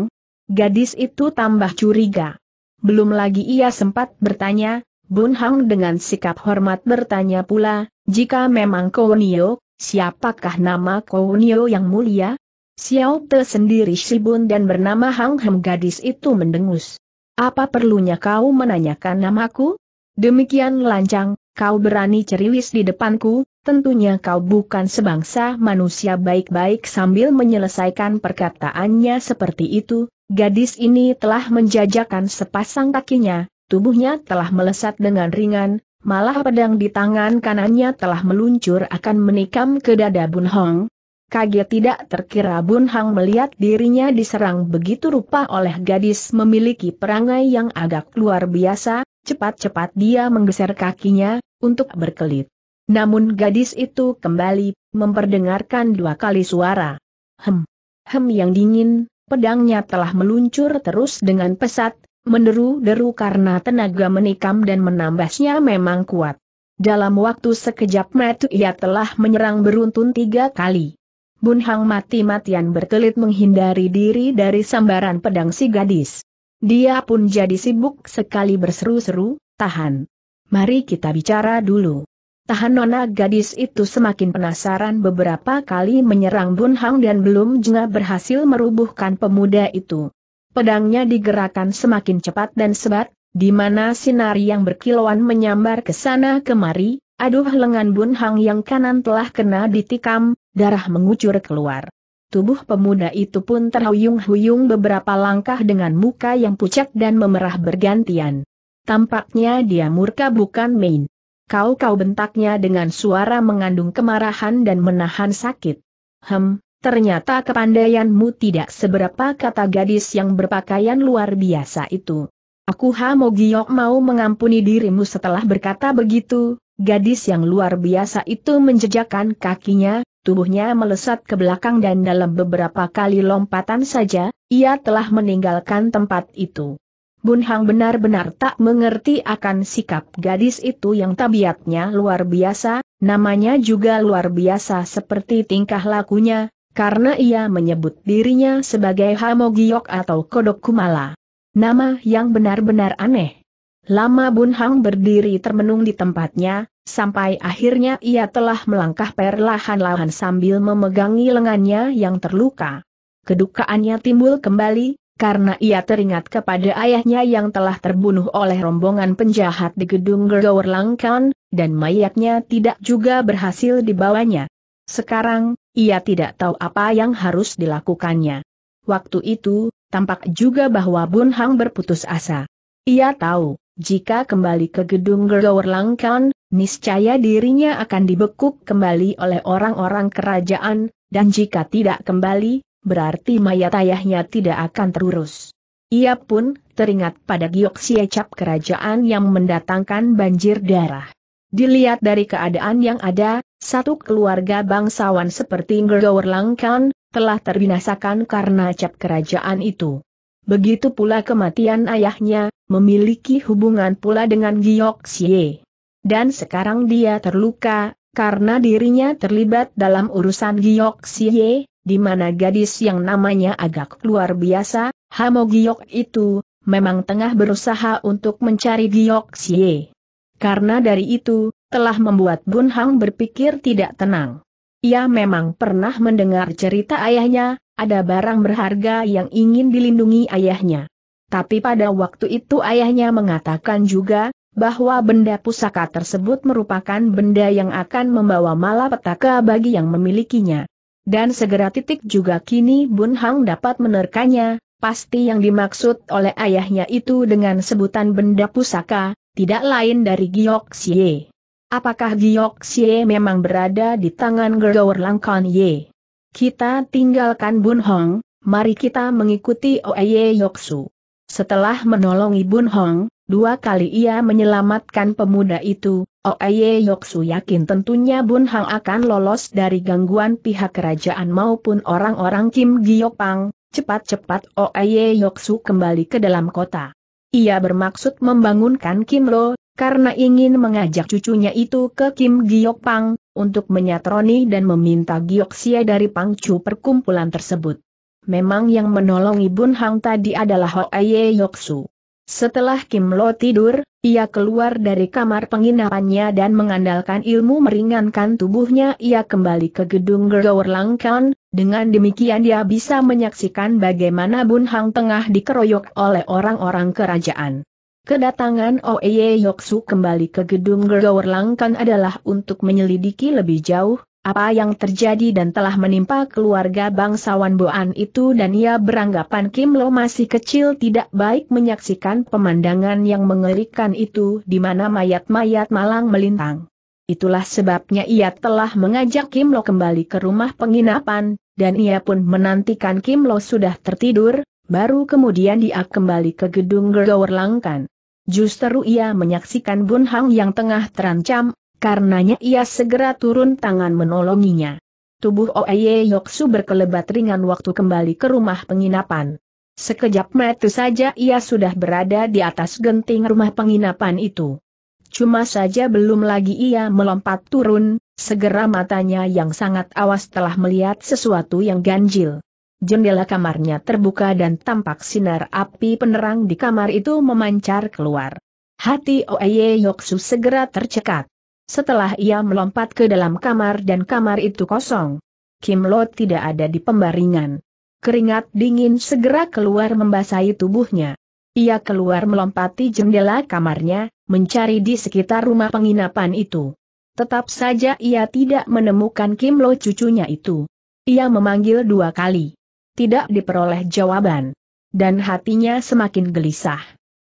Gadis itu tambah curiga. Belum lagi ia sempat bertanya, Bun Hong dengan sikap hormat bertanya pula, jika memang Nio, siapakah nama Nio yang mulia? Xiao Te sendiri Shibun dan bernama Hang Hem gadis itu mendengus. Apa perlunya kau menanyakan namaku? Demikian lancang, kau berani ceriwis di depanku, tentunya kau bukan sebangsa manusia baik-baik sambil menyelesaikan perkataannya seperti itu, gadis ini telah menjajakan sepasang kakinya, tubuhnya telah melesat dengan ringan, malah pedang di tangan kanannya telah meluncur akan menikam ke dada Bun Hong. Kaget tidak terkira Bun Hang melihat dirinya diserang begitu rupa oleh gadis memiliki perangai yang agak luar biasa, Cepat-cepat dia menggeser kakinya, untuk berkelit. Namun gadis itu kembali, memperdengarkan dua kali suara. Hem. Hem yang dingin, pedangnya telah meluncur terus dengan pesat, meneru deru karena tenaga menikam dan menambasnya memang kuat. Dalam waktu sekejap mata ia telah menyerang beruntun tiga kali. Bunhang mati-matian berkelit menghindari diri dari sambaran pedang si gadis. Dia pun jadi sibuk sekali berseru-seru, tahan. Mari kita bicara dulu. Tahan nona gadis itu semakin penasaran beberapa kali menyerang Bun Hang dan belum juga berhasil merubuhkan pemuda itu. Pedangnya digerakkan semakin cepat dan sebat, di mana sinar yang berkilauan menyambar ke sana kemari, aduh lengan Bun Hang yang kanan telah kena ditikam, darah mengucur keluar. Tubuh pemuda itu pun terhuyung-huyung beberapa langkah dengan muka yang pucat dan memerah bergantian. Tampaknya dia murka bukan main. Kau-kau bentaknya dengan suara mengandung kemarahan dan menahan sakit. Hem, ternyata kepandaianmu tidak seberapa kata gadis yang berpakaian luar biasa itu. Aku Hamogiok mau mengampuni dirimu setelah berkata begitu, gadis yang luar biasa itu menjejakkan kakinya, tubuhnya melesat ke belakang dan dalam beberapa kali lompatan saja, ia telah meninggalkan tempat itu. Bun Hang benar-benar tak mengerti akan sikap gadis itu yang tabiatnya luar biasa, namanya juga luar biasa seperti tingkah lakunya, karena ia menyebut dirinya sebagai Hamogiok atau Kodok Kumala. Nama yang benar-benar aneh. Lama Bun Hang berdiri termenung di tempatnya, sampai akhirnya ia telah melangkah perlahan-lahan sambil memegangi lengannya yang terluka. Kedukaannya timbul kembali, karena ia teringat kepada ayahnya yang telah terbunuh oleh rombongan penjahat di gedung Gergower Langkan, dan mayatnya tidak juga berhasil dibawanya. Sekarang, ia tidak tahu apa yang harus dilakukannya. Waktu itu, tampak juga bahwa Bun Hang berputus asa. Ia tahu jika kembali ke gedung Langkan, niscaya dirinya akan dibekuk kembali oleh orang-orang kerajaan, dan jika tidak kembali, berarti mayat ayahnya tidak akan terurus. Ia pun teringat pada giok siecap kerajaan yang mendatangkan banjir darah. Dilihat dari keadaan yang ada, satu keluarga bangsawan seperti Langkan telah terbinasakan karena cap kerajaan itu. Begitu pula kematian ayahnya, memiliki hubungan pula dengan Giok Xie. Dan sekarang dia terluka, karena dirinya terlibat dalam urusan Giok Xie, di mana gadis yang namanya agak luar biasa, Hamo Giok itu, memang tengah berusaha untuk mencari Giok Xie. Karena dari itu, telah membuat Bun Hang berpikir tidak tenang. Ia memang pernah mendengar cerita ayahnya, ada barang berharga yang ingin dilindungi ayahnya. Tapi pada waktu itu ayahnya mengatakan juga, bahwa benda pusaka tersebut merupakan benda yang akan membawa malapetaka bagi yang memilikinya. Dan segera titik juga kini Bun Hang dapat menerkanya, pasti yang dimaksud oleh ayahnya itu dengan sebutan benda pusaka, tidak lain dari Giok Xie. Apakah Giok Xie memang berada di tangan Gerdower Langkan Ye? Kita tinggalkan Bun Hong, mari kita mengikuti Oeye Yoksu. Setelah menolongi Bun Hong, dua kali ia menyelamatkan pemuda itu, Oeye Yoksu yakin tentunya Bun Hong akan lolos dari gangguan pihak kerajaan maupun orang-orang Kim Giokpang, cepat-cepat Oeye Yoksu kembali ke dalam kota. Ia bermaksud membangunkan Kim Lo, karena ingin mengajak cucunya itu ke Kim Giokpang, untuk menyatroni dan meminta gioksia dari pangcu perkumpulan tersebut. Memang yang menolong Ibun Hang tadi adalah Hoaye Yoksu. Setelah Kim Lo tidur, ia keluar dari kamar penginapannya dan mengandalkan ilmu meringankan tubuhnya ia kembali ke gedung Gergawer Langkan, dengan demikian dia bisa menyaksikan bagaimana Bun Hang tengah dikeroyok oleh orang-orang kerajaan. Kedatangan Oeye Yoksu kembali ke gedung Gergawerlangkan adalah untuk menyelidiki lebih jauh, apa yang terjadi dan telah menimpa keluarga bangsawan Boan itu dan ia beranggapan Kim Lo masih kecil tidak baik menyaksikan pemandangan yang mengerikan itu di mana mayat-mayat malang melintang. Itulah sebabnya ia telah mengajak Kim Lo kembali ke rumah penginapan, dan ia pun menantikan Kim Lo sudah tertidur, baru kemudian dia kembali ke gedung Gergawerlangkan. Justru ia menyaksikan Bun Hang yang tengah terancam, karenanya ia segera turun tangan menolonginya. Tubuh Oeye Yoksu berkelebat ringan waktu kembali ke rumah penginapan. Sekejap mata saja ia sudah berada di atas genting rumah penginapan itu. Cuma saja belum lagi ia melompat turun, segera matanya yang sangat awas telah melihat sesuatu yang ganjil. Jendela kamarnya terbuka dan tampak sinar api penerang di kamar itu memancar keluar. Hati Oeye Yoksu segera tercekat. Setelah ia melompat ke dalam kamar dan kamar itu kosong. Kim Lo tidak ada di pembaringan. Keringat dingin segera keluar membasahi tubuhnya. Ia keluar melompati jendela kamarnya, mencari di sekitar rumah penginapan itu. Tetap saja ia tidak menemukan Kim Lo cucunya itu. Ia memanggil dua kali tidak diperoleh jawaban. Dan hatinya semakin gelisah.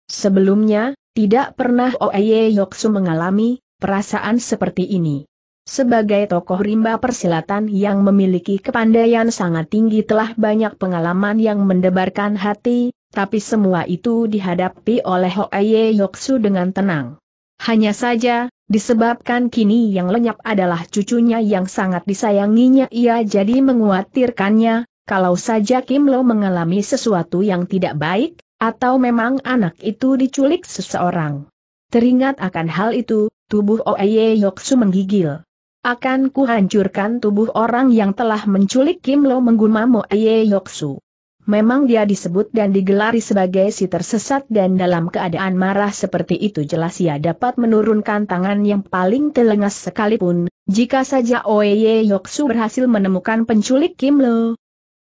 Sebelumnya, tidak pernah Oeye Yoksu mengalami perasaan seperti ini. Sebagai tokoh rimba persilatan yang memiliki kepandaian sangat tinggi telah banyak pengalaman yang mendebarkan hati, tapi semua itu dihadapi oleh Oeye Yoksu dengan tenang. Hanya saja, disebabkan kini yang lenyap adalah cucunya yang sangat disayanginya ia jadi menguatirkannya, kalau saja Kim Lo mengalami sesuatu yang tidak baik, atau memang anak itu diculik seseorang. Teringat akan hal itu, tubuh Oeye Yoksu menggigil. Akan kuhancurkan tubuh orang yang telah menculik Kim Lo menggumam Oeye Yoksu. Memang dia disebut dan digelari sebagai si tersesat dan dalam keadaan marah seperti itu jelas ia dapat menurunkan tangan yang paling telengas sekalipun, jika saja Oeye Yoksu berhasil menemukan penculik Kim Lo,